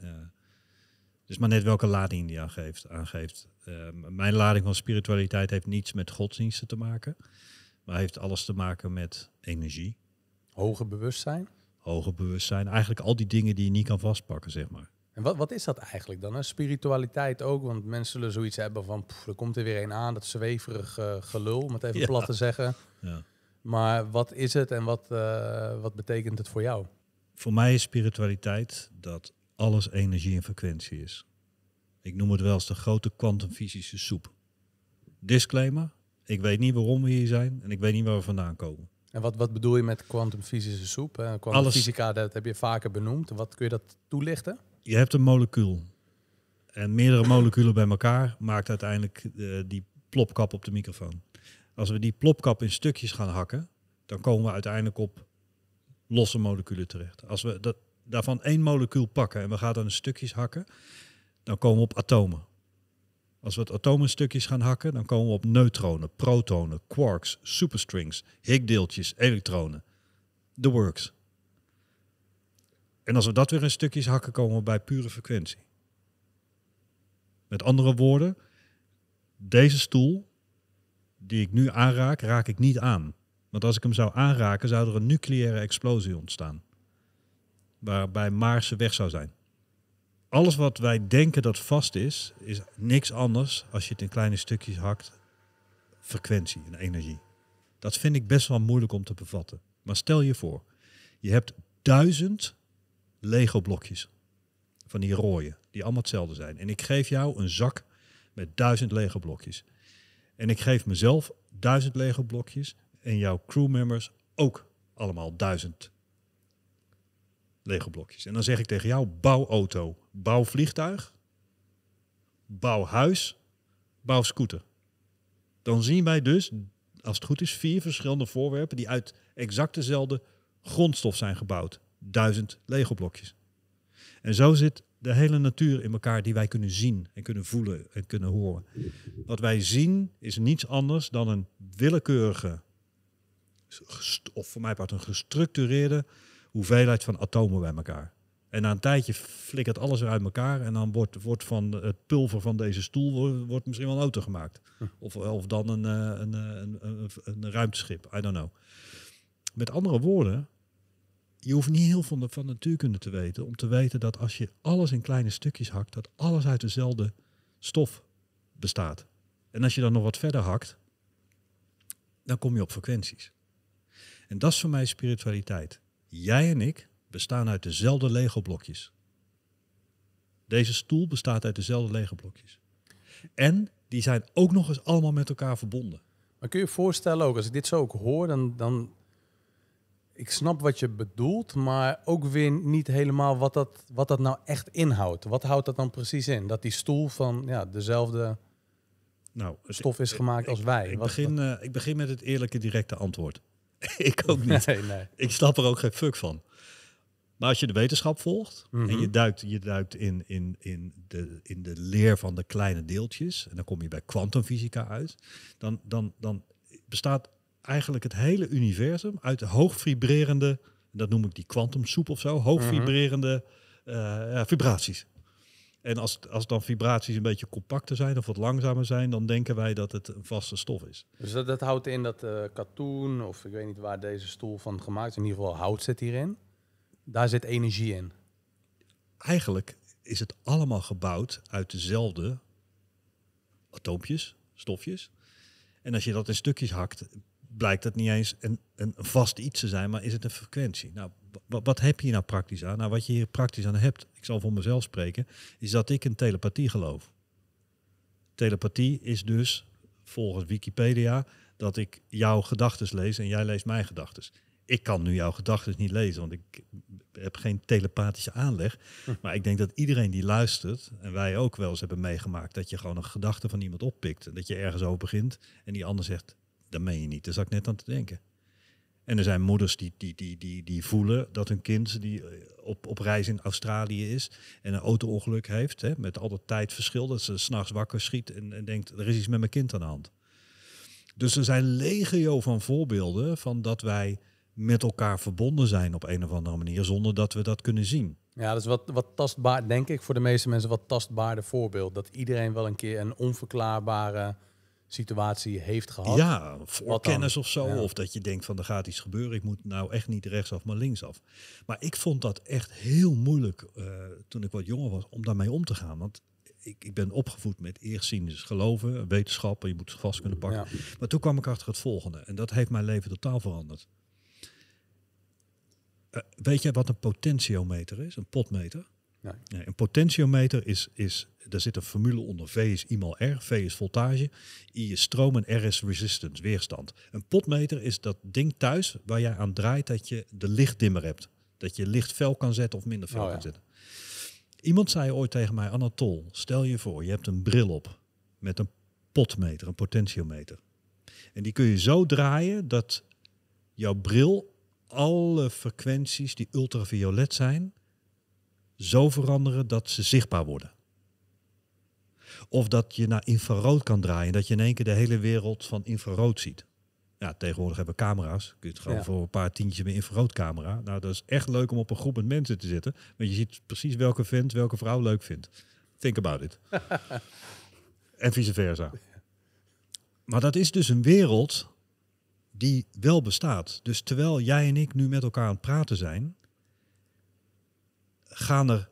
dus maar net welke lading die aangeeft. aangeeft. Ehm, mijn lading van spiritualiteit heeft niets met godsdiensten te maken, maar heeft alles te maken met energie. Hoger bewustzijn? Hoger bewustzijn. Eigenlijk al die dingen die je niet kan vastpakken, zeg maar. En wat, wat is dat eigenlijk dan? Spiritualiteit ook, want mensen zullen zoiets hebben van, er komt er weer een aan, dat zweverig eh, gelul, om het even (laughs) plat te zeggen. Ja. Maar wat is het en wat, eh, wat betekent het voor jou? Voor mij is spiritualiteit dat alles energie en frequentie is. Ik noem het wel eens de grote kwantumfysische soep. Disclaimer, ik weet niet waarom we hier zijn en ik weet niet waar we vandaan komen. En wat, wat bedoel je met kwantumfysische soep? Kwantumfysica, dat heb je vaker benoemd. Wat kun je dat toelichten? Je hebt een molecuul. En meerdere moleculen bij elkaar maakt uiteindelijk eh, die plopkap op de microfoon. Als we die plopkap in stukjes gaan hakken, dan komen we uiteindelijk op losse moleculen terecht. Als we dat, daarvan één molecuul pakken en we gaan dan in stukjes hakken, dan komen we op atomen. Als we het atoom in stukjes gaan hakken, dan komen we op neutronen, protonen, quarks, superstrings, Higgsdeeltjes, elektronen. The works. En als we dat weer in stukjes hakken, komen we bij pure frequentie. Met andere woorden, deze stoel die ik nu aanraak, raak ik niet aan. Want als ik hem zou aanraken, zou er een nucleaire explosie ontstaan. Waarbij Maarse weg zou zijn alles wat wij denken dat vast is, is niks anders als je het in kleine stukjes hakt. Frequentie en energie. Dat vind ik best wel moeilijk om te bevatten. Maar stel je voor, je hebt duizend Lego-blokjes van die rode, die allemaal hetzelfde zijn. En ik geef jou een zak met duizend Lego-blokjes. En ik geef mezelf duizend Lego-blokjes en jouw crewmembers ook allemaal duizend Lego-blokjes. En dan zeg ik tegen jou, bouw auto, bouw vliegtuig, bouw huis, bouw scooter. Dan zien wij dus, als het goed is, vier verschillende voorwerpen die uit exact dezelfde grondstof zijn gebouwd. Duizend Lego-blokjes. En zo zit de hele natuur in elkaar die wij kunnen zien en kunnen voelen en kunnen horen. Wat wij zien is niets anders dan een willekeurige, of voor mij part een gestructureerde hoeveelheid van atomen bij elkaar. En na een tijdje flikkert alles eruit uit elkaar. En dan wordt, wordt van het pulver van deze stoel wordt, misschien wel een auto gemaakt. Hm. Of, of dan een, eh, eh, een, een, een, een ruimteschip. I don't know. Met andere woorden, je hoeft niet heel veel van de natuurkunde te weten om te weten dat als je alles in kleine stukjes hakt, dat alles uit dezelfde stof bestaat. En als je dan nog wat verder hakt, dan kom je op frequenties. En dat is voor mij spiritualiteit. Jij en ik bestaan uit dezelfde Lego-blokjes. Deze stoel bestaat uit dezelfde Lego-blokjes. En die zijn ook nog eens allemaal met elkaar verbonden. Maar kun je je voorstellen ook, als ik dit zo ook hoor, dan, dan... Ik snap wat je bedoelt, maar ook weer niet helemaal wat dat, wat dat nou echt inhoudt. Wat houdt dat dan precies in? Dat die stoel van ja, dezelfde nou, dus stof is gemaakt als wij. Ik begin, eh, ik begin met het eerlijke, directe antwoord. (laughs) ik ook niet. Ik snap er ook geen fuck van. Maar als je de wetenschap volgt en mhm. je duikt, je duikt in, in, in, de, in de leer van de kleine deeltjes, en dan kom je bij kwantumfysica uit, dan, dan, dan bestaat eigenlijk het hele universum uit de hoogvibrerende, dat noem ik die kwantumsoep of zo, hoogvibrerende uh, ja, vibraties. En als, als dan vibraties een beetje compacter zijn of wat langzamer zijn, dan denken wij dat het een vaste stof is. Dus dat, houdt in dat eh, katoen, of ik weet niet waar deze stoel van gemaakt is, in ieder geval hout zit hierin. Daar zit energie in. Eigenlijk is het allemaal gebouwd uit dezelfde atoompjes, stofjes. En als je dat in stukjes hakt, blijkt het niet eens een, een vast iets te zijn, maar is het een frequentie. Nou, wat, heb je nou praktisch aan? Nou, wat je hier praktisch aan hebt, ik zal voor mezelf spreken, is dat ik in telepathie geloof. Telepathie is dus volgens Wikipedia dat ik jouw gedachten lees en jij leest mijn gedachten. Ik kan nu jouw gedachten niet lezen, want ik heb geen telepathische aanleg. Hm. Maar ik denk dat iedereen die luistert, en wij ook wel eens hebben meegemaakt, dat je gewoon een gedachte van iemand oppikt. En dat je ergens over begint en die ander zegt, dat meen je niet, daar zat ik net aan te denken. En er zijn moeders die, die, die, die, die voelen dat hun kind die eh, op, op reis in Australië is en een auto-ongeluk heeft, hè, met al dat tijdverschil, dat ze s'nachts wakker schiet en, en denkt, er is iets met mijn kind aan de hand. Dus er zijn legio van voorbeelden van dat wij met elkaar verbonden zijn op een of andere manier, zonder dat we dat kunnen zien. Ja, dat is wat, wat tastbaar, denk ik, voor de meeste mensen wat tastbaarder voorbeeld. Dat iedereen wel een keer een onverklaarbare situatie heeft gehad. Ja, kennis of zo. Of dat je denkt van er gaat iets gebeuren. Ik moet nou echt niet rechtsaf, maar linksaf. Maar ik vond dat echt heel moeilijk eh, toen ik wat jonger was om daarmee om te gaan. Want ik, ik ben opgevoed met eerst zien geloven, wetenschappen, je moet het vast kunnen pakken. Maar toen kwam ik achter het volgende. En dat heeft mijn leven totaal veranderd. Eh, weet jij wat een potentiometer is? Een potmeter? Nee. nee een potentiometer is, is daar zit een formule onder. V is I mal R. V is voltage. I is stroom en R is resistance, weerstand. Een potmeter is dat ding thuis waar jij aan draait dat je de lichtdimmer hebt. Dat je licht fel kan zetten of minder fel oh, kan zetten. Iemand zei ooit tegen mij, Anatol, stel je voor, je hebt een bril op met een potmeter, een potentiometer. En die kun je zo draaien dat jouw bril alle frequenties die ultraviolet zijn, zo veranderen dat ze zichtbaar worden. Of dat je naar infrarood kan draaien. Dat je in één keer de hele wereld van infrarood ziet. Ja, tegenwoordig hebben we camera's. Kun je het gewoon voor een paar tientjes met infraroodcamera. Nou, dat is echt leuk om op een groep met mensen te zitten. Want je ziet precies welke vent, welke vrouw leuk vindt. Think about it. (laughs) en vice versa. Maar dat is dus een wereld die wel bestaat. Dus terwijl jij en ik nu met elkaar aan het praten zijn, gaan er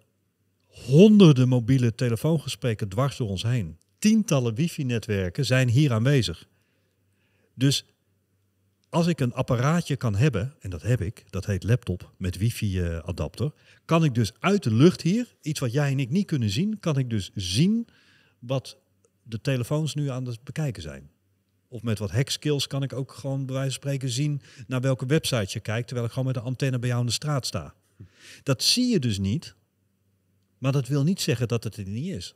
honderden mobiele telefoongesprekken dwars door ons heen. Tientallen wifi-netwerken zijn hier aanwezig. Dus als ik een apparaatje kan hebben, en dat heb ik, dat heet laptop met wifi-adapter, kan ik dus uit de lucht hier, iets wat jij en ik niet kunnen zien, kan ik dus zien wat de telefoons nu aan het bekijken zijn. Of met wat skills kan ik ook gewoon bij wijze van spreken zien naar welke website je kijkt, terwijl ik gewoon met een antenne bij jou in de straat sta. Dat zie je dus niet maar dat wil niet zeggen dat het er niet is.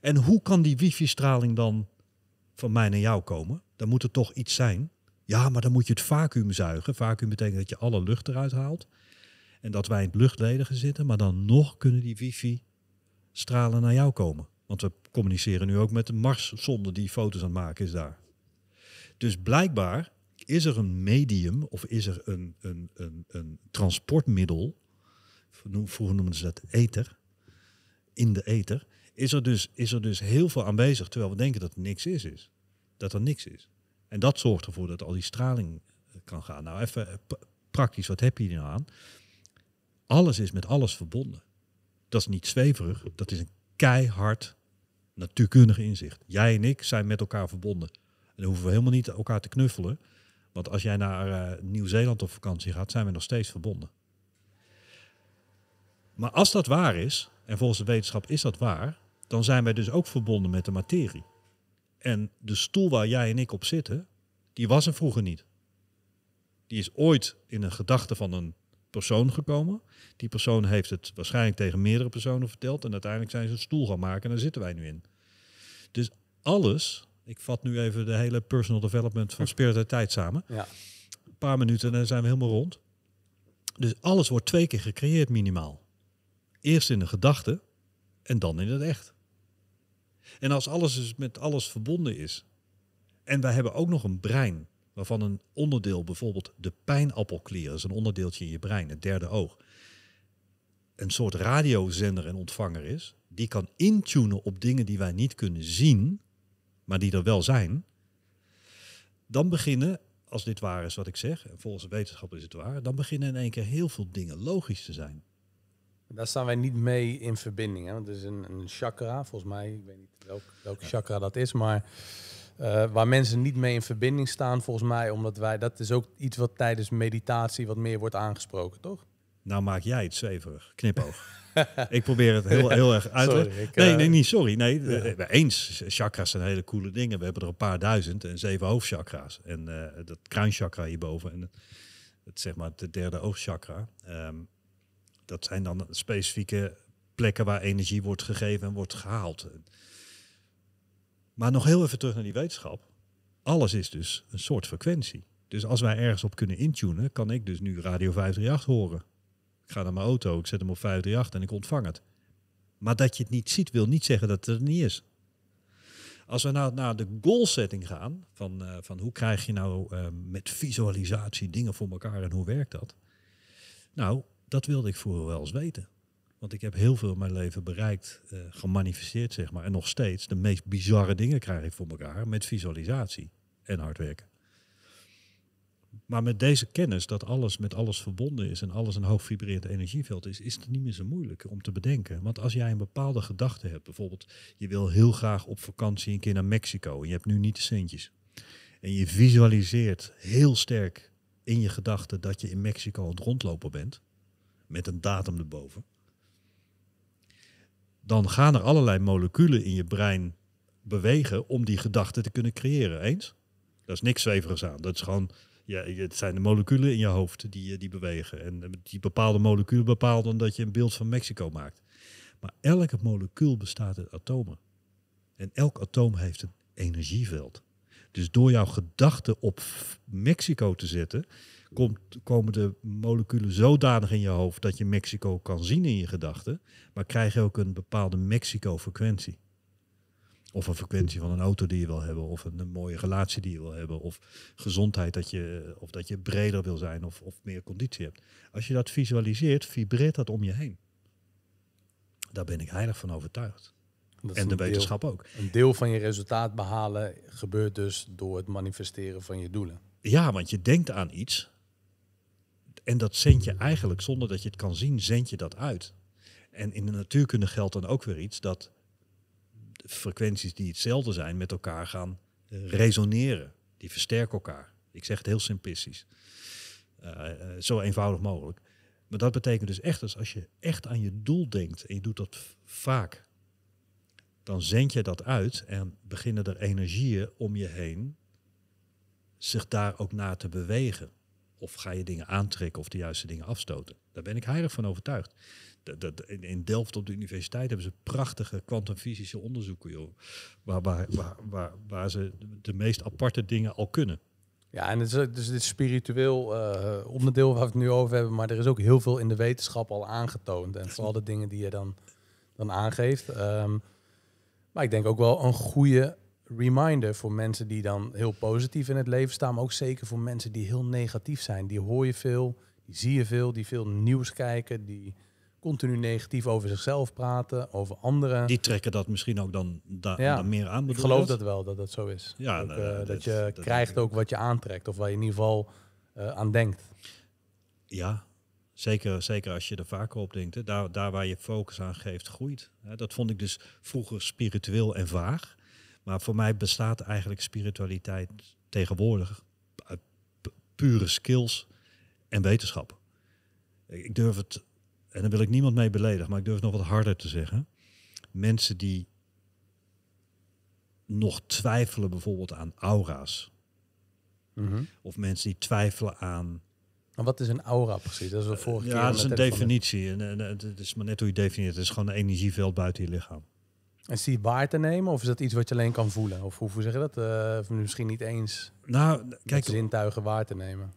En hoe kan die wifi-straling dan van mij naar jou komen? Dan moet er toch iets zijn. Ja, maar dan moet je het vacuüm zuigen. Vacuüm betekent dat je alle lucht eruit haalt. En dat wij in het luchtledige zitten, maar dan nog kunnen die wifi-stralen naar jou komen. Want we communiceren nu ook met de mars zonde die foto's aan het maken is daar. Dus blijkbaar is er een medium of is er een, een, een, een transportmiddel vroeger noemden ze dat ether, in de ether, is er, dus, is er dus heel veel aanwezig, terwijl we denken dat er niks is, is. Dat er niks is. En dat zorgt ervoor dat al die straling eh, kan gaan. Nou, even eh, praktisch, wat heb je hier nou aan? Alles is met alles verbonden. Dat is niet zweverig, dat is een keihard natuurkundig inzicht. Jij en ik zijn met elkaar verbonden. En dan hoeven we helemaal niet elkaar te knuffelen. Want als jij naar eh, Nieuw-Zeeland op vakantie gaat, zijn we nog steeds verbonden. Maar als dat waar is, en volgens de wetenschap is dat waar, dan zijn wij dus ook verbonden met de materie. En de stoel waar jij en ik op zitten, die was er vroeger niet. Die is ooit in een gedachte van een persoon gekomen. Die persoon heeft het waarschijnlijk tegen meerdere personen verteld. En uiteindelijk zijn ze een stoel gaan maken en daar zitten wij nu in. Dus alles, ik vat nu even de hele personal development van spirit tijd samen. Ja. Een paar minuten en dan zijn we helemaal rond. Dus alles wordt twee keer gecreëerd minimaal. Eerst in de gedachte en dan in het echt. En als alles dus met alles verbonden is. En wij hebben ook nog een brein, waarvan een onderdeel, bijvoorbeeld de pijnappelklier, is een onderdeeltje in je brein, het derde oog, een soort radiozender en ontvanger is, die kan intunen op dingen die wij niet kunnen zien, maar die er wel zijn. Dan beginnen, als dit waar is wat ik zeg, en volgens de wetenschap is het waar, dan beginnen in één keer heel veel dingen logisch te zijn. Daar staan wij niet mee in verbinding. Hè? Want het is een, een chakra, volgens mij. Ik weet niet welk, welke chakra dat is, maar... Eh, waar mensen niet mee in verbinding staan, volgens mij, omdat wij dat is ook iets wat tijdens meditatie wat meer wordt aangesproken, toch? Nou maak jij het zeverig, knipoog. (laughs) ik probeer het heel, heel erg uit te leggen. Nee, eh, nee, niet sorry. Nee, eens, chakras zijn hele coole dingen. We hebben er een paar duizend en zeven hoofdchakra's. En eh, dat kruinchakra hierboven en het, zeg maar, de derde oogchakra. Um, ehm, dat zijn dan specifieke plekken waar energie wordt gegeven en wordt gehaald. Maar nog heel even terug naar die wetenschap. Alles is dus een soort frequentie. Dus als wij ergens op kunnen intunen, kan ik dus nu Radio 538 horen. Ik ga naar mijn auto, ik zet hem op 538 en ik ontvang het. Maar dat je het niet ziet, wil niet zeggen dat het er niet is. Als we nou naar de goal-setting gaan, van, eh, van hoe krijg je nou eh, met visualisatie dingen voor elkaar en hoe werkt dat? Nou, dat wilde ik vroeger wel eens weten. Want ik heb heel veel in mijn leven bereikt, uh, gemanifesteerd zeg maar. En nog steeds de meest bizarre dingen krijg ik voor elkaar met visualisatie en hard werken. Maar met deze kennis dat alles met alles verbonden is en alles een hoog vibrerend energieveld is, is het niet meer zo moeilijk om te bedenken. Want als jij een bepaalde gedachte hebt, bijvoorbeeld je wil heel graag op vakantie een keer naar Mexico en je hebt nu niet de centjes. En je visualiseert heel sterk in je gedachten dat je in Mexico aan het rondlopen bent met een datum erboven. Dan gaan er allerlei moleculen in je brein bewegen om die gedachten te kunnen creëren. Eens? Daar is niks zweverigs aan. Dat is gewoon, ja, het zijn de moleculen in je hoofd die, eh, die bewegen. En eh, die bepaalde moleculen bepaalt dat je een beeld van Mexico maakt. Maar elke molecuul bestaat uit atomen. En elk atoom heeft een energieveld. Dus door jouw gedachten op Mexico te zetten, komt, komen de moleculen zodanig in je hoofd dat je Mexico kan zien in je gedachten, maar krijg je ook een bepaalde Mexico-frequentie. Of een frequentie van een auto die je wil hebben, of een, mooie relatie die je wil hebben, of gezondheid dat je, of dat je breder wil zijn of, of meer conditie hebt. Als je dat visualiseert, vibreert dat om je heen. Daar ben ik heilig van overtuigd. En de wetenschap ook. Een deel van je resultaat behalen gebeurt dus door het manifesteren van je doelen. Ja, want je denkt aan iets en dat zend je eigenlijk, zonder dat je het kan zien, zend je dat uit. En in de natuurkunde geldt dan ook weer iets dat frequenties die hetzelfde zijn met elkaar gaan eh, resoneren. Die versterken elkaar. Ik zeg het heel simplistisch. Eh, eh, zo eenvoudig mogelijk. Maar dat betekent dus echt dat als je echt aan je doel denkt en je doet dat vaak, dan zend je dat uit en beginnen er energieën om je heen zich daar ook naar te bewegen. Of ga je dingen aantrekken of de juiste dingen afstoten? Daar ben ik heilig van overtuigd. Dat, dat, in, Delft op de universiteit hebben ze prachtige kwantumfysische onderzoeken, joh, waar, waar, waar, waar, ze de meest aparte dingen al kunnen. Ja, en het is, dus dit spiritueel eh, onderdeel waar we het nu over hebben, maar er is ook heel veel in de wetenschap al aangetoond. En vooral de dingen die je dan, dan aangeeft. Ehm, maar ik denk ook wel een goede reminder voor mensen die dan heel positief in het leven staan, maar ook zeker voor mensen die heel negatief zijn. Die hoor je veel, die zie je veel, die veel nieuws kijken, die continu negatief over zichzelf praten, over anderen. Die trekken dat misschien ook dan, da dan meer aan. Ik geloof dat? wel, dat dat zo is. Ja, dat, nou eh, je krijgt ook wat je aantrekt, of waar je in ieder geval eh, aan denkt. Ja, Zeker, zeker als je er vaker op denkt. Daar, daar waar je focus aan geeft, groeit. Dat vond ik dus vroeger spiritueel en vaag. Maar voor mij bestaat eigenlijk spiritualiteit tegenwoordig uit pure skills en wetenschap. Ik durf het, en daar wil ik niemand mee beledigen, maar ik durf nog wat harder te zeggen. Mensen die nog twijfelen bijvoorbeeld aan aura's. Mhm. Of mensen die twijfelen aan wat is een aura precies? Dat is een vorige ja, keer. Ja, dat is een definitie. het is maar net hoe je definieert. Het is gewoon een energieveld buiten je lichaam. Is die waar te nemen of is dat iets wat je alleen kan voelen? Of hoe zeg je dat? Eh, misschien niet eens nou, kijk, zintuigen waar te nemen.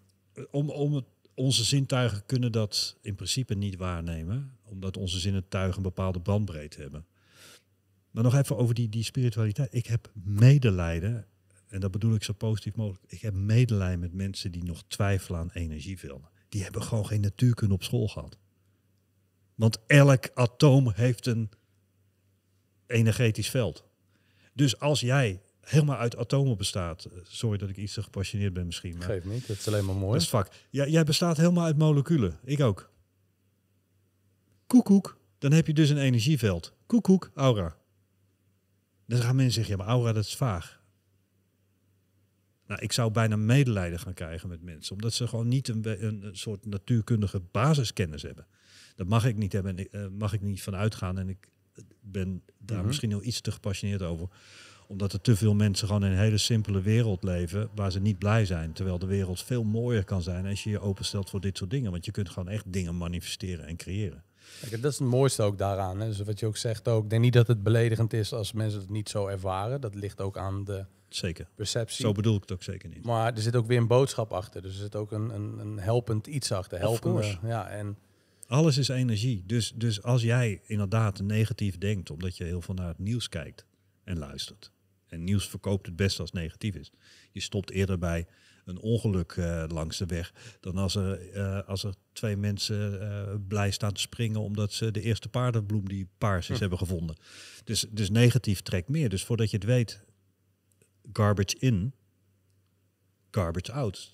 Om, om onze zintuigen kunnen dat in principe niet waarnemen, omdat onze zintuigen een bepaalde bandbreedte hebben. Maar nog even over die, die spiritualiteit. Ik heb medelijden, en dat bedoel ik zo positief mogelijk. Ik heb medelijden met mensen die nog twijfelen aan energievelden. Die hebben gewoon geen natuurkunde op school gehad. Want elk atoom heeft een energetisch veld. Dus als jij helemaal uit atomen bestaat. Eh, sorry dat ik iets te gepassioneerd ben misschien. Maar niet, dat is alleen maar mooi. Dat is vak. Ja, jij bestaat helemaal uit moleculen. Ik ook. Koekoek. Dan heb je dus een energieveld. Koekoek, aura. Dan gaan mensen zeggen, ja maar aura dat is vaag. Nou, ik zou bijna medelijden gaan krijgen met mensen. Omdat ze gewoon niet een, een soort natuurkundige basiskennis hebben. Dat mag ik niet hebben en eh, mag ik niet van uitgaan. En ik ben daar mhm. misschien heel iets te gepassioneerd over omdat er te veel mensen gewoon in een hele simpele wereld leven waar ze niet blij zijn. Terwijl de wereld veel mooier kan zijn als je je openstelt voor dit soort dingen. Want je kunt gewoon echt dingen manifesteren en creëren. Kijk, dat is het mooiste ook daaraan. Hè. Dus wat je ook zegt ook. Ik denk niet dat het beledigend is als mensen het niet zo ervaren. Dat ligt ook aan de zeker. perceptie. Zo bedoel ik het ook zeker niet. Maar er zit ook weer een boodschap achter. Dus er zit ook een, een, een helpend iets achter. Helpende, ja, en alles is energie. Dus, dus als jij inderdaad negatief denkt, omdat je heel veel naar het nieuws kijkt en luistert. En nieuws verkoopt het best als negatief is. Je stopt eerder bij een ongeluk eh, langs de weg. Dan als er, eh, als er twee mensen eh, blij staan te springen omdat ze de eerste paardenbloem die paars is hm. hebben gevonden. Dus, dus negatief trekt meer. Dus voordat je het weet, garbage in, garbage out.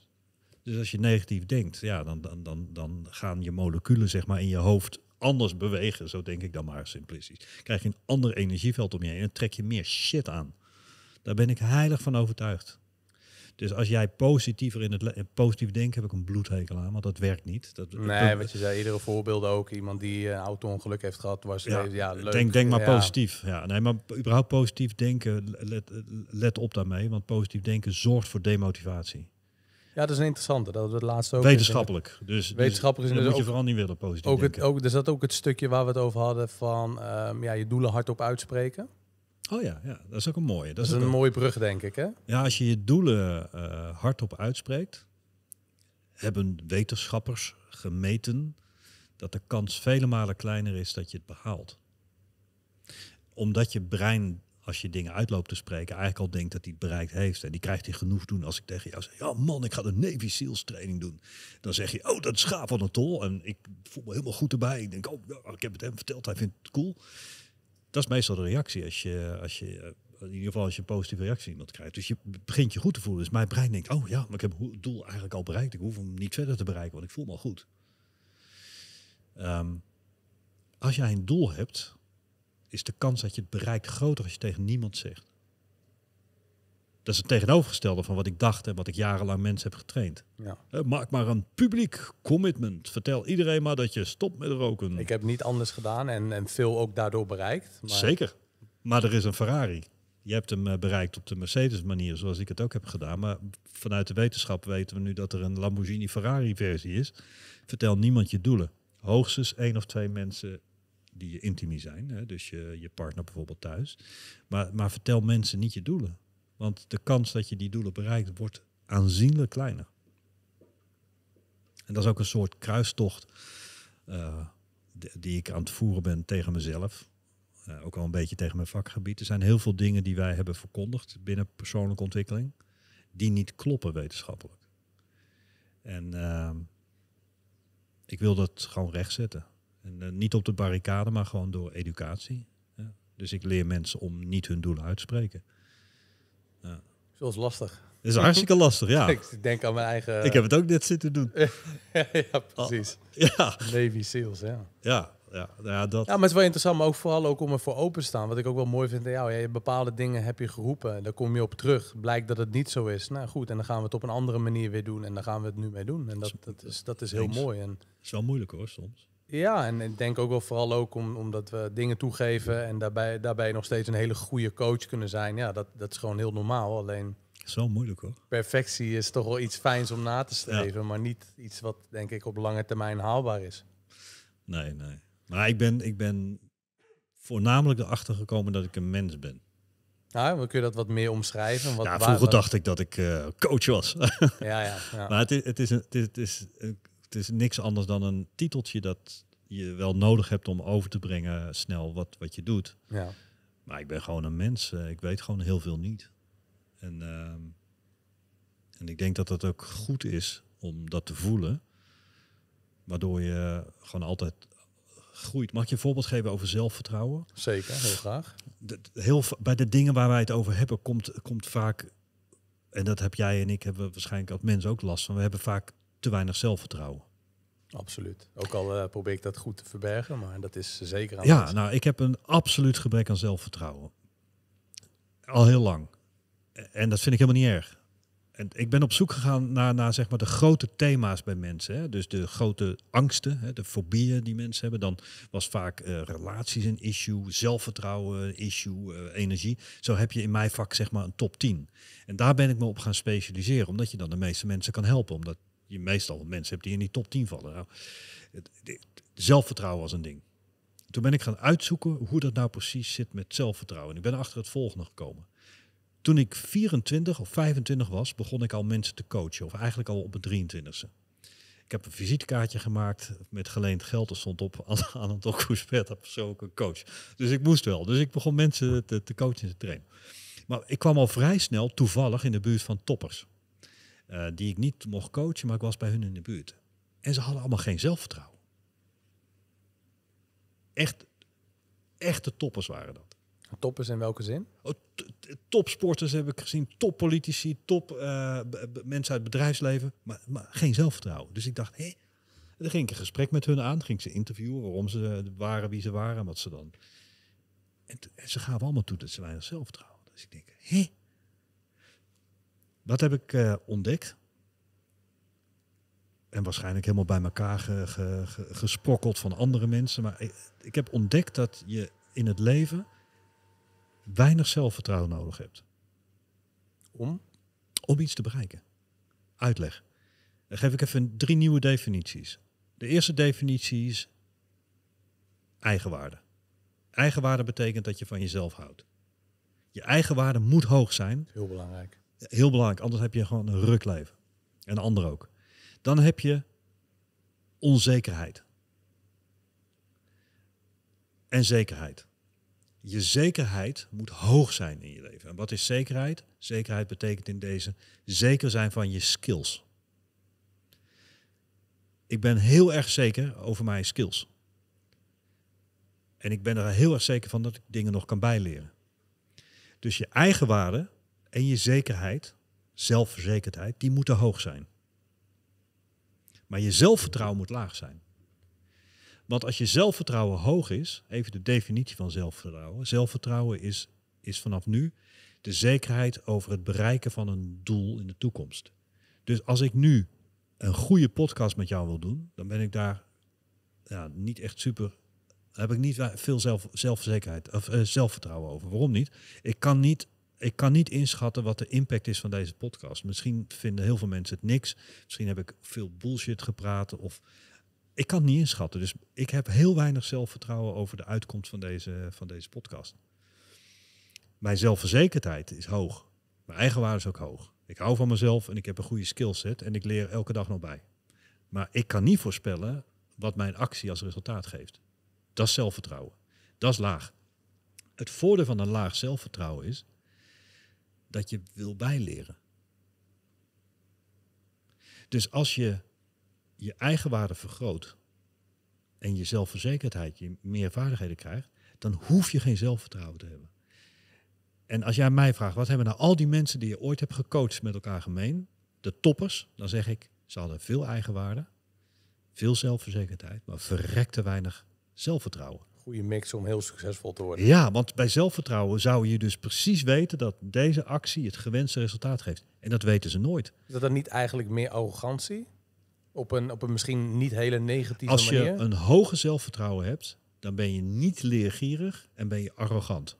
Dus als je negatief denkt, ja, dan, dan, dan, dan gaan je moleculen zeg maar, in je hoofd anders bewegen. Zo denk ik dan maar simplistisch. Krijg je een ander energieveld om je heen en trek je meer shit aan. Daar ben ik heilig van overtuigd. Dus als jij positiever in het positief denken, heb ik een bloedhekel aan, want dat werkt niet. Dat, nee, wat je zei, iedere voorbeeld ook. Iemand die eh, auto-ongeluk heeft gehad, was ja, leuk. Denk, denk maar positief. Ja, nee, maar überhaupt positief denken, let, let op daarmee, want positief denken zorgt voor demotivatie. Ja, dat is een interessante. Dat we het laatste ook Wetenschappelijk. Dus, dus- Wetenschappelijk is dus dat moet je vooral niet willen positief ook denken. het, ook, Er zat ook het stukje waar we het over hadden van ehm, ja, je doelen hardop uitspreken. Oh ja, ja, dat is ook een mooie. Dat, is een, mooie brug, denk ik. Hè? Ja, als je je doelen eh, hardop uitspreekt, hebben wetenschappers gemeten dat de kans vele malen kleiner is dat je het behaalt. Omdat je brein als je dingen uitloopt te spreken, eigenlijk al denkt dat hij het bereikt heeft. En die krijgt hij genoeg doen als ik tegen jou zeg, ja man, ik ga de Navy SEALs training doen. Dan zeg je, oh, dat is van een tol. En ik voel me helemaal goed erbij. Ik denk, oh, ik heb het hem verteld, hij vindt het cool. Dat is meestal de reactie als je, als je in ieder geval als je een positieve reactie iemand krijgt. Dus je begint je goed te voelen. Dus mijn brein denkt, oh ja, maar ik heb het doel eigenlijk al bereikt. Ik hoef hem niet verder te bereiken, want ik voel me al goed. Ehm, als jij een doel hebt, is de kans dat je het bereikt groter als je tegen niemand zegt. Dat is het tegenovergestelde van wat ik dacht en wat ik jarenlang mensen heb getraind. Ja. Eh, maak maar een publiek commitment. Vertel iedereen maar dat je stopt met roken. Ik heb niet anders gedaan en, en veel ook daardoor bereikt. Maar... Zeker. Maar er is een Ferrari. Je hebt hem eh, bereikt op de Mercedes-manier, zoals ik het ook heb gedaan. Maar vanuit de wetenschap weten we nu dat er een Lamborghini-Ferrari-versie is. Vertel niemand je doelen. Hoogstens één of twee mensen die je intimi zijn. Hè? Dus je, je partner bijvoorbeeld thuis. Maar, maar vertel mensen niet je doelen. Want de kans dat je die doelen bereikt wordt aanzienlijk kleiner. En dat is ook een soort kruistocht eh, die ik aan het voeren ben tegen mezelf. Eh, ook al een beetje tegen mijn vakgebied. Er zijn heel veel dingen die wij hebben verkondigd binnen persoonlijke ontwikkeling, die niet kloppen wetenschappelijk. En ehm, ik wil dat gewoon rechtzetten. En, eh, niet op de barricade, maar gewoon door educatie. Ja. Dus ik leer mensen om niet hun doelen uit te spreken. Zoals lastig. Dat is hartstikke lastig, ja. (laughs) ik denk aan mijn eigen... Ik heb het ook net zitten doen. (laughs) ja, precies. Ah, ja. Navy SEALs, ja. Ja, ja, ja, dat... ja, maar het is wel interessant, maar ook vooral ook om ervoor open te staan. Wat ik ook wel mooi vind bepaalde dingen heb je geroepen, daar kom je op terug. Blijkt dat het niet zo is. Nou goed, en dan gaan we het op een andere manier weer doen en dan gaan we het nu mee doen. En dat, dat, is, dat is heel mooi. En... Het is wel moeilijk hoor, soms. Ja, en ik denk ook wel vooral ook om, omdat we dingen toegeven en daarbij, daarbij nog steeds een hele goede coach kunnen zijn. Ja, dat, dat is gewoon heel normaal. Alleen. Zo moeilijk hoor. Perfectie is toch wel iets fijns om na te streven, maar niet iets wat denk ik op lange termijn haalbaar is. Nee, nee. Maar ik ben, ik ben voornamelijk erachter gekomen dat ik een mens ben. Nou, kun je dat wat meer omschrijven? Wat, vroeger dacht ik dat ik eh, coach was. ja, ja, ja, (laughs) Maar het is, het, is een, het, is, het is niks anders dan een titeltje dat je wel nodig hebt om over te brengen snel wat, wat je doet. Ja. Maar ik ben gewoon een mens. Eh, ik weet gewoon heel veel niet. En, ehm, en ik denk dat dat ook goed is om dat te voelen. Waardoor je gewoon altijd groeit. Mag je een voorbeeld geven over zelfvertrouwen? Zeker, heel graag. heel, bij de dingen waar wij het over hebben, komt, komt vaak. En dat heb jij en ik hebben waarschijnlijk als mensen ook last van. We hebben vaak te weinig zelfvertrouwen. Absoluut. Ook al eh, probeer ik dat goed te verbergen, maar dat is zeker aan. Ja, nou, ik heb een absoluut gebrek aan zelfvertrouwen. Al heel lang. En dat vind ik helemaal niet erg. En ik ben op zoek gegaan naar, naar zeg maar de grote thema's bij mensen. Hè? Dus de grote angsten, hè? de fobieën die mensen hebben. Dan was vaak eh, relaties een issue, zelfvertrouwen een issue, eh, energie. Zo heb je in mijn vak zeg maar een top 10. En daar ben ik me op gaan specialiseren, omdat je dan de meeste mensen kan helpen. Omdat je meestal mensen hebt die in die top 10 vallen. Nou, het, zelfvertrouwen was een ding. Toen ben ik gaan uitzoeken hoe dat nou precies zit met zelfvertrouwen. Ik ben achter het volgende gekomen. Toen ik 24 of 25 was, begon ik al mensen te coachen. Of eigenlijk al op mijn 23 e Ik heb een visitekaartje gemaakt met geleend geld. Er stond op aan (laughs) een ook een coach. Dus ik moest wel. Dus ik begon mensen te, te coachen in te trainen. Maar ik kwam al vrij snel toevallig in de buurt van toppers. Eh, die ik niet mocht coachen, maar ik was bij hun in de buurt. En ze hadden allemaal geen zelfvertrouwen. Echt, echte toppers waren dat. Toppers in welke zin? Oh, topsporters heb ik gezien, toppolitici, top uh, mensen uit het bedrijfsleven, maar, maar, geen zelfvertrouwen. Dus ik dacht, hé. En dan ging ik een gesprek met hun aan, ging ze interviewen waarom ze waren, wie ze waren en wat ze dan. En, en ze gaven allemaal toe dat ze weinig zelfvertrouwen. Dus ik denk, hé, wat heb ik eh, ontdekt? En waarschijnlijk helemaal bij elkaar gesprokkeld van andere mensen. Maar ik, ik heb ontdekt dat je in het leven weinig zelfvertrouwen nodig hebt. Om? Om iets te bereiken. Uitleg. Dan geef ik even drie nieuwe definities. De eerste definitie is eigenwaarde. Eigenwaarde betekent dat je van jezelf houdt. Je eigenwaarde moet hoog zijn. Heel belangrijk. Heel belangrijk, anders heb je gewoon een rukleven. En de ander ook. Dan heb je onzekerheid. En zekerheid. Je zekerheid moet hoog zijn in je leven. En wat is zekerheid? Zekerheid betekent in deze zeker zijn van je skills. Ik ben heel erg zeker over mijn skills. En ik ben er heel erg zeker van dat ik dingen nog kan bijleren. Dus je eigen waarde en je zekerheid, zelfverzekerdheid, die moeten hoog zijn. Maar je zelfvertrouwen moet laag zijn. Want als je zelfvertrouwen hoog is, even de definitie van zelfvertrouwen. Zelfvertrouwen is, is vanaf nu de zekerheid over het bereiken van een doel in de toekomst. Dus als ik nu een goede podcast met jou wil doen, dan ben ik daar ja, niet echt super. Heb ik niet veel zelf, zelfverzekerheid of eh, zelfvertrouwen over. Waarom niet? Ik kan niet ik kan niet inschatten wat de impact is van deze podcast. Misschien vinden heel veel mensen het niks. Misschien heb ik veel bullshit gepraat. Of ik kan het niet inschatten. Dus ik heb heel weinig zelfvertrouwen over de uitkomst van deze, van deze podcast. Mijn zelfverzekerdheid is hoog. Mijn eigenwaarde is ook hoog. Ik hou van mezelf en ik heb een goede skillset en ik leer elke dag nog bij. Maar ik kan niet voorspellen wat mijn actie als resultaat geeft. Dat is zelfvertrouwen. Dat is laag. Het voordeel van een laag zelfvertrouwen is dat je wil bijleren. Dus als je je eigen waarde vergroot en je zelfverzekerdheid, je meer vaardigheden krijgt, dan hoef je geen zelfvertrouwen te hebben. En als jij mij vraagt, wat hebben nou al die mensen die je ooit hebt gecoacht met elkaar gemeen, de toppers, dan zeg ik, ze hadden veel eigenwaarde, veel zelfverzekerdheid, maar verrekte weinig zelfvertrouwen goede mix om heel succesvol te worden. Ja, want bij zelfvertrouwen zou je dus precies weten dat deze actie het gewenste resultaat geeft. En dat weten ze nooit. Is dat dan niet eigenlijk meer arrogantie? Op een, op een misschien niet hele negatieve Als manier? Als je een hoge zelfvertrouwen hebt, dan ben je niet leergierig en ben je arrogant.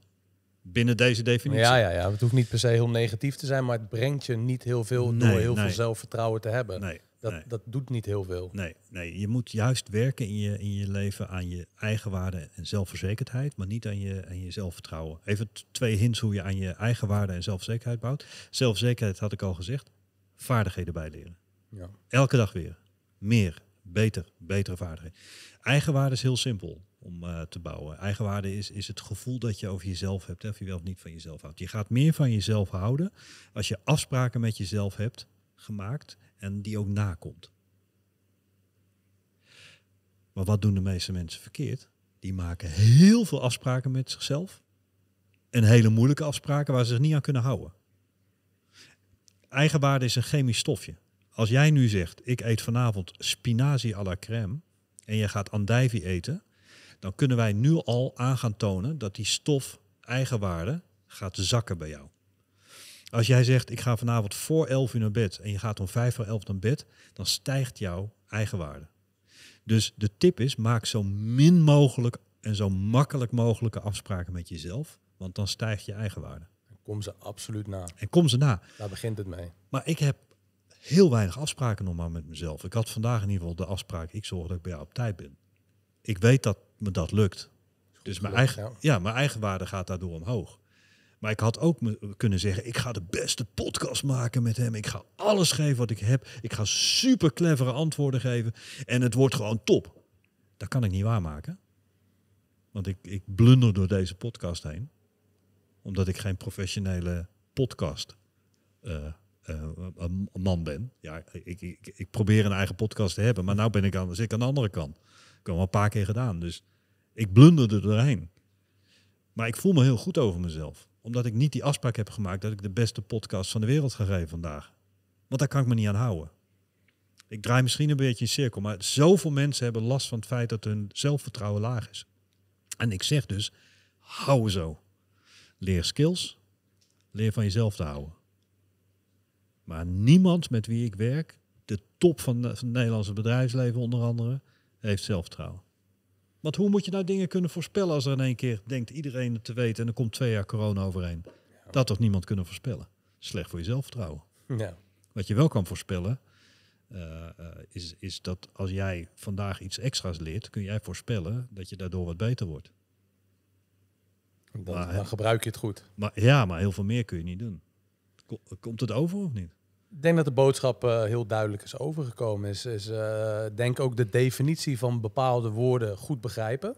Binnen deze definitie. Ja, ja, ja, het hoeft niet per se heel negatief te zijn, maar het brengt je niet heel veel door heel veel zelfvertrouwen te hebben. Nee. Dat, dat doet niet heel veel. Nee, nee, je moet juist werken in je, in je leven aan je eigen waarde en zelfverzekerdheid, maar niet aan je, aan je zelfvertrouwen. Even twee hints hoe je aan je eigen waarde en zelfzekerheid bouwt. Zelfzekerheid had ik al gezegd, vaardigheden bijleren. Ja. Elke dag weer. Meer, beter, betere vaardigheden. Eigenwaarde is heel simpel om eh, te bouwen. Eigenwaarde is, is het gevoel dat je over jezelf hebt, hè, of je wel of niet van jezelf houdt. Je gaat meer van jezelf houden als je afspraken met jezelf hebt gemaakt en die ook nakomt. Maar wat doen de meeste mensen verkeerd? Die maken heel veel afspraken met zichzelf. En hele moeilijke afspraken waar ze zich niet aan kunnen houden. Eigenwaarde is een chemisch stofje. Als jij nu zegt, ik eet vanavond spinazie à la crème en je gaat andijvie eten, dan kunnen wij nu al aan gaan tonen dat die stof eigenwaarde gaat zakken bij jou. Als jij zegt, ik ga vanavond voor 11 uur naar bed en je gaat om 5 voor 11 naar bed, dan stijgt jouw eigenwaarde. Dus de tip is, maak zo min mogelijk en zo makkelijk mogelijke afspraken met jezelf, want dan stijgt je eigenwaarde. kom ze absoluut na. En kom ze na. Daar begint het mee. Maar ik heb heel weinig afspraken normaal met mezelf. Ik had vandaag in ieder geval de afspraak, ik zorg dat ik bij jou op tijd ben. Ik weet dat me dat lukt. Dus mijn, eigen, ja. ja mijn eigen waarde gaat daardoor omhoog. Maar ik had ook kunnen zeggen, ik ga de beste podcast maken met hem. Ik ga alles geven wat ik heb. Ik ga super clevere antwoorden geven. En het wordt gewoon top. Dat kan ik niet waarmaken. Want ik, ik blunder door deze podcast heen. Omdat ik geen professionele podcast eh, eh, man ben. Ja, ik, ik, ik, probeer een eigen podcast te hebben, maar nu ben ik aan, zit ik aan de andere kant. Ik heb hem al een paar keer gedaan, dus ik blunderde er doorheen. Maar ik voel me heel goed over mezelf omdat ik niet die afspraak heb gemaakt dat ik de beste podcast van de wereld ga geven vandaag. Want daar kan ik me niet aan houden. Ik draai misschien een beetje in cirkel, maar zoveel mensen hebben last van het feit dat hun zelfvertrouwen laag is. En ik zeg dus, hou zo. Leer skills, leer van jezelf te houden. Maar niemand met wie ik werk, de top van, van het Nederlandse bedrijfsleven onder andere, heeft zelfvertrouwen. Want hoe moet je nou dingen kunnen voorspellen als er in één keer denkt iedereen het te weten en er komt twee jaar corona overheen? Dat toch niemand kunnen voorspellen. Slecht voor je zelfvertrouwen. Ja. Wat je wel kan voorspellen, eh, eh, is, is dat als jij vandaag iets extra's leert, kun jij voorspellen dat je daardoor wat beter wordt. Dan, maar, gebruik je het goed. Maar, ja, maar heel veel meer kun je niet doen. Komt het over of niet? Ik denk dat de boodschap eh, heel duidelijk is overgekomen. Is, is eh, denk ook de definitie van bepaalde woorden goed begrijpen.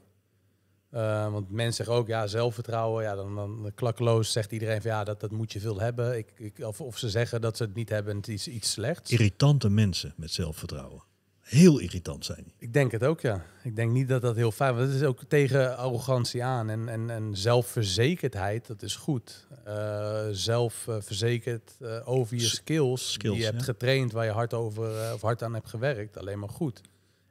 Eh, want mensen zeggen ook, ja, zelfvertrouwen. Ja, dan, dan klakloos zegt iedereen van ja, dat, dat moet je veel hebben. Ik, ik, of, of ze zeggen dat ze het niet hebben het is iets slechts. Irritante mensen met zelfvertrouwen heel irritant zijn. Ik denk het ook, ja. Ik denk niet dat dat heel fijn is. Dat is ook tegen arrogantie aan. En, en, en zelfverzekerdheid, dat is goed. Eh, zelfverzekerd eh, over je skills, skills, die je hebt getraind, waar je hard, over, eh, of hard aan hebt gewerkt. Alleen maar goed.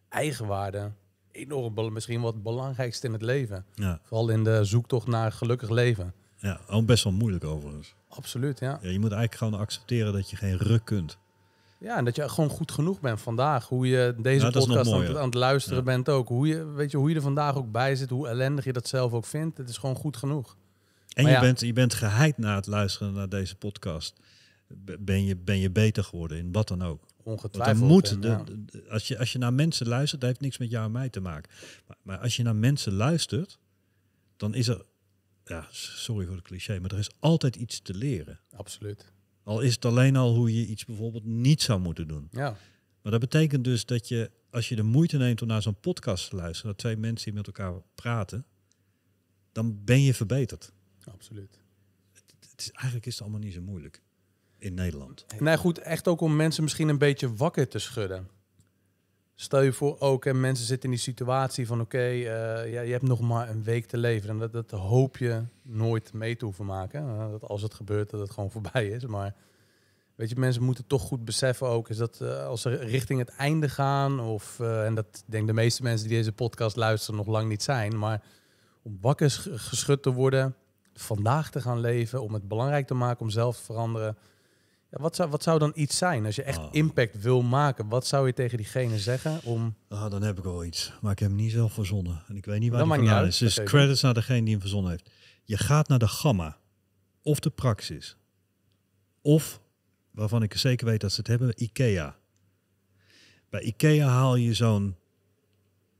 Eigenwaarde, enorm, misschien wat het belangrijkste in het leven. Ja. Vooral in de zoektocht naar gelukkig leven. Ja, ook best wel moeilijk overigens. Absoluut, ja je moet eigenlijk gewoon accepteren dat je geen ruk kunt. Ja, en dat je gewoon goed genoeg bent vandaag. Hoe je deze podcast aan, het luisteren bent ook. Hoe je, weet je, hoe je er vandaag ook bij zit, hoe ellendig je dat zelf ook vindt. Het is gewoon goed genoeg. En je, bent, je bent geheid na het luisteren naar deze podcast. Ben je, ben je beter geworden in wat dan ook. Ongetwijfeld. moet, de, als, je, als je naar mensen luistert, dat heeft niks met jou en mij te maken. Maar, maar als je naar mensen luistert, dan is er, ja, sorry voor het cliché, maar er is altijd iets te leren. Absoluut. Al is het alleen al hoe je iets bijvoorbeeld niet zou moeten doen. Ja. Maar dat betekent dus dat je, als je de moeite neemt om naar zo'n podcast te luisteren, dat twee mensen die met elkaar praten, dan ben je verbeterd. Absoluut. Het, is, eigenlijk is het allemaal niet zo moeilijk in Nederland. Nee, goed, echt ook om mensen misschien een beetje wakker te schudden stel je voor ook, en mensen zitten in die situatie van oké, eh, ja, je hebt nog maar een week te leven. En dat, dat hoop je nooit mee te hoeven maken. dat als het gebeurt, dat het gewoon (laughs) voorbij is. Maar weet je, mensen moeten toch goed beseffen ook, is dat eh, als ze richting het einde gaan, of, eh, en dat denk de meeste mensen die deze podcast luisteren nog lang niet zijn, maar om wakker geschud te worden, vandaag te gaan leven, om het belangrijk te maken, om zelf te veranderen ja, wat, zou, wat zou dan iets zijn? Als je echt oh. impact wil maken, wat zou je tegen diegene zeggen om... Ah, dan heb ik al iets. Maar ik heb hem niet zelf verzonnen. En ik weet niet waar het vandaan is. Dus credits naar degene die hem verzonnen heeft. Je gaat naar de gamma. Of de praxis. Of, waarvan ik zeker weet dat ze het hebben, IKEA. Bij IKEA haal je zo'n...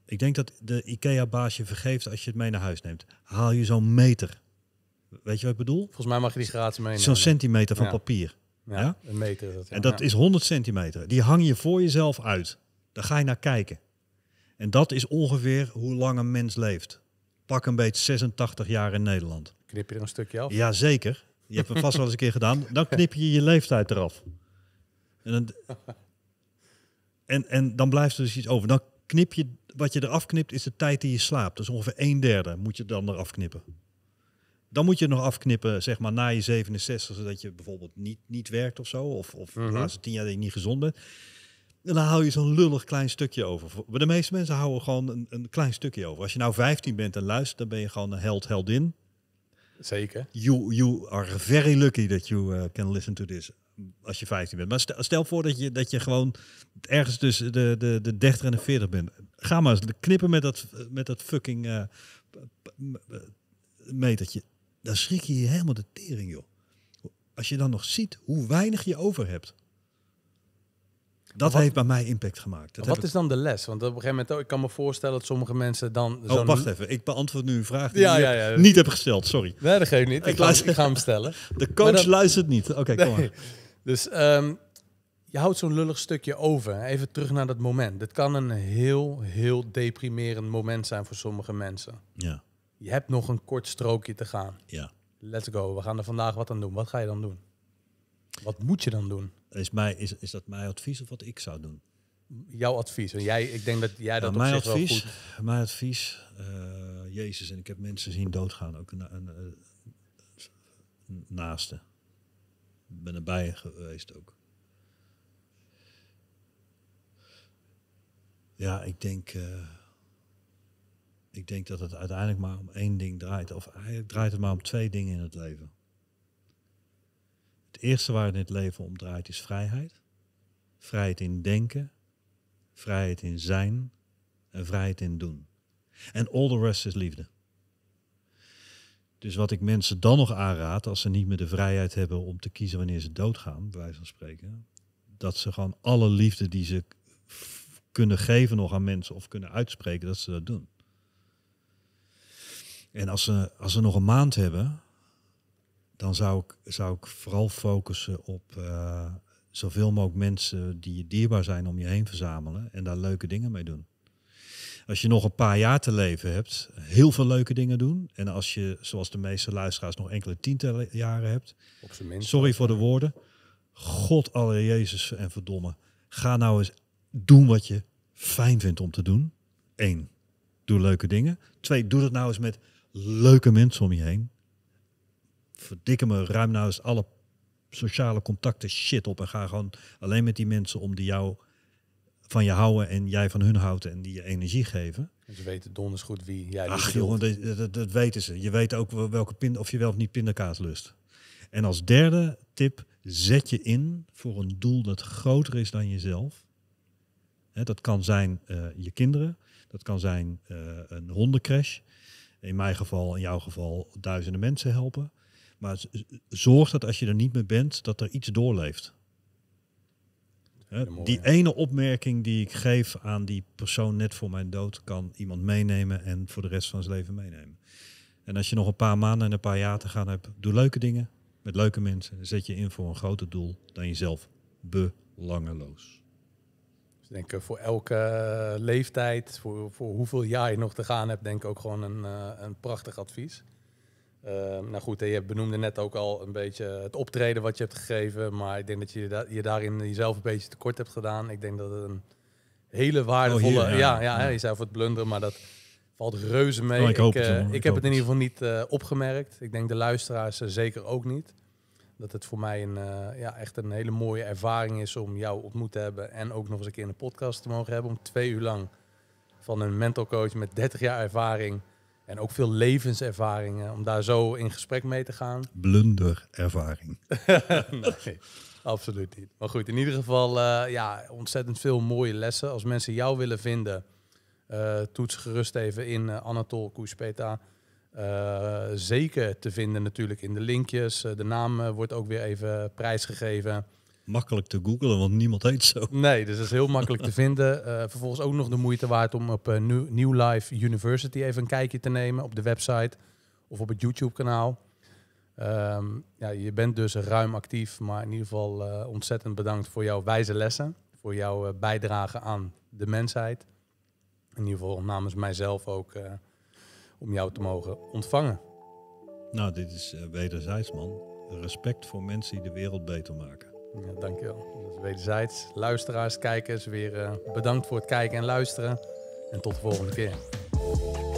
Ik denk dat de IKEA-baas je vergeeft als je het mee naar huis neemt. Haal je zo'n meter. Weet je wat ik bedoel? Volgens mij mag je die gratis meenemen. Zo'n centimeter van papier. Ja, Een meter dat. En dat is 100 centimeter. Die hang je voor jezelf uit. Daar ga je naar kijken. En dat is ongeveer hoe lang een mens leeft. Pak een beetje 86 jaar in Nederland. Knip je er een stukje af? Ja, zeker. Je hebt het vast wel eens een keer gedaan. Dan knip je je leeftijd eraf. En dan, en, en dan blijft er dus iets over. Dan knip je, wat je eraf knipt, is de tijd die je slaapt. Dus ongeveer een derde moet je dan eraf knippen. Dan moet je nog afknippen, zeg maar, na je 67, zodat je bijvoorbeeld niet, niet werkt of zo. Of, of de mhm. laatste tien jaar dat je niet gezond bent. En dan hou je zo'n lullig klein stukje over. de meeste mensen houden gewoon een, een, klein stukje over. Als je nou 15 bent en luistert, dan ben je gewoon een held, heldin. Zeker. You, you are very lucky that you uh, can listen to this als je 15 bent. Maar stel, stel, voor dat je, dat je gewoon ergens tussen de, de, de 30 en de 40 bent. Ga maar eens knippen met dat, met dat fucking uh, metertje. Dan schrik je je helemaal de tering, joh. Als je dan nog ziet hoe weinig je over hebt. Dat heeft bij mij impact gemaakt. Dat wat is dan de les? Want op een gegeven moment, oh, ik kan me voorstellen dat sommige mensen dan. Oh, wacht even. Ik beantwoord nu een vraag die ik niet heb gesteld. Sorry. Nee, dat geeft niet. Ik, ik, luister, ik ga hem stellen. (laughs) De coach luistert niet. Oké, kom maar. (laughs) Dus ehm, je houdt zo'n lullig stukje over. Even terug naar dat moment. Dit kan een heel, heel deprimerend moment zijn voor sommige mensen. Ja. Je hebt nog een kort strookje te gaan. Ja. Let's go. We gaan er vandaag wat aan doen. Wat ga je dan doen? Wat moet je dan doen? Is, mij, is, is dat mijn advies of wat ik zou doen? Jouw advies. En jij, ik denk dat jij nou, dat mijn op zich advies, wel goed... Mijn advies, eh, Jezus, en ik heb mensen zien doodgaan, ook naasten. een, een, naaste. Ik ben erbij geweest ook. Ja, ik denk... Eh, ik denk dat het uiteindelijk maar om één ding draait. Of eigenlijk draait het maar om twee dingen in het leven. Het eerste waar het in het leven om draait is vrijheid. Vrijheid in denken, vrijheid in zijn en vrijheid in doen. En all the rest is liefde. Dus wat ik mensen dan nog aanraad, als ze niet meer de vrijheid hebben om te kiezen wanneer ze doodgaan, bij wijze van spreken, dat ze gewoon alle liefde die ze kunnen geven nog aan mensen of kunnen uitspreken, dat ze dat doen. En als ze, als ze nog een maand hebben, dan zou ik, zou ik vooral focussen op eh, zoveel mogelijk mensen die je dierbaar zijn om je heen verzamelen en daar leuke dingen mee doen. Als je nog een paar jaar te leven hebt, heel veel leuke dingen doen. En als je, zoals de meeste luisteraars, nog enkele tientallen jaren hebt. Op minst, sorry voor de woorden. God alle Jezus en verdomme. Ga nou eens doen wat je fijn vindt om te doen. Eén, doe leuke dingen. Twee, doe dat nou eens met leuke mensen om je heen. Verdikke me, ruim nou eens alle sociale contacten shit op en ga gewoon alleen met die mensen om die jou van je houden en jij van hun houdt en die je energie geven. ze weten donders goed wie jij Ach jongen, dat, dat, dat, weten ze. Je weet ook welke pin, of je wel of niet pindakaas lust. En als derde tip, zet je in voor een doel dat groter is dan jezelf. dat kan zijn eh, je kinderen, dat kan zijn uh, een hondencrash, in mijn geval, in jouw geval, duizenden mensen helpen. Maar zorg dat als je er niet meer bent, dat er iets doorleeft. Hè? die ene opmerking die ik geef aan die persoon net voor mijn dood, kan iemand meenemen en voor de rest van zijn leven meenemen. En als je nog een paar maanden en een paar jaar te gaan hebt, doe leuke dingen met leuke mensen. Zet je in voor een groter doel dan jezelf. Belangeloos denk eh, voor elke eh, leeftijd, voor, voor hoeveel jaar je nog te gaan hebt, denk ik ook gewoon een, eh, een prachtig advies. Ehm, nou goed, je benoemde net ook al een beetje het optreden wat je hebt gegeven. Maar ik denk dat je, da je daarin jezelf een beetje tekort hebt gedaan. Ik denk dat het een hele waardevolle... Oh, ja. Ja, je zei voor het blunderen, maar dat valt reuze mee. Oh, ik, ik, het, ik, heb het in ieder geval niet opgemerkt. Ik denk de luisteraars zeker ook niet. Dat het voor mij een, eh, ja, echt een hele mooie ervaring is om jou ontmoet te hebben. En ook nog eens een keer in de podcast te mogen hebben. Om twee uur lang van een mental coach met 30 jaar ervaring. En ook veel levenservaringen. Om daar zo in gesprek mee te gaan. blunder (laughs) nee, absoluut niet. Maar goed, in ieder geval eh, ja, ontzettend veel mooie lessen. Als mensen jou willen vinden, eh, toets gerust even in Anatol Koespeta. Eh, zeker te vinden natuurlijk in de linkjes. Eh, de naam eh, wordt ook weer even prijsgegeven. Makkelijk te googlen, want niemand heet zo. Nee, dus dat is heel makkelijk te vinden. vervolgens ook nog de moeite waard om op New, Life University even een kijkje te nemen op de website of op het YouTube-kanaal. Ehm, ja, je bent dus ruim actief, maar in ieder geval ontzettend bedankt voor jouw wijze lessen, voor jouw bijdrage aan de mensheid. In ieder geval namens mijzelf ook om jou te mogen ontvangen. Nou, dit is eh, wederzijds, man. Respect voor mensen die de wereld beter maken. Ja, dankjewel. Dat wederzijds. Luisteraars, kijkers, weer eh, bedankt voor het kijken en luisteren. En tot de volgende keer.